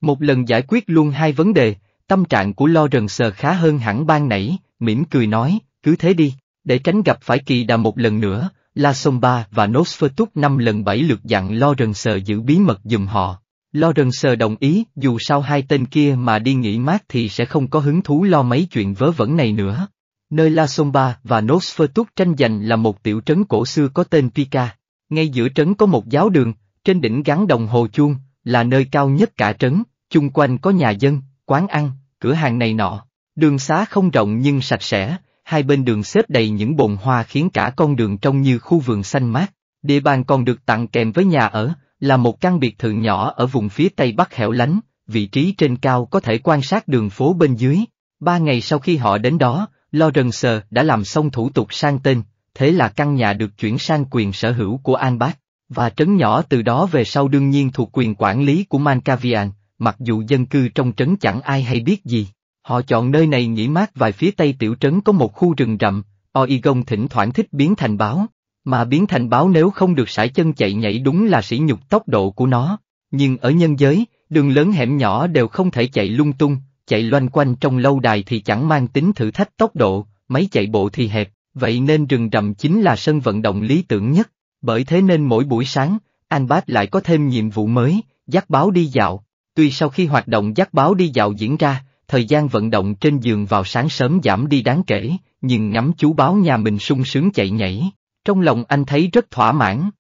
Một lần giải quyết luôn hai vấn đề, tâm trạng của lo rần sờ khá hơn hẳn ban nãy, mỉm cười nói, cứ thế đi, để tránh gặp phải kỳ đà một lần nữa, La Somba và Nosferatu năm lần bảy lượt dặn Lawrence giữ bí mật giùm họ. Lawrence đồng ý, dù sao hai tên kia mà đi nghỉ mát thì sẽ không có hứng thú lo mấy chuyện vớ vẩn này nữa. Nơi La Somba và Nosferatu tranh giành là một tiểu trấn cổ xưa có tên Pika. Ngay giữa trấn có một giáo đường, trên đỉnh gắn đồng hồ chuông, là nơi cao nhất cả trấn, chung quanh có nhà dân, quán ăn, cửa hàng này nọ. Đường xá không rộng nhưng sạch sẽ, hai bên đường xếp đầy những bồn hoa khiến cả con đường trông như khu vườn xanh mát. Địa bàn còn được tặng kèm với nhà ở, là một căn biệt thự nhỏ ở vùng phía tây bắc hẻo lánh, vị trí trên cao có thể quan sát đường phố bên dưới. Ba ngày sau khi họ đến đó, lo rần Lawrence đã làm xong thủ tục sang tên, thế là căn nhà được chuyển sang quyền sở hữu của Anbach, và trấn nhỏ từ đó về sau đương nhiên thuộc quyền quản lý của Mancavian, mặc dù dân cư trong trấn chẳng ai hay biết gì. Họ chọn nơi này nghỉ mát vài phía tây tiểu trấn có một khu rừng rậm, Oigon thỉnh thoảng thích biến thành báo, mà biến thành báo nếu không được sải chân chạy nhảy đúng là sỉ nhục tốc độ của nó. Nhưng ở nhân giới, đường lớn hẻm nhỏ đều không thể chạy lung tung, chạy loanh quanh trong lâu đài thì chẳng mang tính thử thách tốc độ, máy chạy bộ thì hẹp, vậy nên rừng rậm chính là sân vận động lý tưởng nhất. Bởi thế nên mỗi buổi sáng, anh Bát lại có thêm nhiệm vụ mới, dắt báo đi dạo. Tuy sau khi hoạt động dắt báo đi dạo diễn ra, thời gian vận động trên giường vào sáng sớm giảm đi đáng kể, nhưng ngắm chú báo nhà mình sung sướng chạy nhảy, trong lòng anh thấy rất thỏa mãn.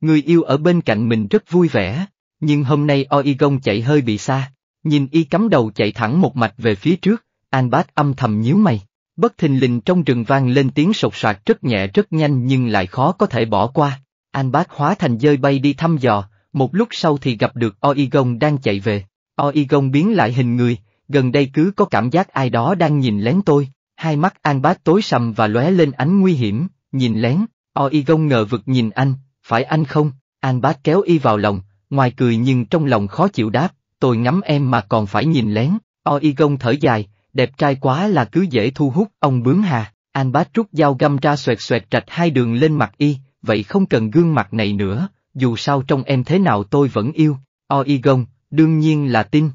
Người yêu ở bên cạnh mình rất vui vẻ, nhưng hôm nay Oigon chạy hơi bị xa, nhìn y cắm đầu chạy thẳng một mạch về phía trước, anh Bát âm thầm nhíu mày. Bất thình lình trong rừng vang lên tiếng sột soạt rất nhẹ rất nhanh nhưng lại khó có thể bỏ qua. anh Bác hóa thành dơi bay đi thăm dò, một lúc sau thì gặp được Oigon đang chạy về. Oigon biến lại hình người, gần đây cứ có cảm giác ai đó đang nhìn lén tôi, hai mắt An Bác tối sầm và lóe lên ánh nguy hiểm, nhìn lén, Oi gông ngờ vực nhìn anh, phải anh không, An Bác kéo y vào lòng, ngoài cười nhưng trong lòng khó chịu đáp, tôi ngắm em mà còn phải nhìn lén, Oi gông thở dài, đẹp trai quá là cứ dễ thu hút ông bướng hà, An Bác rút dao găm ra xoẹt xoẹt trạch hai đường lên mặt y, vậy không cần gương mặt này nữa, dù sao trong em thế nào tôi vẫn yêu, Oi gông, đương nhiên là tin.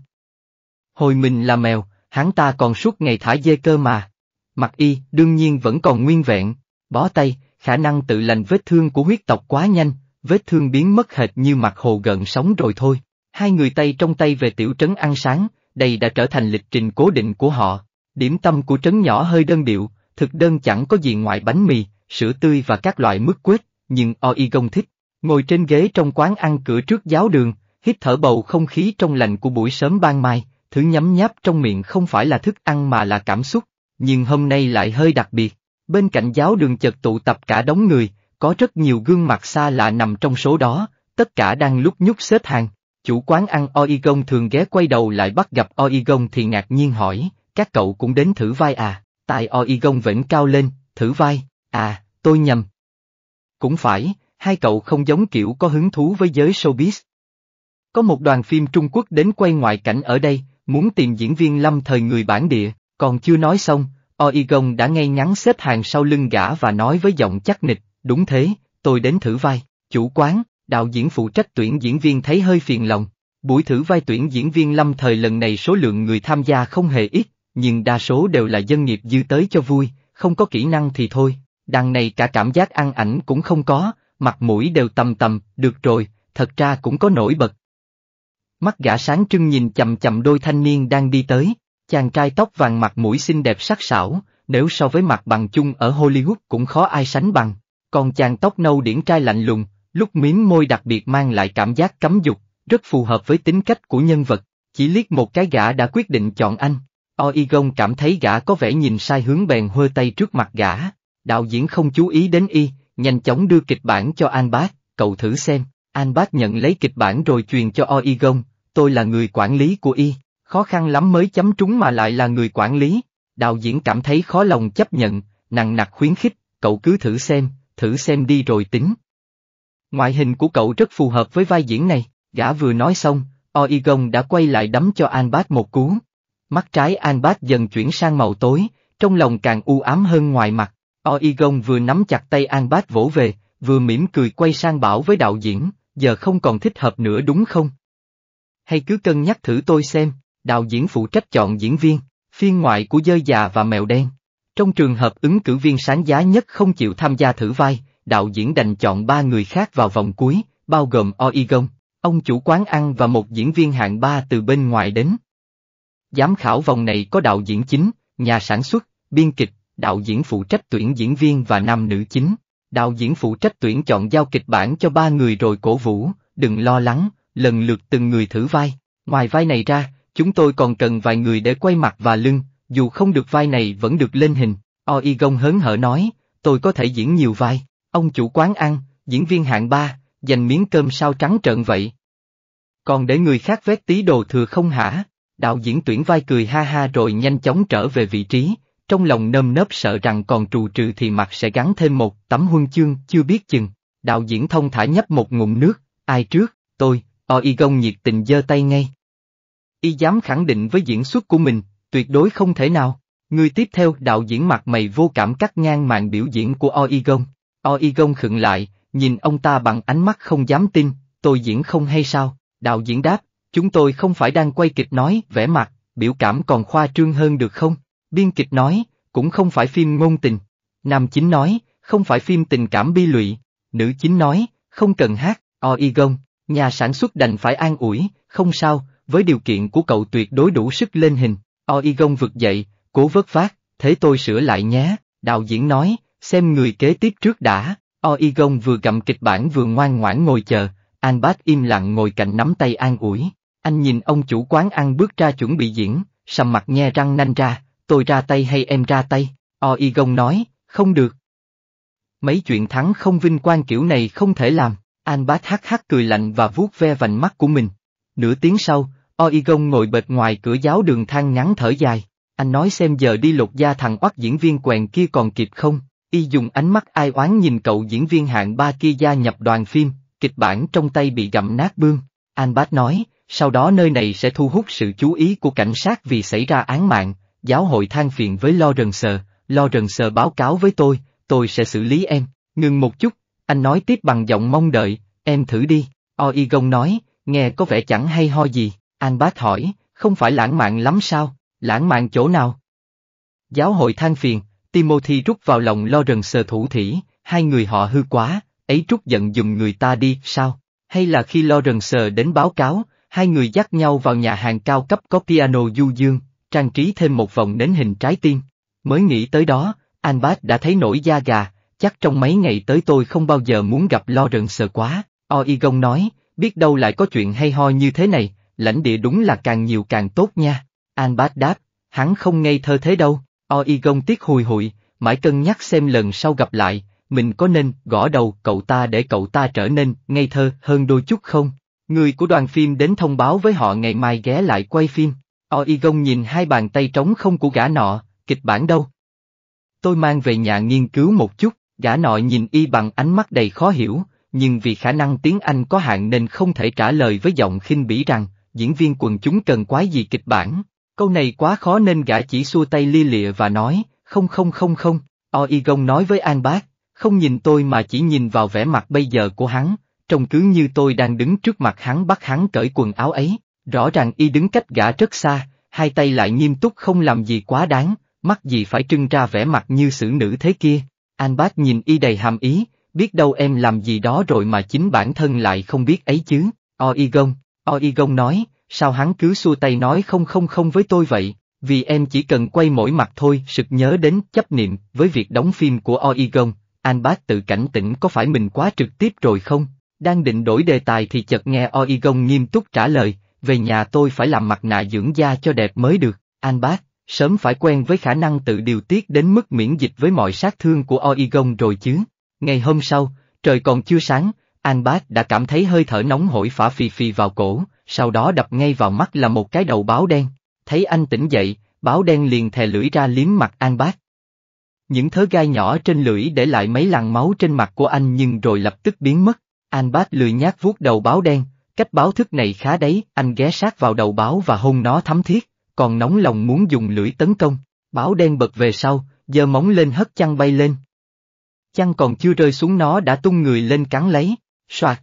Hồi mình là mèo, hắn ta còn suốt ngày thả dê cơ mà. Mặt y, đương nhiên vẫn còn nguyên vẹn, bó tay, khả năng tự lành vết thương của huyết tộc quá nhanh, vết thương biến mất hệt như mặt hồ gần sống rồi thôi. Hai người tay trong tay về tiểu trấn ăn sáng, đây đã trở thành lịch trình cố định của họ. Điểm tâm của trấn nhỏ hơi đơn điệu, thực đơn chẳng có gì ngoài bánh mì, sữa tươi và các loại mứt quết, nhưng Oi Gông thích. Ngồi trên ghế trong quán ăn cửa trước giáo đường, hít thở bầu không khí trong lành của buổi sớm ban mai, thứ nhấm nháp trong miệng không phải là thức ăn mà là cảm xúc, nhưng hôm nay lại hơi đặc biệt. Bên cạnh giáo đường chợt tụ tập cả đống người, có rất nhiều gương mặt xa lạ nằm trong số đó, tất cả đang lúc nhúc xếp hàng. Chủ quán ăn Oigon thường ghé quay đầu lại bắt gặp Oigon thì ngạc nhiên hỏi, các cậu cũng đến thử vai à, tại Oigon vẫn cao lên, thử vai, à, tôi nhầm. Cũng phải, hai cậu không giống kiểu có hứng thú với giới showbiz. Có một đoàn phim Trung Quốc đến quay ngoại cảnh ở đây, Muốn tìm diễn viên lâm thời người bản địa, còn chưa nói xong, Oigon đã ngay ngắn xếp hàng sau lưng gã và nói với giọng chắc nịch, đúng thế, tôi đến thử vai, chủ quán, đạo diễn phụ trách tuyển diễn viên thấy hơi phiền lòng. Buổi thử vai tuyển diễn viên lâm thời lần này số lượng người tham gia không hề ít, nhưng đa số đều là dân nghiệp dư tới cho vui, không có kỹ năng thì thôi, đằng này cả cảm giác ăn ảnh cũng không có, mặt mũi đều tầm tầm, được rồi, thật ra cũng có nổi bật, Mắt gã sáng trưng nhìn chầm chầm đôi thanh niên đang đi tới, chàng trai tóc vàng mặt mũi xinh đẹp sắc sảo, nếu so với mặt bằng chung ở Hollywood cũng khó ai sánh bằng, còn chàng tóc nâu điển trai lạnh lùng, lúc miếm môi đặc biệt mang lại cảm giác cấm dục, rất phù hợp với tính cách của nhân vật, chỉ liếc một cái gã đã quyết định chọn anh. Oigon cảm thấy gã có vẻ nhìn sai hướng bèn hơ tay trước mặt gã, đạo diễn không chú ý đến y, nhanh chóng đưa kịch bản cho An Bác, cậu thử xem, An bác nhận lấy kịch bản rồi truyền cho Oi tôi là người quản lý của y, khó khăn lắm mới chấm trúng mà lại là người quản lý. Đạo diễn cảm thấy khó lòng chấp nhận, nặng nặc khuyến khích, cậu cứ thử xem, thử xem đi rồi tính. Ngoại hình của cậu rất phù hợp với vai diễn này, gã vừa nói xong, Oi đã quay lại đấm cho An bác một cú. Mắt trái An bác dần chuyển sang màu tối, trong lòng càng u ám hơn ngoài mặt. Oigon vừa nắm chặt tay An Bát vỗ về, vừa mỉm cười quay sang bảo với đạo diễn, giờ không còn thích hợp nữa đúng không? Hay cứ cân nhắc thử tôi xem, đạo diễn phụ trách chọn diễn viên, phiên ngoại của dơi già và mèo đen. Trong trường hợp ứng cử viên sáng giá nhất không chịu tham gia thử vai, đạo diễn đành chọn ba người khác vào vòng cuối, bao gồm Oigon, ông chủ quán ăn và một diễn viên hạng ba từ bên ngoài đến. Giám khảo vòng này có đạo diễn chính, nhà sản xuất, biên kịch, đạo diễn phụ trách tuyển diễn viên và nam nữ chính, đạo diễn phụ trách tuyển chọn giao kịch bản cho ba người rồi cổ vũ, đừng lo lắng, lần lượt từng người thử vai. Ngoài vai này ra, chúng tôi còn cần vài người để quay mặt và lưng, dù không được vai này vẫn được lên hình. Oi Gông hớn hở nói, tôi có thể diễn nhiều vai, ông chủ quán ăn, diễn viên hạng ba, dành miếng cơm sao trắng trợn vậy. Còn để người khác vét tí đồ thừa không hả? Đạo diễn tuyển vai cười ha ha rồi nhanh chóng trở về vị trí, trong lòng nơm nớp sợ rằng còn trù trừ thì mặt sẽ gắn thêm một tấm huân chương, chưa biết chừng. Đạo diễn thông thả nhấp một ngụm nước, ai trước, tôi, o y gông nhiệt tình giơ tay ngay. Y dám khẳng định với diễn xuất của mình, tuyệt đối không thể nào. Người tiếp theo đạo diễn mặt mày vô cảm cắt ngang màn biểu diễn của o y gông. o y gông khựng lại, nhìn ông ta bằng ánh mắt không dám tin, tôi diễn không hay sao, đạo diễn đáp, chúng tôi không phải đang quay kịch nói, vẻ mặt, biểu cảm còn khoa trương hơn được không? Biên kịch nói, cũng không phải phim ngôn tình. Nam chính nói, không phải phim tình cảm bi lụy. Nữ chính nói, không cần hát, o oi gông. Nhà sản xuất đành phải an ủi, không sao, với điều kiện của cậu tuyệt đối đủ sức lên hình. o Oi gông vực dậy, cố vớt vát, thế tôi sửa lại nhé. Đạo diễn nói, xem người kế tiếp trước đã. o Oi gông vừa cầm kịch bản vừa ngoan ngoãn ngồi chờ. An Bát im lặng ngồi cạnh nắm tay an ủi. Anh nhìn ông chủ quán ăn bước ra chuẩn bị diễn, sầm mặt nghe răng nanh ra, tôi ra tay hay em ra tay, Oi Gông nói, không được. Mấy chuyện thắng không vinh quang kiểu này không thể làm, An Bác hắc hắc cười lạnh và vuốt ve vành mắt của mình. Nửa tiếng sau, Oi Gông ngồi bệt ngoài cửa giáo đường than ngắn thở dài, anh nói xem giờ đi lục gia thằng oắt diễn viên quèn kia còn kịp không, y dùng ánh mắt ai oán nhìn cậu diễn viên hạng ba kia gia nhập đoàn phim, kịch bản trong tay bị gặm nát bương. An Bác nói, sau đó nơi này sẽ thu hút sự chú ý của cảnh sát vì xảy ra án mạng, giáo hội than phiền với lo rần sờ, lo rần sờ báo cáo với tôi, tôi sẽ xử lý em, ngừng một chút, anh nói tiếp bằng giọng mong đợi, em thử đi, Oi Gông nói, nghe có vẻ chẳng hay ho gì, Anh Bác hỏi, không phải lãng mạn lắm sao, lãng mạn chỗ nào? Giáo hội than phiền, Timothy rút vào lòng lo rần sờ thủ thỉ, hai người họ hư quá, ấy trút giận dùm người ta đi, sao? Hay là khi lo rần sờ đến báo cáo, hai người dắt nhau vào nhà hàng cao cấp có piano du dương, trang trí thêm một vòng nến hình trái tim. Mới nghĩ tới đó, anh Bát đã thấy nổi da gà, chắc trong mấy ngày tới tôi không bao giờ muốn gặp lo rợn sợ quá. Oigon nói, biết đâu lại có chuyện hay ho như thế này, lãnh địa đúng là càng nhiều càng tốt nha. An Bát đáp, hắn không ngây thơ thế đâu. Oigon tiếc hùi hụi, mãi cân nhắc xem lần sau gặp lại, mình có nên gõ đầu cậu ta để cậu ta trở nên ngây thơ hơn đôi chút không? Người của đoàn phim đến thông báo với họ ngày mai ghé lại quay phim. Oigon nhìn hai bàn tay trống không của gã nọ, kịch bản đâu? Tôi mang về nhà nghiên cứu một chút, gã nọ nhìn y bằng ánh mắt đầy khó hiểu, nhưng vì khả năng tiếng Anh có hạn nên không thể trả lời với giọng khinh bỉ rằng, diễn viên quần chúng cần quái gì kịch bản. Câu này quá khó nên gã chỉ xua tay lia lịa và nói, không không không không, Oigon nói với An Bác, không nhìn tôi mà chỉ nhìn vào vẻ mặt bây giờ của hắn, trông cứ như tôi đang đứng trước mặt hắn bắt hắn cởi quần áo ấy. Rõ ràng y đứng cách gã rất xa, hai tay lại nghiêm túc không làm gì quá đáng, mắt gì phải trưng ra vẻ mặt như xử nữ thế kia. An bác nhìn y đầy hàm ý, biết đâu em làm gì đó rồi mà chính bản thân lại không biết ấy chứ. Oi gông, oi gông nói, sao hắn cứ xua tay nói không không không với tôi vậy, vì em chỉ cần quay mỗi mặt thôi. Sực nhớ đến chấp niệm với việc đóng phim của oi gông, An bác tự cảnh tỉnh có phải mình quá trực tiếp rồi không? Đang định đổi đề tài thì chợt nghe oi gông nghiêm túc trả lời, về nhà tôi phải làm mặt nạ dưỡng da cho đẹp mới được, anh bác, sớm phải quen với khả năng tự điều tiết đến mức miễn dịch với mọi sát thương của Oigon rồi chứ. Ngày hôm sau, trời còn chưa sáng, An Bác đã cảm thấy hơi thở nóng hổi phả phì phì vào cổ, sau đó đập ngay vào mắt là một cái đầu báo đen. Thấy anh tỉnh dậy, báo đen liền thè lưỡi ra liếm mặt An Bác. Những thớ gai nhỏ trên lưỡi để lại mấy làn máu trên mặt của anh nhưng rồi lập tức biến mất. An Bác lười nhát vuốt đầu báo đen, Cách báo thức này khá đấy, anh ghé sát vào đầu báo và hôn nó thấm thiết, còn nóng lòng muốn dùng lưỡi tấn công. Báo đen bật về sau, giơ móng lên hất chăn bay lên. Chăn còn chưa rơi xuống nó đã tung người lên cắn lấy, soạt.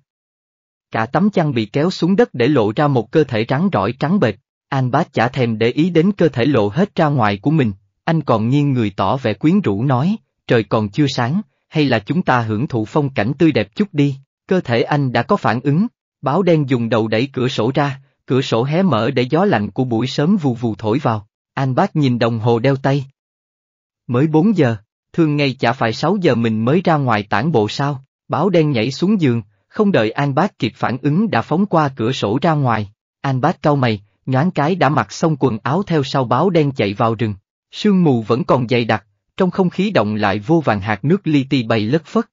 Cả tấm chăn bị kéo xuống đất để lộ ra một cơ thể rắn rỏi trắng bệt. anh bác chả thèm để ý đến cơ thể lộ hết ra ngoài của mình, anh còn nghiêng người tỏ vẻ quyến rũ nói, trời còn chưa sáng, hay là chúng ta hưởng thụ phong cảnh tươi đẹp chút đi, cơ thể anh đã có phản ứng, Báo đen dùng đầu đẩy cửa sổ ra, cửa sổ hé mở để gió lạnh của buổi sớm vù vù thổi vào. An bác nhìn đồng hồ đeo tay. Mới 4 giờ, thường ngày chả phải 6 giờ mình mới ra ngoài tản bộ sao, báo đen nhảy xuống giường, không đợi An bác kịp phản ứng đã phóng qua cửa sổ ra ngoài. An bác cau mày, nhoáng cái đã mặc xong quần áo theo sau báo đen chạy vào rừng. Sương mù vẫn còn dày đặc, trong không khí động lại vô vàng hạt nước li ti bay lất phất.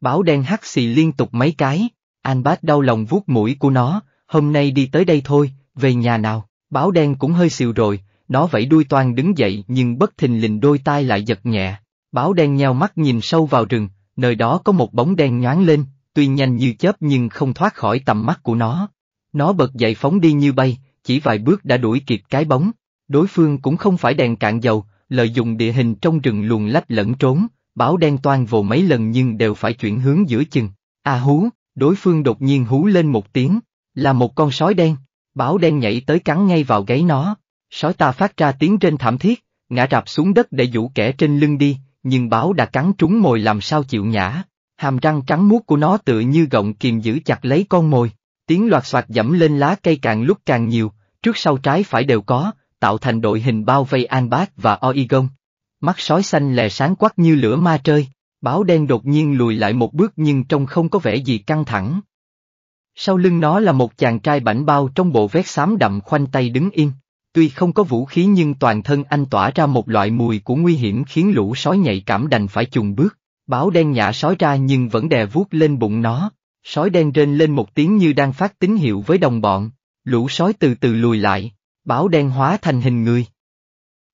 Báo đen hắt xì liên tục mấy cái. Anbat đau lòng vuốt mũi của nó, hôm nay đi tới đây thôi, về nhà nào, báo đen cũng hơi xìu rồi, nó vẫy đuôi toan đứng dậy nhưng bất thình lình đôi tai lại giật nhẹ. Báo đen nheo mắt nhìn sâu vào rừng, nơi đó có một bóng đen nhoáng lên, tuy nhanh như chớp nhưng không thoát khỏi tầm mắt của nó. Nó bật dậy phóng đi như bay, chỉ vài bước đã đuổi kịp cái bóng. Đối phương cũng không phải đèn cạn dầu, lợi dụng địa hình trong rừng luồn lách lẫn trốn, báo đen toan vồ mấy lần nhưng đều phải chuyển hướng giữa chừng. A hú, Đối phương đột nhiên hú lên một tiếng, là một con sói đen, báo đen nhảy tới cắn ngay vào gáy nó, sói ta phát ra tiếng trên thảm thiết, ngã rạp xuống đất để dụ kẻ trên lưng đi, nhưng báo đã cắn trúng mồi làm sao chịu nhã, hàm răng trắng muốt của nó tựa như gọng kìm giữ chặt lấy con mồi, tiếng loạt soạt dẫm lên lá cây càng lúc càng nhiều, trước sau trái phải đều có, tạo thành đội hình bao vây bác và Oigon. Mắt sói xanh lè sáng quắc như lửa ma trơi. Báo đen đột nhiên lùi lại một bước nhưng trông không có vẻ gì căng thẳng. Sau lưng nó là một chàng trai bảnh bao trong bộ vét xám đậm khoanh tay đứng yên. Tuy không có vũ khí nhưng toàn thân anh tỏa ra một loại mùi của nguy hiểm khiến lũ sói nhạy cảm đành phải chùng bước. Báo đen nhả sói ra nhưng vẫn đè vuốt lên bụng nó. Sói đen rên lên một tiếng như đang phát tín hiệu với đồng bọn. Lũ sói từ từ lùi lại. Báo đen hóa thành hình người.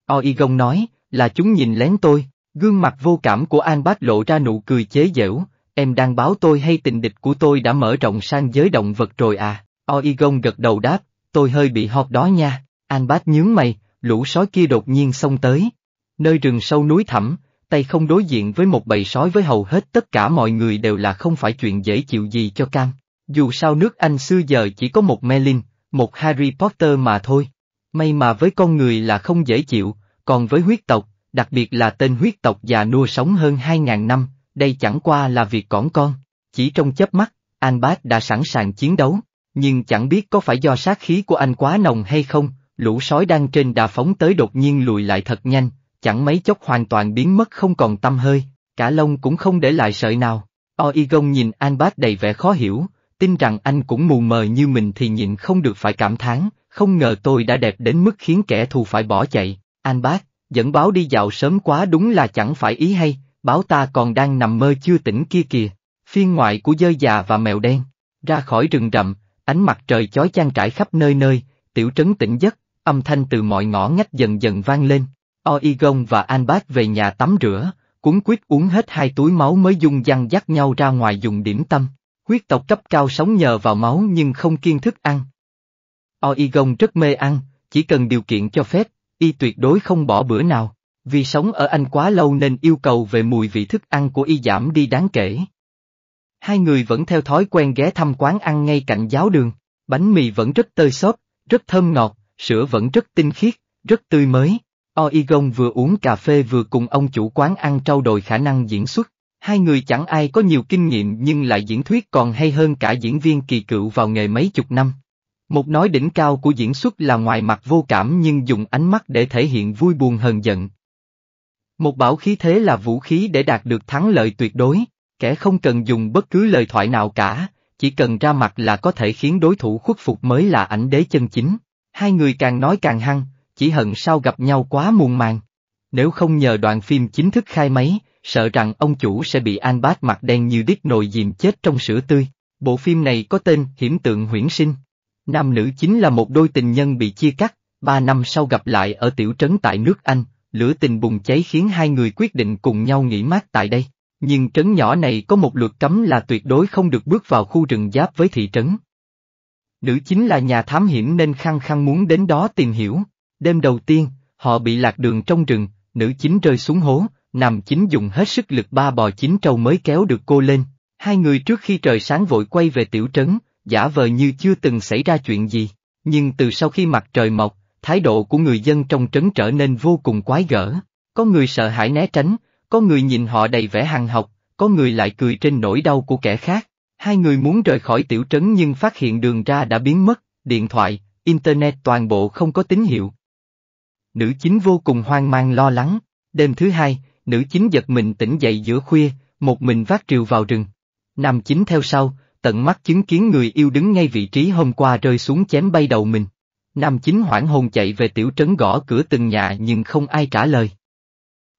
Oi Oigon nói, là chúng nhìn lén tôi. Gương mặt vô cảm của An Bác lộ ra nụ cười chế giễu, em đang báo tôi hay tình địch của tôi đã mở rộng sang giới động vật rồi à, Oigon gật đầu đáp, tôi hơi bị hot đó nha, An Bác nhướng mày, lũ sói kia đột nhiên xông tới. Nơi rừng sâu núi thẳm, tay không đối diện với một bầy sói với hầu hết tất cả mọi người đều là không phải chuyện dễ chịu gì cho cam. Dù sao nước Anh xưa giờ chỉ có một Merlin, một Harry Potter mà thôi. May mà với con người là không dễ chịu, còn với huyết tộc, đặc biệt là tên huyết tộc già nua sống hơn 2.000 năm, đây chẳng qua là việc cỏn con. Chỉ trong chớp mắt, An Bác đã sẵn sàng chiến đấu, nhưng chẳng biết có phải do sát khí của anh quá nồng hay không, lũ sói đang trên đà phóng tới đột nhiên lùi lại thật nhanh, chẳng mấy chốc hoàn toàn biến mất không còn tâm hơi, cả lông cũng không để lại sợi nào. Oigon nhìn An Bác đầy vẻ khó hiểu, tin rằng anh cũng mù mờ như mình thì nhịn không được phải cảm thán, không ngờ tôi đã đẹp đến mức khiến kẻ thù phải bỏ chạy, An Bác, dẫn báo đi dạo sớm quá đúng là chẳng phải ý hay, báo ta còn đang nằm mơ chưa tỉnh kia kìa, phiên ngoại của dơi già và mèo đen, ra khỏi rừng rậm, ánh mặt trời chói chang trải khắp nơi nơi, tiểu trấn tỉnh giấc, âm thanh từ mọi ngõ ngách dần dần vang lên, Oigon và Anbat về nhà tắm rửa, cuốn quyết uống hết hai túi máu mới dung dăng dắt nhau ra ngoài dùng điểm tâm, huyết tộc cấp cao sống nhờ vào máu nhưng không kiên thức ăn. Oigon rất mê ăn, chỉ cần điều kiện cho phép, y tuyệt đối không bỏ bữa nào. Vì sống ở Anh quá lâu nên yêu cầu về mùi vị thức ăn của y giảm đi đáng kể. Hai người vẫn theo thói quen ghé thăm quán ăn ngay cạnh giáo đường, bánh mì vẫn rất tơi xốp, rất thơm ngọt, sữa vẫn rất tinh khiết, rất tươi mới. Oigon vừa uống cà phê vừa cùng ông chủ quán ăn trao đổi khả năng diễn xuất. Hai người chẳng ai có nhiều kinh nghiệm nhưng lại diễn thuyết còn hay hơn cả diễn viên kỳ cựu vào nghề mấy chục năm. Một nói đỉnh cao của diễn xuất là ngoài mặt vô cảm nhưng dùng ánh mắt để thể hiện vui buồn hờn giận. Một bảo khí thế là vũ khí để đạt được thắng lợi tuyệt đối, kẻ không cần dùng bất cứ lời thoại nào cả, chỉ cần ra mặt là có thể khiến đối thủ khuất phục mới là ảnh đế chân chính. Hai người càng nói càng hăng, chỉ hận sao gặp nhau quá muôn màng. Nếu không nhờ đoạn phim chính thức khai máy, sợ rằng ông chủ sẽ bị An Bát mặt đen như đít nồi dìm chết trong sữa tươi. Bộ phim này có tên Hiểm tượng huyễn sinh, Nam nữ chính là một đôi tình nhân bị chia cắt, ba năm sau gặp lại ở tiểu trấn tại nước Anh, lửa tình bùng cháy khiến hai người quyết định cùng nhau nghỉ mát tại đây. Nhưng trấn nhỏ này có một luật cấm là tuyệt đối không được bước vào khu rừng giáp với thị trấn. Nữ chính là nhà thám hiểm nên khăng khăng muốn đến đó tìm hiểu. Đêm đầu tiên, họ bị lạc đường trong rừng, nữ chính rơi xuống hố, nam chính dùng hết sức lực ba bò chín trâu mới kéo được cô lên. Hai người trước khi trời sáng vội quay về tiểu trấn, giả vờ như chưa từng xảy ra chuyện gì, nhưng từ sau khi mặt trời mọc, thái độ của người dân trong trấn trở nên vô cùng quái gở. Có người sợ hãi né tránh, có người nhìn họ đầy vẻ hằng học, có người lại cười trên nỗi đau của kẻ khác. Hai người muốn rời khỏi tiểu trấn nhưng phát hiện đường ra đã biến mất, điện thoại, internet toàn bộ không có tín hiệu. Nữ chính vô cùng hoang mang lo lắng, đêm thứ hai, nữ chính giật mình tỉnh dậy giữa khuya, một mình vác triều vào rừng. Nam chính theo sau, tận mắt chứng kiến người yêu đứng ngay vị trí hôm qua rơi xuống chém bay đầu mình. Nam chính hoảng hồn chạy về tiểu trấn gõ cửa từng nhà nhưng không ai trả lời.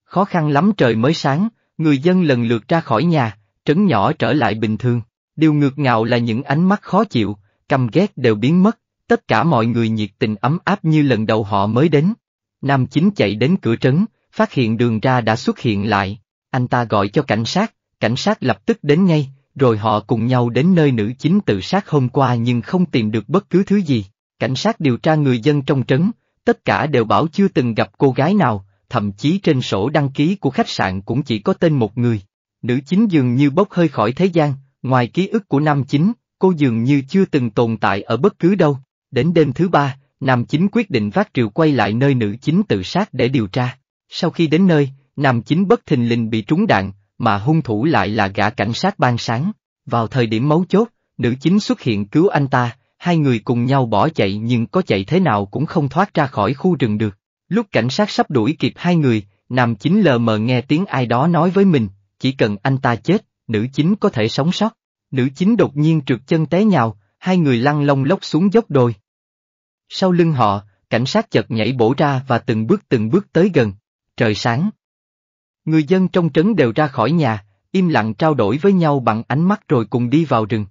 Khó khăn lắm trời mới sáng, người dân lần lượt ra khỏi nhà, trấn nhỏ trở lại bình thường. Điều ngược ngạo là những ánh mắt khó chịu, căm ghét đều biến mất, tất cả mọi người nhiệt tình ấm áp như lần đầu họ mới đến. Nam chính chạy đến cửa trấn, phát hiện đường ra đã xuất hiện lại, anh ta gọi cho cảnh sát, cảnh sát lập tức đến ngay, rồi họ cùng nhau đến nơi nữ chính tự sát hôm qua nhưng không tìm được bất cứ thứ gì. Cảnh sát điều tra người dân trong trấn, tất cả đều bảo chưa từng gặp cô gái nào, thậm chí trên sổ đăng ký của khách sạn cũng chỉ có tên một người. Nữ chính dường như bốc hơi khỏi thế gian, ngoài ký ức của nam chính, cô dường như chưa từng tồn tại ở bất cứ đâu. Đến đêm thứ ba, nam chính quyết định vác triều quay lại nơi nữ chính tự sát để điều tra. Sau khi đến nơi, nam chính bất thình lình bị trúng đạn, mà hung thủ lại là gã cảnh sát ban sáng. Vào thời điểm mấu chốt, nữ chính xuất hiện cứu anh ta, hai người cùng nhau bỏ chạy nhưng có chạy thế nào cũng không thoát ra khỏi khu rừng được. Lúc cảnh sát sắp đuổi kịp hai người, nam chính lờ mờ nghe tiếng ai đó nói với mình, chỉ cần anh ta chết, nữ chính có thể sống sót. Nữ chính đột nhiên trượt chân té nhào, hai người lăn lông lốc xuống dốc đồi. Sau lưng họ, cảnh sát chợt nhảy bổ ra và từng bước từng bước tới gần. Trời sáng, Người dân trong trấn đều ra khỏi nhà, im lặng trao đổi với nhau bằng ánh mắt rồi cùng đi vào rừng.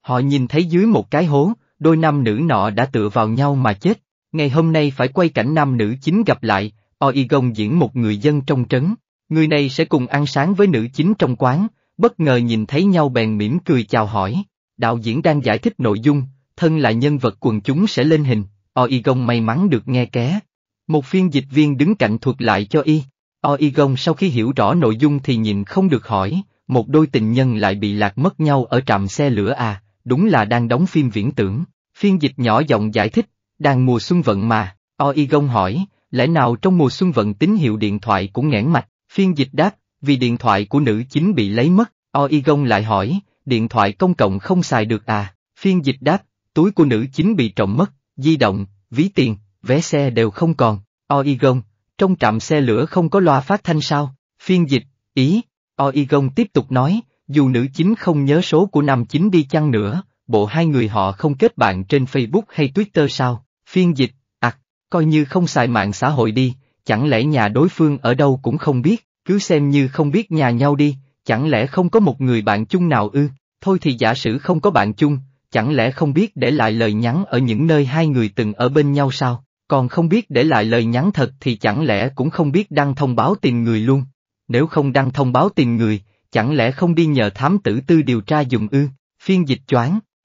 Họ nhìn thấy dưới một cái hố, đôi nam nữ nọ đã tựa vào nhau mà chết. Ngày hôm nay phải quay cảnh nam nữ chính gặp lại, Oigon diễn một người dân trong trấn. Người này sẽ cùng ăn sáng với nữ chính trong quán, bất ngờ nhìn thấy nhau bèn mỉm cười chào hỏi. Đạo diễn đang giải thích nội dung, thân là nhân vật quần chúng sẽ lên hình, Oigon may mắn được nghe ké. Một phiên dịch viên đứng cạnh thuật lại cho y. Oigon sau khi hiểu rõ nội dung thì nhìn không được hỏi, một đôi tình nhân lại bị lạc mất nhau ở trạm xe lửa à, đúng là đang đóng phim viễn tưởng. Phiên dịch nhỏ giọng giải thích, đang mùa xuân vận mà, Oigon hỏi, lẽ nào trong mùa xuân vận tín hiệu điện thoại cũng nghẽn mạch, phiên dịch đáp, vì điện thoại của nữ chính bị lấy mất, Oigon lại hỏi, điện thoại công cộng không xài được à, phiên dịch đáp, túi của nữ chính bị trộm mất, di động, ví tiền, vé xe đều không còn, Oigon, trong trạm xe lửa không có loa phát thanh sao, phiên dịch, ý, Oigon tiếp tục nói, dù nữ chính không nhớ số của nam chính đi chăng nữa, bộ hai người họ không kết bạn trên Facebook hay Twitter sao, phiên dịch, ạc, à, coi như không xài mạng xã hội đi, chẳng lẽ nhà đối phương ở đâu cũng không biết, cứ xem như không biết nhà nhau đi, chẳng lẽ không có một người bạn chung nào ư, thôi thì giả sử không có bạn chung, chẳng lẽ không biết để lại lời nhắn ở những nơi hai người từng ở bên nhau sao, còn không biết để lại lời nhắn thật thì chẳng lẽ cũng không biết đăng thông báo tìm người luôn. Nếu không đăng thông báo tìm người, chẳng lẽ không đi nhờ thám tử tư điều tra dùng ư, phiên dịch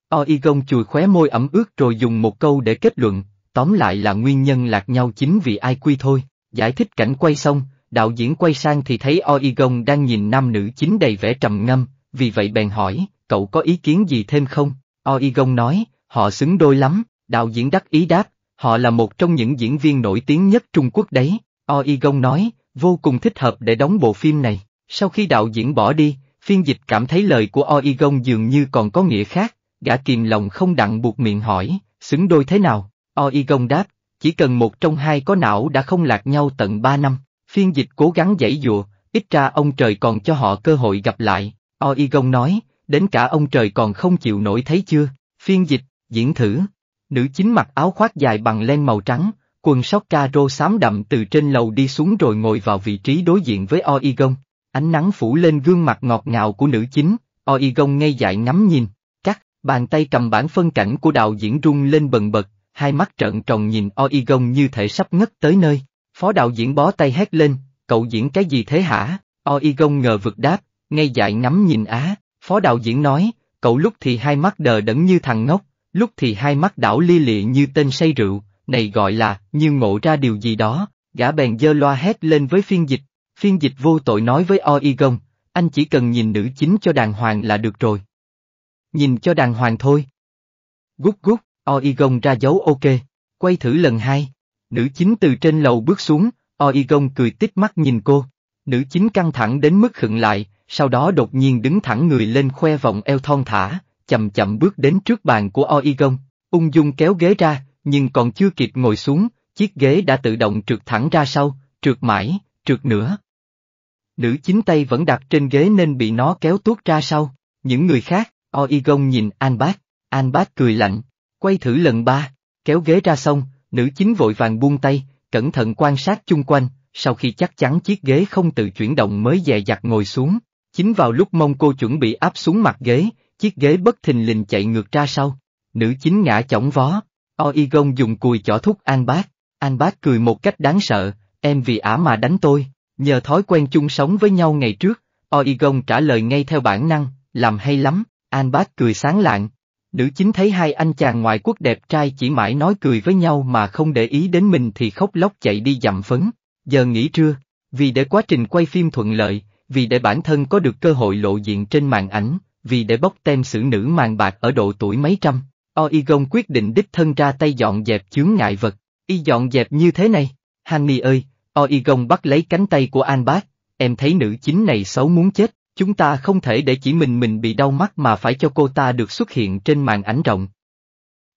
o y Oigon chùi khóe môi ẩm ướt rồi dùng một câu để kết luận, tóm lại là nguyên nhân lạc nhau chính vì ai quy thôi, giải thích cảnh quay xong, đạo diễn quay sang thì thấy o y Oigon đang nhìn nam nữ chính đầy vẻ trầm ngâm, vì vậy bèn hỏi, cậu có ý kiến gì thêm không? o y Oigon nói, họ xứng đôi lắm, đạo diễn đắc ý đáp, họ là một trong những diễn viên nổi tiếng nhất Trung Quốc đấy, Oi Gong nói, vô cùng thích hợp để đóng bộ phim này. Sau khi đạo diễn bỏ đi, phiên dịch cảm thấy lời của Oi Gong dường như còn có nghĩa khác, gã kìm lòng không đặng buộc miệng hỏi, xứng đôi thế nào? Oi Gong đáp, chỉ cần một trong hai có não đã không lạc nhau tận ba năm, phiên dịch cố gắng giải dụa, ít ra ông trời còn cho họ cơ hội gặp lại, Oi Gong nói, đến cả ông trời còn không chịu nổi thấy chưa, phiên dịch, diễn thử, Nữ chính mặc áo khoác dài bằng len màu trắng, quần sóc ca rô xám đậm từ trên lầu đi xuống rồi ngồi vào vị trí đối diện với Oigon. Ánh nắng phủ lên gương mặt ngọt ngào của nữ chính, Oigon ngây dại ngắm nhìn. Cắt, bàn tay cầm bản phân cảnh của đạo diễn run lên bần bật, hai mắt trợn tròn nhìn Oigon như thể sắp ngất tới nơi. Phó đạo diễn bó tay hét lên, cậu diễn cái gì thế hả? Oigon ngờ vực đáp, ngây dại ngắm nhìn á. Phó đạo diễn nói, cậu lúc thì hai mắt đờ đẫn như thằng ngốc, lúc thì hai mắt đảo lia lịa như tên say rượu, này gọi là, như ngộ ra điều gì đó, gã bèn dơ loa hét lên với phiên dịch, phiên dịch vô tội nói với Oigon, anh chỉ cần nhìn nữ chính cho đàng hoàng là được rồi. Nhìn cho đàng hoàng thôi. Gút gút, Oigon ra dấu ok, quay thử lần hai. Nữ chính từ trên lầu bước xuống, Oigon cười tít mắt nhìn cô. Nữ chính căng thẳng đến mức khựng lại, sau đó đột nhiên đứng thẳng người lên khoe vòng eo thon thả, chậm chậm bước đến trước bàn của Oigon, ung dung kéo ghế ra, nhưng còn chưa kịp ngồi xuống, chiếc ghế đã tự động trượt thẳng ra sau, trượt mãi, trượt nữa. Nữ chính tay vẫn đặt trên ghế nên bị nó kéo tuốt ra sau, những người khác, Oigon nhìn An Bác, An Bác cười lạnh, quay thử lần ba, kéo ghế ra xong, nữ chính vội vàng buông tay, cẩn thận quan sát chung quanh, sau khi chắc chắn chiếc ghế không tự chuyển động mới dè dặt ngồi xuống. Chính vào lúc mong cô chuẩn bị áp xuống mặt ghế, chiếc ghế bất thình lình chạy ngược ra sau, nữ chính ngã chỏng vó, Oigon dùng cùi chỏ thúc An Bác, An Bác cười một cách đáng sợ, em vì ả mà đánh tôi, nhờ thói quen chung sống với nhau ngày trước, Oigon trả lời ngay theo bản năng, làm hay lắm, An Bác cười sáng lạng. Nữ chính thấy hai anh chàng ngoại quốc đẹp trai chỉ mãi nói cười với nhau mà không để ý đến mình thì khóc lóc chạy đi dặm phấn. Giờ nghỉ trưa, vì để quá trình quay phim thuận lợi, vì để bản thân có được cơ hội lộ diện trên màn ảnh, vì để bóc tem xử nữ màn bạc ở độ tuổi mấy trăm, Oigon quyết định đích thân ra tay dọn dẹp chướng ngại vật, y dọn dẹp như thế này. Hanni ơi, Oigon bắt lấy cánh tay của An em thấy nữ chính này xấu muốn chết, chúng ta không thể để chỉ mình mình bị đau mắt mà phải cho cô ta được xuất hiện trên màn ảnh rộng.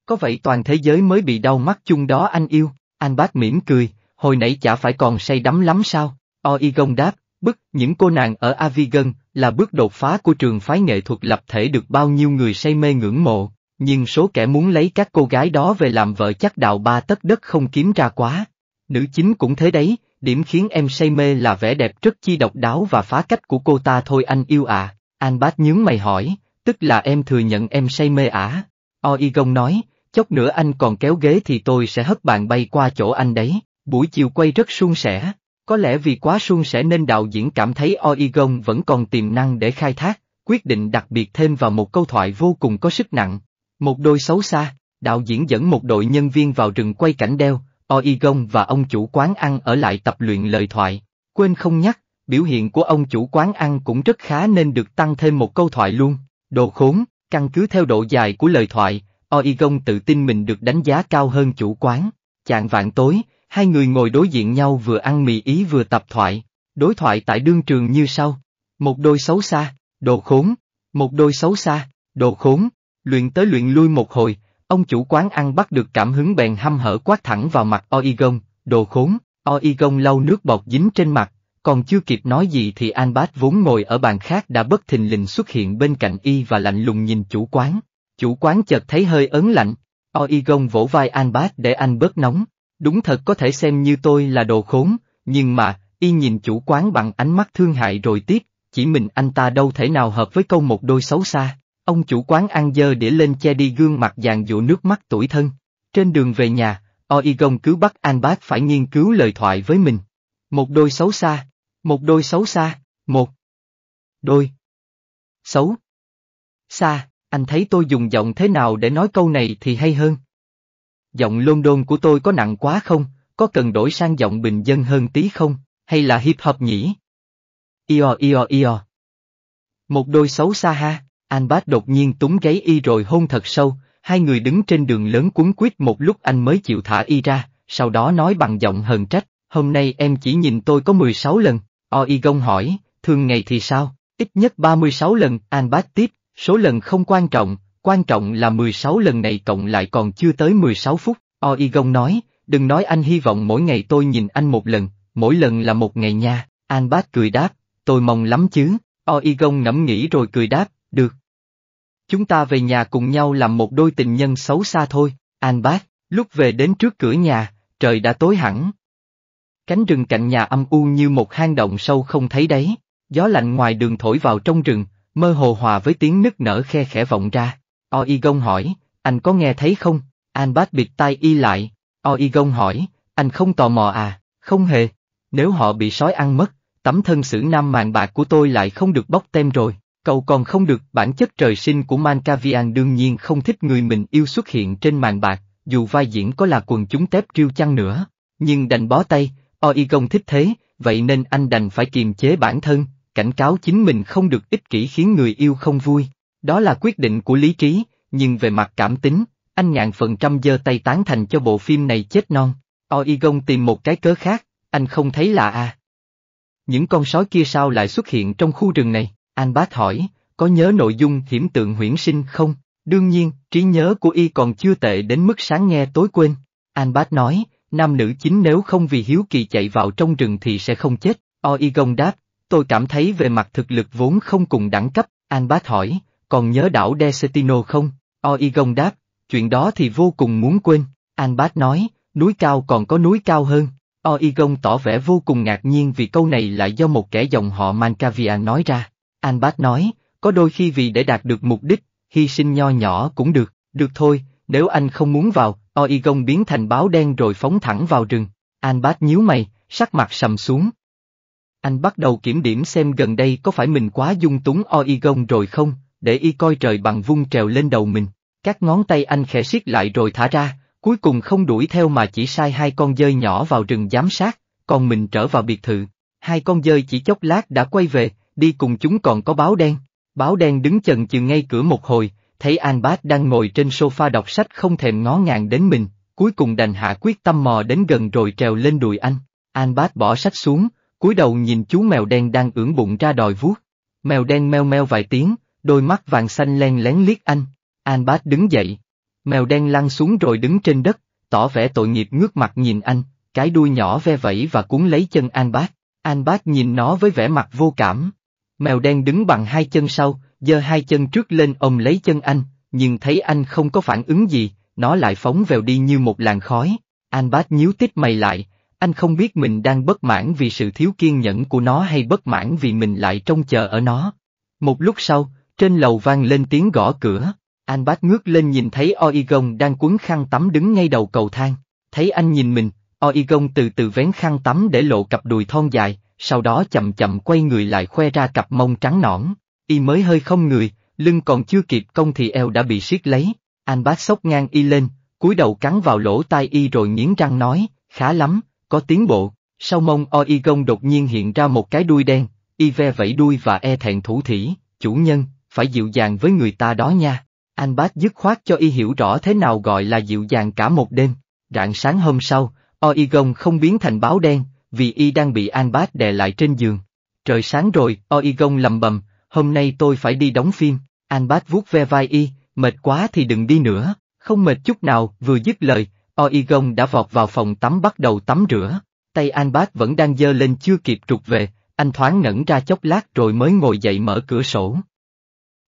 Có vậy toàn thế giới mới bị đau mắt chung đó anh yêu, An mỉm cười, hồi nãy chả phải còn say đắm lắm sao, Oigon đáp, bức những cô nàng ở Avigan là bước đột phá của trường phái nghệ thuật lập thể được bao nhiêu người say mê ngưỡng mộ, nhưng số kẻ muốn lấy các cô gái đó về làm vợ chắc đào ba tất đất không kiếm ra quá. Nữ chính cũng thế đấy, điểm khiến em say mê là vẻ đẹp rất chi độc đáo và phá cách của cô ta thôi anh yêu à, An Bát nhướng mày hỏi, tức là em thừa nhận em say mê à? Oigon nói, chốc nữa anh còn kéo ghế thì tôi sẽ hất bạn bay qua chỗ anh đấy, buổi chiều quay rất suôn sẻ. Có lẽ vì quá suôn sẻ nên đạo diễn cảm thấy Oigon vẫn còn tiềm năng để khai thác, quyết định đặc biệt thêm vào một câu thoại vô cùng có sức nặng. Một đôi xấu xa, đạo diễn dẫn một đội nhân viên vào rừng quay cảnh đeo, Oigon và ông chủ quán ăn ở lại tập luyện lời thoại. Quên không nhắc, biểu hiện của ông chủ quán ăn cũng rất khá nên được tăng thêm một câu thoại luôn. Đồ khốn, căn cứ theo độ dài của lời thoại, Oigon tự tin mình được đánh giá cao hơn chủ quán. Chạng vạn tối, Hai người ngồi đối diện nhau vừa ăn mì ý vừa tập thoại, đối thoại tại đương trường như sau. Một đôi xấu xa, đồ khốn, một đôi xấu xa, đồ khốn, luyện tới luyện lui một hồi, ông chủ quán ăn bắt được cảm hứng bèn hăm hở quát thẳng vào mặt Oigon, đồ khốn, Oigon lau nước bọt dính trên mặt, còn chưa kịp nói gì thì An Bát vốn ngồi ở bàn khác đã bất thình lình xuất hiện bên cạnh y và lạnh lùng nhìn chủ quán. Chủ quán chợt thấy hơi ớn lạnh, Oigon vỗ vai An Bát để anh bớt nóng, Đúng thật có thể xem như tôi là đồ khốn, nhưng mà, y nhìn chủ quán bằng ánh mắt thương hại rồi tiếp, chỉ mình anh ta đâu thể nào hợp với câu một đôi xấu xa. Ông chủ quán ăn dơ để lên che đi gương mặt dàn dụ nước mắt tuổi thân. Trên đường về nhà, Oigon cứ bắt An Bác phải nghiên cứu lời thoại với mình. Một đôi xấu xa, một đôi xấu xa, một đôi xấu xa, anh thấy tôi dùng giọng thế nào để nói câu này thì hay hơn giọng London của tôi có nặng quá không, có cần đổi sang giọng bình dân hơn tí không, hay là hip hop nhỉ? Io io io. Một đôi xấu xa ha, Albert đột nhiên túng gáy y rồi hôn thật sâu, hai người đứng trên đường lớn cuốn quýt một lúc anh mới chịu thả y ra, sau đó nói bằng giọng hờn trách, hôm nay em chỉ nhìn tôi có 16 lần, o y gông hỏi, thường ngày thì sao, ít nhất 36 lần, Albert tiếp, số lần không quan trọng, Quan trọng là 16 lần này cộng lại còn chưa tới 16 phút, Oigong nói, đừng nói anh hy vọng mỗi ngày tôi nhìn anh một lần, mỗi lần là một ngày nha, An Bác cười đáp, tôi mong lắm chứ, Oigong ngẫm nghĩ rồi cười đáp, được. Chúng ta về nhà cùng nhau làm một đôi tình nhân xấu xa thôi, An Bác, lúc về đến trước cửa nhà, trời đã tối hẳn. Cánh rừng cạnh nhà âm u như một hang động sâu không thấy đấy, gió lạnh ngoài đường thổi vào trong rừng, mơ hồ hòa với tiếng nức nở khe khẽ vọng ra, Oigon hỏi, anh có nghe thấy không? Anbat bịt tai y lại. Oigon hỏi, anh không tò mò à? Không hề. Nếu họ bị sói ăn mất, tấm thân xử nam màn bạc của tôi lại không được bóc tem rồi. Cậu còn không được, bản chất trời sinh của Mancavian đương nhiên không thích người mình yêu xuất hiện trên màn bạc, dù vai diễn có là quần chúng tép riêu chăng nữa. Nhưng đành bó tay, Oigon thích thế, vậy nên anh đành phải kiềm chế bản thân, cảnh cáo chính mình không được ích kỷ khiến người yêu không vui. Đó là quyết định của lý trí, nhưng về mặt cảm tính, anh nhạn phần trăm giơ tay tán thành cho bộ phim này chết non. Oigon tìm một cái cớ khác, anh không thấy là à. Những con sói kia sao lại xuất hiện trong khu rừng này? An bác hỏi, có nhớ nội dung hiểm tượng huyễn sinh không? Đương nhiên, trí nhớ của y còn chưa tệ đến mức sáng nghe tối quên. An bác nói, nam nữ chính nếu không vì hiếu kỳ chạy vào trong rừng thì sẽ không chết. Oigon đáp, tôi cảm thấy về mặt thực lực vốn không cùng đẳng cấp. An bác hỏi, còn nhớ đảo Desetino không? Oigon đáp, chuyện đó thì vô cùng muốn quên. Anbat nói, núi cao còn có núi cao hơn. Oigon tỏ vẻ vô cùng ngạc nhiên vì câu này lại do một kẻ dòng họ Mancavia nói ra. Anbat nói, có đôi khi vì để đạt được mục đích, hy sinh nho nhỏ cũng được, được thôi, nếu anh không muốn vào, Oigon biến thành báo đen rồi phóng thẳng vào rừng. Anbat nhíu mày, sắc mặt sầm xuống. Anh bắt đầu kiểm điểm xem gần đây có phải mình quá dung túng Oigon rồi không, để y coi trời bằng vung trèo lên đầu mình. Các ngón tay anh khẽ siết lại rồi thả ra, cuối cùng không đuổi theo mà chỉ sai hai con dơi nhỏ vào rừng giám sát, còn mình trở vào biệt thự. Hai con dơi chỉ chốc lát đã quay về, đi cùng chúng còn có báo đen. Báo đen đứng chần chừ ngay cửa một hồi, thấy An Bát đang ngồi trên sofa đọc sách không thèm ngó ngàng đến mình, cuối cùng đành hạ quyết tâm mò đến gần rồi trèo lên đùi anh. An Bát bỏ sách xuống, cúi đầu nhìn chú mèo đen đang ưỡn bụng ra đòi vuốt. Mèo đen meo meo vài tiếng, Đôi mắt vàng xanh len lén liếc anh, An bát đứng dậy. Mèo đen lăn xuống rồi đứng trên đất, tỏ vẻ tội nghiệp ngước mặt nhìn anh, cái đuôi nhỏ ve vẫy và cuốn lấy chân an bát. An bát nhìn nó với vẻ mặt vô cảm. Mèo đen đứng bằng hai chân sau, giơ hai chân trước lên ôm lấy chân anh, nhưng thấy anh không có phản ứng gì, nó lại phóng vèo đi như một làn khói. An bát nhíu tít mày lại, anh không biết mình đang bất mãn vì sự thiếu kiên nhẫn của nó hay bất mãn vì mình lại trông chờ ở nó. Một lúc sau, trên lầu vang lên tiếng gõ cửa, anh bát ngước lên nhìn thấy Oigon đang cuốn khăn tắm đứng ngay đầu cầu thang. Thấy anh nhìn mình, Oigon từ từ vén khăn tắm để lộ cặp đùi thon dài, sau đó chậm chậm quay người lại khoe ra cặp mông trắng nõn. Y mới hơi không người, lưng còn chưa kịp công thì eo đã bị siết lấy. Anh bát sốc ngang y lên, cúi đầu cắn vào lỗ tai y rồi nghiến răng nói, khá lắm, có tiến bộ. Sau mông Oigon đột nhiên hiện ra một cái đuôi đen, y ve vẫy đuôi và e thẹn thủ thỉ, chủ nhân, phải dịu dàng với người ta đó nha. Anh bác dứt khoát cho y hiểu rõ thế nào gọi là dịu dàng cả một đêm. Rạng sáng hôm sau, Oigon không biến thành báo đen, vì y đang bị An Bác đè lại trên giường. Trời sáng rồi, Oigon lầm bầm, hôm nay tôi phải đi đóng phim. An Bác vuốt ve vai y, mệt quá thì đừng đi nữa, không mệt chút nào, vừa dứt lời, Oigon đã vọt vào phòng tắm bắt đầu tắm rửa. Tay An Bác vẫn đang dơ lên chưa kịp trục về, anh thoáng ngẩn ra chốc lát rồi mới ngồi dậy mở cửa sổ.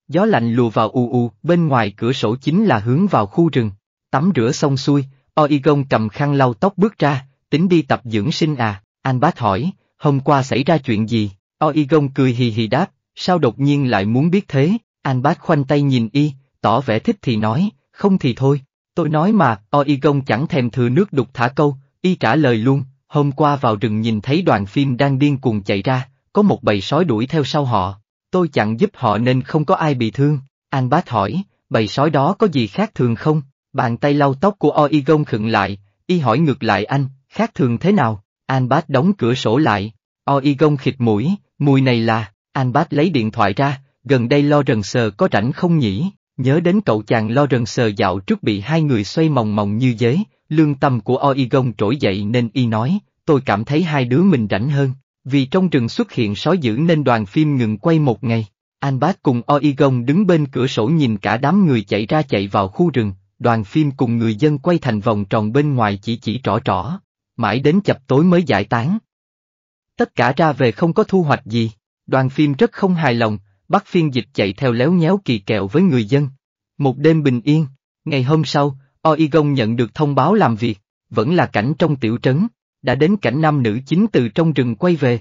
Gió lạnh lùa vào u u. bên ngoài cửa sổ chính là hướng vào khu rừng. Tắm rửa xong xuôi, Oigon cầm khăn lau tóc bước ra, tính đi tập dưỡng sinh à, anh bác hỏi, hôm qua xảy ra chuyện gì? Oigon cười hì hì đáp, sao đột nhiên lại muốn biết thế? Anh bác khoanh tay nhìn y, tỏ vẻ thích thì nói, không thì thôi. Tôi nói mà, Oigon chẳng thèm thừa nước đục thả câu, y trả lời luôn, hôm qua vào rừng nhìn thấy đoàn phim đang điên cuồng chạy ra, có một bầy sói đuổi theo sau họ, tôi chặn giúp họ nên không có ai bị thương. An bác hỏi, bầy sói đó có gì khác thường không? Bàn tay lau tóc của Oigon khựng lại, y hỏi ngược lại anh, khác thường thế nào? An bác đóng cửa sổ lại, Oigon khịt mũi, mùi này là, An bác lấy điện thoại ra, gần đây lo rần sờ có rảnh không nhỉ? Nhớ đến cậu chàng lo rần sờ dạo trước bị hai người xoay mòng mòng như dế, lương tâm của Oigon trỗi dậy nên y nói, tôi cảm thấy hai đứa mình rảnh hơn, vì trong rừng xuất hiện sói dữ nên đoàn phim ngừng quay một ngày. Anh Bác cùng Oigon đứng bên cửa sổ nhìn cả đám người chạy ra chạy vào khu rừng, đoàn phim cùng người dân quay thành vòng tròn bên ngoài chỉ chỉ trỏ trỏ, mãi đến chập tối mới giải tán. Tất cả ra về không có thu hoạch gì, đoàn phim rất không hài lòng, bắt phiên dịch chạy theo léo nhéo kỳ kẹo với người dân. Một đêm bình yên, ngày hôm sau, Oigon nhận được thông báo làm việc, vẫn là cảnh trong tiểu trấn đã đến cảnh nam nữ chính từ trong rừng quay về.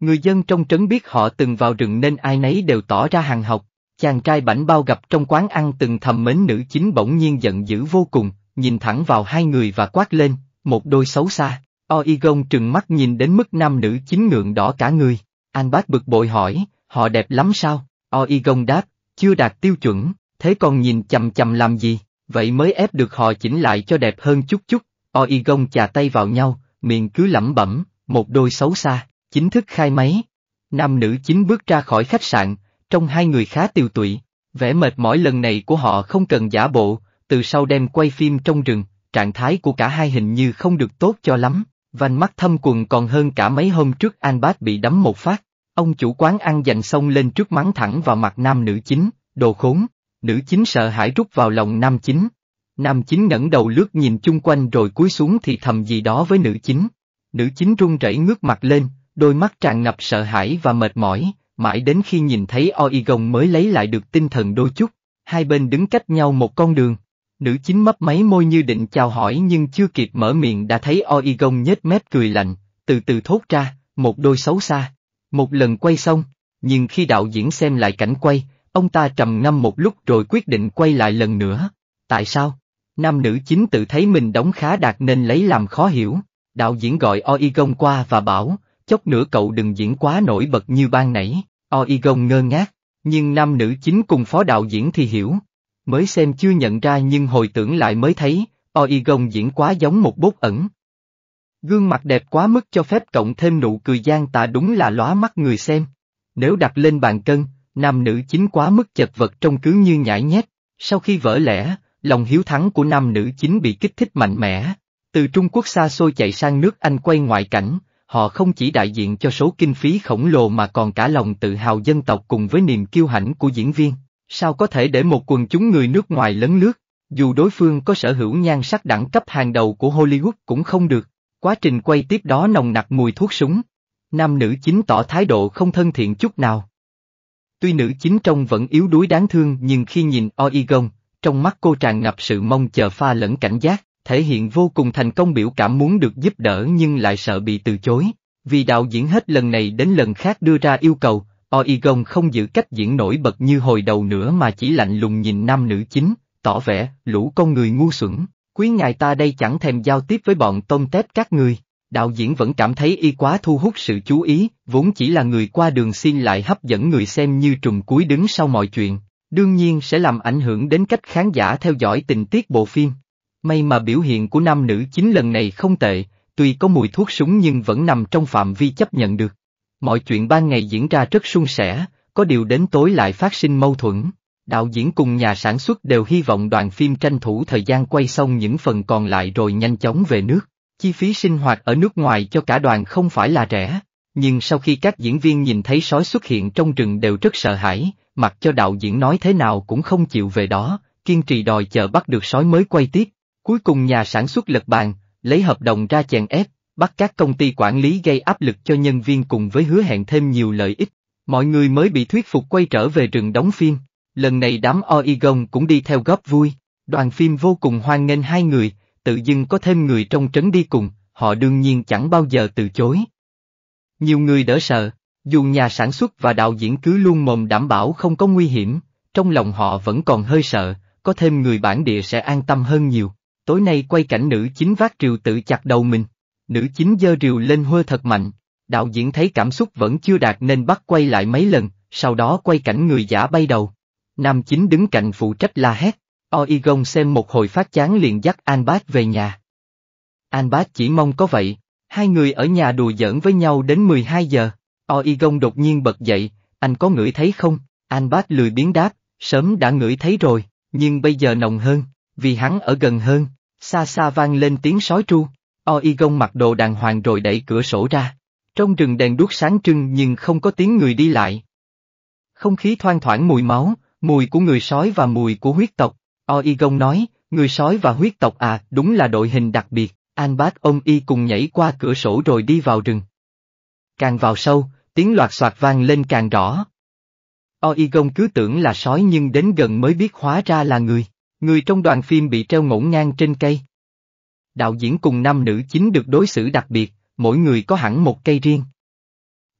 Người dân trong trấn biết họ từng vào rừng nên ai nấy đều tỏ ra hàng học, chàng trai bảnh bao gặp trong quán ăn từng thầm mến nữ chính bỗng nhiên giận dữ vô cùng, nhìn thẳng vào hai người và quát lên, một đôi xấu xa, Oigon trừng mắt nhìn đến mức nam nữ chính ngượng đỏ cả người, An Bát bực bội hỏi, họ đẹp lắm sao, Oigon đáp, chưa đạt tiêu chuẩn, thế còn nhìn chầm chầm làm gì, vậy mới ép được họ chỉnh lại cho đẹp hơn chút chút, Oi chà tay vào nhau, miệng cứ lẩm bẩm, một đôi xấu xa, chính thức khai máy. Nam nữ chính bước ra khỏi khách sạn, trong hai người khá tiêu tụy, vẻ mệt mỏi lần này của họ không cần giả bộ, từ sau đem quay phim trong rừng, trạng thái của cả hai hình như không được tốt cho lắm, vành mắt thâm quần còn hơn cả mấy hôm trước An Bát bị đấm một phát. Ông chủ quán ăn dành xong lên trước mắng thẳng vào mặt nam nữ chính, đồ khốn, nữ chính sợ hãi rút vào lòng nam chính, Nam chính ngẩng đầu lướt nhìn chung quanh rồi cúi xuống thì thầm gì đó với nữ chính. Nữ chính run rẩy ngước mặt lên, đôi mắt tràn ngập sợ hãi và mệt mỏi, mãi đến khi nhìn thấy Oigon mới lấy lại được tinh thần đôi chút. Hai bên đứng cách nhau một con đường. Nữ chính mấp máy môi như định chào hỏi nhưng chưa kịp mở miệng đã thấy Oigon nhếch mép cười lạnh, từ từ thốt ra, một đôi xấu xa. Một lần quay xong, nhưng khi đạo diễn xem lại cảnh quay, ông ta trầm ngâm một lúc rồi quyết định quay lại lần nữa. Tại sao? Nam nữ chính tự thấy mình đóng khá đạt nên lấy làm khó hiểu, đạo diễn gọi Oigon qua và bảo, chốc nữa cậu đừng diễn quá nổi bật như ban nãy, Oigon ngơ ngác, nhưng nam nữ chính cùng phó đạo diễn thì hiểu. Mới xem chưa nhận ra nhưng hồi tưởng lại mới thấy, Oigon diễn quá giống một bốt ẩn. Gương mặt đẹp quá mức cho phép cộng thêm nụ cười gian tà đúng là lóa mắt người xem. Nếu đặt lên bàn cân, nam nữ chính quá mức chật vật trông cứ như nhãi nhét. Sau khi vỡ lẽ, Lòng hiếu thắng của nam nữ chính bị kích thích mạnh mẽ. Từ Trung Quốc xa xôi chạy sang nước Anh quay ngoại cảnh, họ không chỉ đại diện cho số kinh phí khổng lồ mà còn cả lòng tự hào dân tộc cùng với niềm kiêu hãnh của diễn viên. Sao có thể để một quần chúng người nước ngoài lấn nước, dù đối phương có sở hữu nhan sắc đẳng cấp hàng đầu của Hollywood cũng không được. Quá trình quay tiếp đó nồng nặc mùi thuốc súng. Nam nữ chính tỏ thái độ không thân thiện chút nào. Tuy nữ chính trông vẫn yếu đuối đáng thương nhưng khi nhìn Oigon, trong mắt cô tràn ngập sự mong chờ pha lẫn cảnh giác, thể hiện vô cùng thành công biểu cảm muốn được giúp đỡ nhưng lại sợ bị từ chối. Vì đạo diễn hết lần này đến lần khác đưa ra yêu cầu, Oigon không giữ cách diễn nổi bật như hồi đầu nữa mà chỉ lạnh lùng nhìn nam nữ chính, tỏ vẻ, lũ con người ngu xuẩn, quý ngài ta đây chẳng thèm giao tiếp với bọn tôm tép các người. Đạo diễn vẫn cảm thấy y quá thu hút sự chú ý, vốn chỉ là người qua đường xin lại hấp dẫn người xem như trùng cuối đứng sau mọi chuyện, Đương nhiên sẽ làm ảnh hưởng đến cách khán giả theo dõi tình tiết bộ phim. May mà biểu hiện của nam nữ chính lần này không tệ, tuy có mùi thuốc súng nhưng vẫn nằm trong phạm vi chấp nhận được. Mọi chuyện ban ngày diễn ra rất suôn sẻ, có điều đến tối lại phát sinh mâu thuẫn. Đạo diễn cùng nhà sản xuất đều hy vọng đoàn phim tranh thủ thời gian quay xong những phần còn lại rồi nhanh chóng về nước. Chi phí sinh hoạt ở nước ngoài cho cả đoàn không phải là rẻ, nhưng sau khi các diễn viên nhìn thấy sói xuất hiện trong rừng đều rất sợ hãi, mặc cho đạo diễn nói thế nào cũng không chịu về đó, kiên trì đòi chờ bắt được sói mới quay tiếp. Cuối cùng nhà sản xuất lật bàn, lấy hợp đồng ra chèn ép, bắt các công ty quản lý gây áp lực cho nhân viên cùng với hứa hẹn thêm nhiều lợi ích. Mọi người mới bị thuyết phục quay trở về rừng đóng phim. Lần này đám Oregon cũng đi theo góp vui. Đoàn phim vô cùng hoan nghênh hai người, tự dưng có thêm người trong trấn đi cùng, họ đương nhiên chẳng bao giờ từ chối. Nhiều người đỡ sợ, dù nhà sản xuất và đạo diễn cứ luôn mồm đảm bảo không có nguy hiểm, trong lòng họ vẫn còn hơi sợ, có thêm người bản địa sẽ an tâm hơn nhiều. Tối nay quay cảnh nữ chính vác rìu tự chặt đầu mình, nữ chính giơ rìu lên hơ thật mạnh, đạo diễn thấy cảm xúc vẫn chưa đạt nên bắt quay lại mấy lần, sau đó quay cảnh người giả bay đầu. Nam chính đứng cạnh phụ trách la hét, Oigon xem một hồi phát chán liền dắt Anbat về nhà. Anbat chỉ mong có vậy, hai người ở nhà đùa giỡn với nhau đến 12 giờ. Oi đột nhiên bật dậy, anh có ngửi thấy không? An lười biến đáp, sớm đã ngửi thấy rồi, nhưng bây giờ nồng hơn, vì hắn ở gần hơn, xa xa vang lên tiếng sói tru. Oi mặc đồ đàng hoàng rồi đẩy cửa sổ ra. Trong rừng đèn đuốc sáng trưng nhưng không có tiếng người đi lại. Không khí thoang thoảng mùi máu, mùi của người sói và mùi của huyết tộc. Oi nói, người sói và huyết tộc à, đúng là đội hình đặc biệt. An ôm y cùng nhảy qua cửa sổ rồi đi vào rừng. Càng vào sâu, tiếng loạt soạt vang lên càng rõ. Oigon cứ tưởng là sói nhưng đến gần mới biết hóa ra là người, người trong đoàn phim bị treo ngổn ngang trên cây. Đạo diễn cùng nam nữ chính được đối xử đặc biệt, mỗi người có hẳn một cây riêng.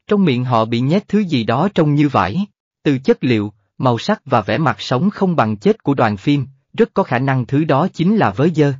Trong miệng họ bị nhét thứ gì đó trông như vải, từ chất liệu, màu sắc và vẻ mặt sống không bằng chết của đoàn phim, rất có khả năng thứ đó chính là vớ dơ.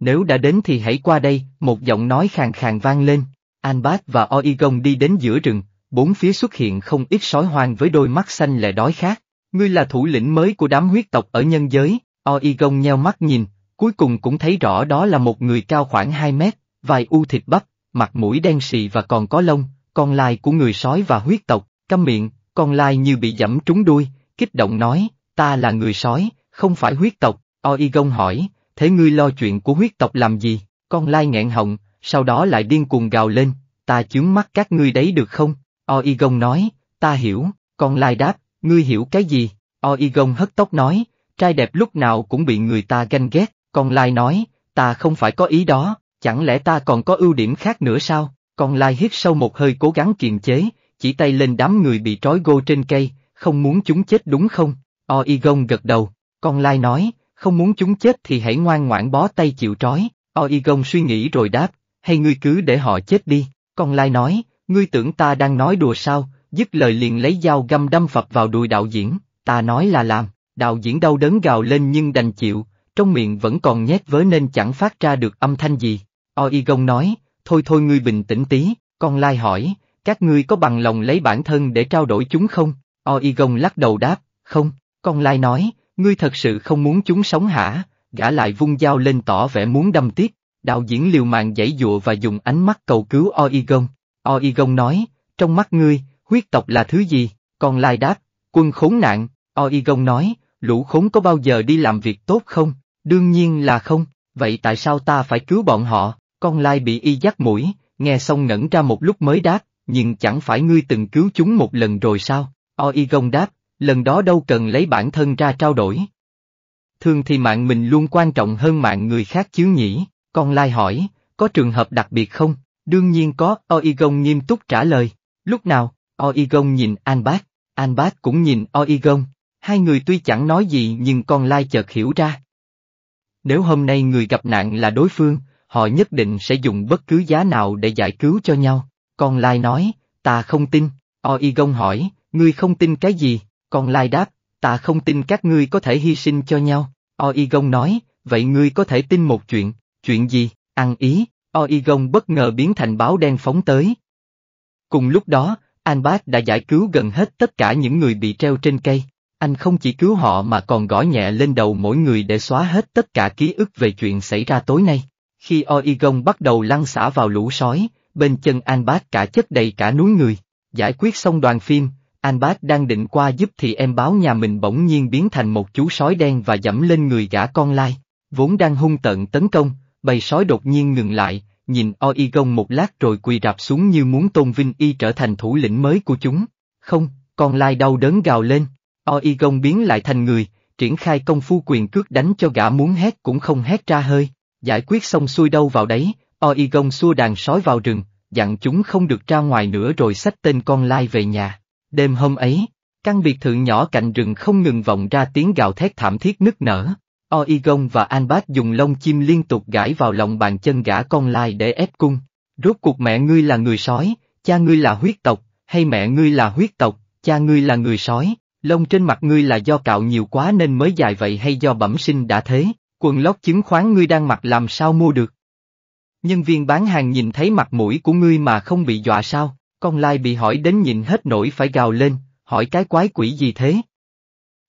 Nếu đã đến thì hãy qua đây, một giọng nói khàn khàn vang lên. Anbat và Oigon đi đến giữa rừng, bốn phía xuất hiện không ít sói hoang với đôi mắt xanh lè đói khát. Ngươi là thủ lĩnh mới của đám huyết tộc ở nhân giới, Oi Gông nheo mắt nhìn, cuối cùng cũng thấy rõ đó là một người cao khoảng 2 mét, vài u thịt bắp, mặt mũi đen sì và còn có lông, con lai của người sói và huyết tộc, Căm miệng, con lai như bị dẫm trúng đuôi, kích động nói, ta là người sói, không phải huyết tộc, Oi hỏi, thế ngươi lo chuyện của huyết tộc làm gì, con lai nghẹn họng, sau đó lại điên cuồng gào lên, ta chướng mắt các ngươi đấy được không, Oigon nói, ta hiểu, còn Lai đáp, ngươi hiểu cái gì? Oigon hất tóc nói, trai đẹp lúc nào cũng bị người ta ganh ghét, còn Lai nói, ta không phải có ý đó, chẳng lẽ ta còn có ưu điểm khác nữa sao? Còn Lai hít sâu một hơi cố gắng kiềm chế, chỉ tay lên đám người bị trói gô trên cây, không muốn chúng chết đúng không? Oigon gật đầu, còn Lai nói, không muốn chúng chết thì hãy ngoan ngoãn bó tay chịu trói. Oigon suy nghĩ rồi đáp, hay ngươi cứ để họ chết đi. Con Lai nói, Ngươi tưởng ta đang nói đùa sao, dứt lời liền lấy dao găm đâm phập vào đùi đạo diễn, ta nói là làm, đạo diễn đau đớn gào lên nhưng đành chịu, trong miệng vẫn còn nhét vớ nên chẳng phát ra được âm thanh gì. Oi gông nói, thôi thôi ngươi bình tĩnh tí, con lai hỏi, các ngươi có bằng lòng lấy bản thân để trao đổi chúng không? Oi gông lắc đầu đáp, không, con lai nói, ngươi thật sự không muốn chúng sống hả? Gã lại vung dao lên tỏ vẻ muốn đâm tiếp, đạo diễn liều mạng giãy dụa và dùng ánh mắt cầu cứu Oi gông. Oigon nói, trong mắt ngươi, huyết tộc là thứ gì? Còn Lai đáp, quân khốn nạn, Oigon nói, lũ khốn có bao giờ đi làm việc tốt không? Đương nhiên là không, vậy tại sao ta phải cứu bọn họ? Con Lai bị y dắt mũi, nghe xong ngẩn ra một lúc mới đáp, nhưng chẳng phải ngươi từng cứu chúng một lần rồi sao? Oigon đáp, lần đó đâu cần lấy bản thân ra trao đổi. Thường thì mạng mình luôn quan trọng hơn mạng người khác chứ nhỉ? Con Lai hỏi, có trường hợp đặc biệt không? Đương nhiên có, Oigon nghiêm túc trả lời. Lúc nào, Oigon nhìn An Bác, An Bác cũng nhìn Oigon. Hai người tuy chẳng nói gì nhưng con lai chợt hiểu ra. Nếu hôm nay người gặp nạn là đối phương, họ nhất định sẽ dùng bất cứ giá nào để giải cứu cho nhau. Con lai nói, ta không tin. Oigon hỏi, ngươi không tin cái gì? Con lai đáp, ta không tin các ngươi có thể hy sinh cho nhau. Oigon nói, vậy ngươi có thể tin một chuyện, chuyện gì? Ăn ý, Oigon bất ngờ biến thành báo đen phóng tới. Cùng lúc đó, Anbat đã giải cứu gần hết tất cả những người bị treo trên cây. Anh không chỉ cứu họ mà còn gõ nhẹ lên đầu mỗi người để xóa hết tất cả ký ức về chuyện xảy ra tối nay. Khi Oigon bắt đầu lăn xả vào lũ sói, bên chân Anbat cả chất đầy cả núi người. Giải quyết xong đoàn phim, Anbat đang định qua giúp thì em báo nhà mình bỗng nhiên biến thành một chú sói đen và dẫm lên người gã con lai, vốn đang hung tận tấn công, bầy sói đột nhiên ngừng lại, nhìn Oi Gong một lát rồi quỳ rạp xuống như muốn tôn vinh y trở thành thủ lĩnh mới của chúng. Không, con lai đau đớn gào lên, Oi Gong biến lại thành người, triển khai công phu quyền cước đánh cho gã muốn hét cũng không hét ra hơi, giải quyết xong xuôi đâu vào đấy, Oi Gong xua đàn sói vào rừng, dặn chúng không được ra ngoài nữa rồi xách tên con lai về nhà. Đêm hôm ấy, căn biệt thự nhỏ cạnh rừng không ngừng vọng ra tiếng gào thét thảm thiết nức nở. Oigon và Anbat dùng lông chim liên tục gãi vào lòng bàn chân gã con lai để ép cung. Rốt cuộc mẹ ngươi là người sói, cha ngươi là huyết tộc, hay mẹ ngươi là huyết tộc, cha ngươi là người sói, lông trên mặt ngươi là do cạo nhiều quá nên mới dài vậy hay do bẩm sinh đã thế, quần lót chứng khoán ngươi đang mặc làm sao mua được. Nhân viên bán hàng nhìn thấy mặt mũi của ngươi mà không bị dọa sao, con lai bị hỏi đến nhìn hết nổi phải gào lên, hỏi cái quái quỷ gì thế?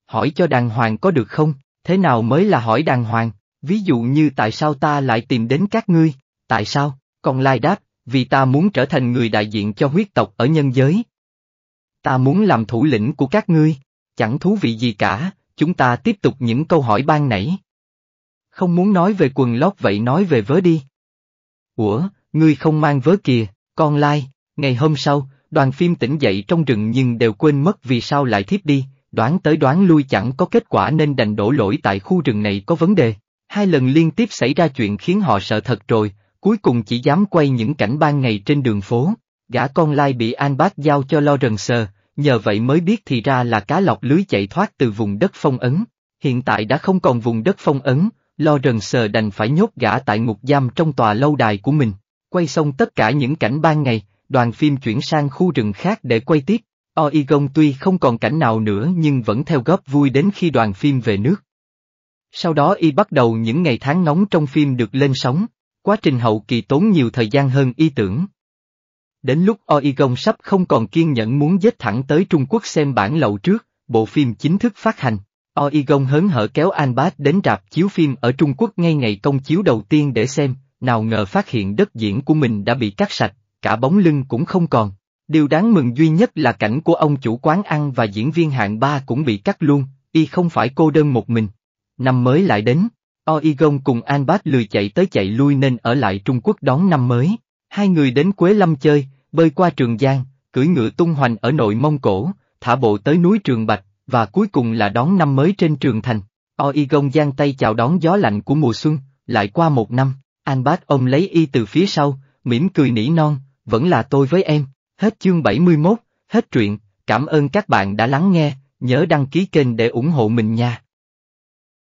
Hỏi cho đàng hoàng có được không? Thế nào mới là hỏi đàng hoàng, ví dụ như tại sao ta lại tìm đến các ngươi, tại sao, còn lai đáp, vì ta muốn trở thành người đại diện cho huyết tộc ở nhân giới. Ta muốn làm thủ lĩnh của các ngươi, chẳng thú vị gì cả, chúng ta tiếp tục những câu hỏi ban nãy. Không muốn nói về quần lót vậy nói về vớ đi. Ủa, ngươi không mang vớ kìa, con lai, ngày hôm sau, đoàn phim tỉnh dậy trong rừng nhưng đều quên mất vì sao lại thiếp đi, đoán tới đoán lui chẳng có kết quả nên đành đổ lỗi tại khu rừng này có vấn đề. Hai lần liên tiếp xảy ra chuyện khiến họ sợ thật rồi, cuối cùng chỉ dám quay những cảnh ban ngày trên đường phố. Gã con lai bị An Bác giao cho lo rần sờ, nhờ vậy mới biết thì ra là cá lọc lưới chạy thoát từ vùng đất phong ấn. Hiện tại đã không còn vùng đất phong ấn, lo rần sờ đành phải nhốt gã tại ngục giam trong tòa lâu đài của mình. Quay xong tất cả những cảnh ban ngày, đoàn phim chuyển sang khu rừng khác để quay tiếp. Oigon tuy không còn cảnh nào nữa nhưng vẫn theo góp vui đến khi đoàn phim về nước. Sau đó y bắt đầu những ngày tháng nóng trong phim được lên sóng, quá trình hậu kỳ tốn nhiều thời gian hơn y tưởng. Đến lúc Oigon sắp không còn kiên nhẫn muốn dết thẳng tới Trung Quốc xem bản lậu trước, bộ phim chính thức phát hành, Oigon hớn hở kéo Anbat đến rạp chiếu phim ở Trung Quốc ngay ngày công chiếu đầu tiên để xem, nào ngờ phát hiện đất diễn của mình đã bị cắt sạch, cả bóng lưng cũng không còn. Điều đáng mừng duy nhất là cảnh của ông chủ quán ăn và diễn viên hạng ba cũng bị cắt luôn, y không phải cô đơn một mình. Năm mới lại đến, Oigon cùng Anbat lười chạy tới chạy lui nên ở lại Trung Quốc đón năm mới. Hai người đến Quế Lâm chơi, bơi qua Trường Giang, cưỡi ngựa tung hoành ở nội Mông Cổ, thả bộ tới núi Trường Bạch, và cuối cùng là đón năm mới trên Trường Thành. Oigon giang tay chào đón gió lạnh của mùa xuân, lại qua một năm, Anbat ôm lấy y từ phía sau, mỉm cười nỉ non, vẫn là tôi với em. Hết chương 71, hết truyện, cảm ơn các bạn đã lắng nghe, nhớ đăng ký kênh để ủng hộ mình nha.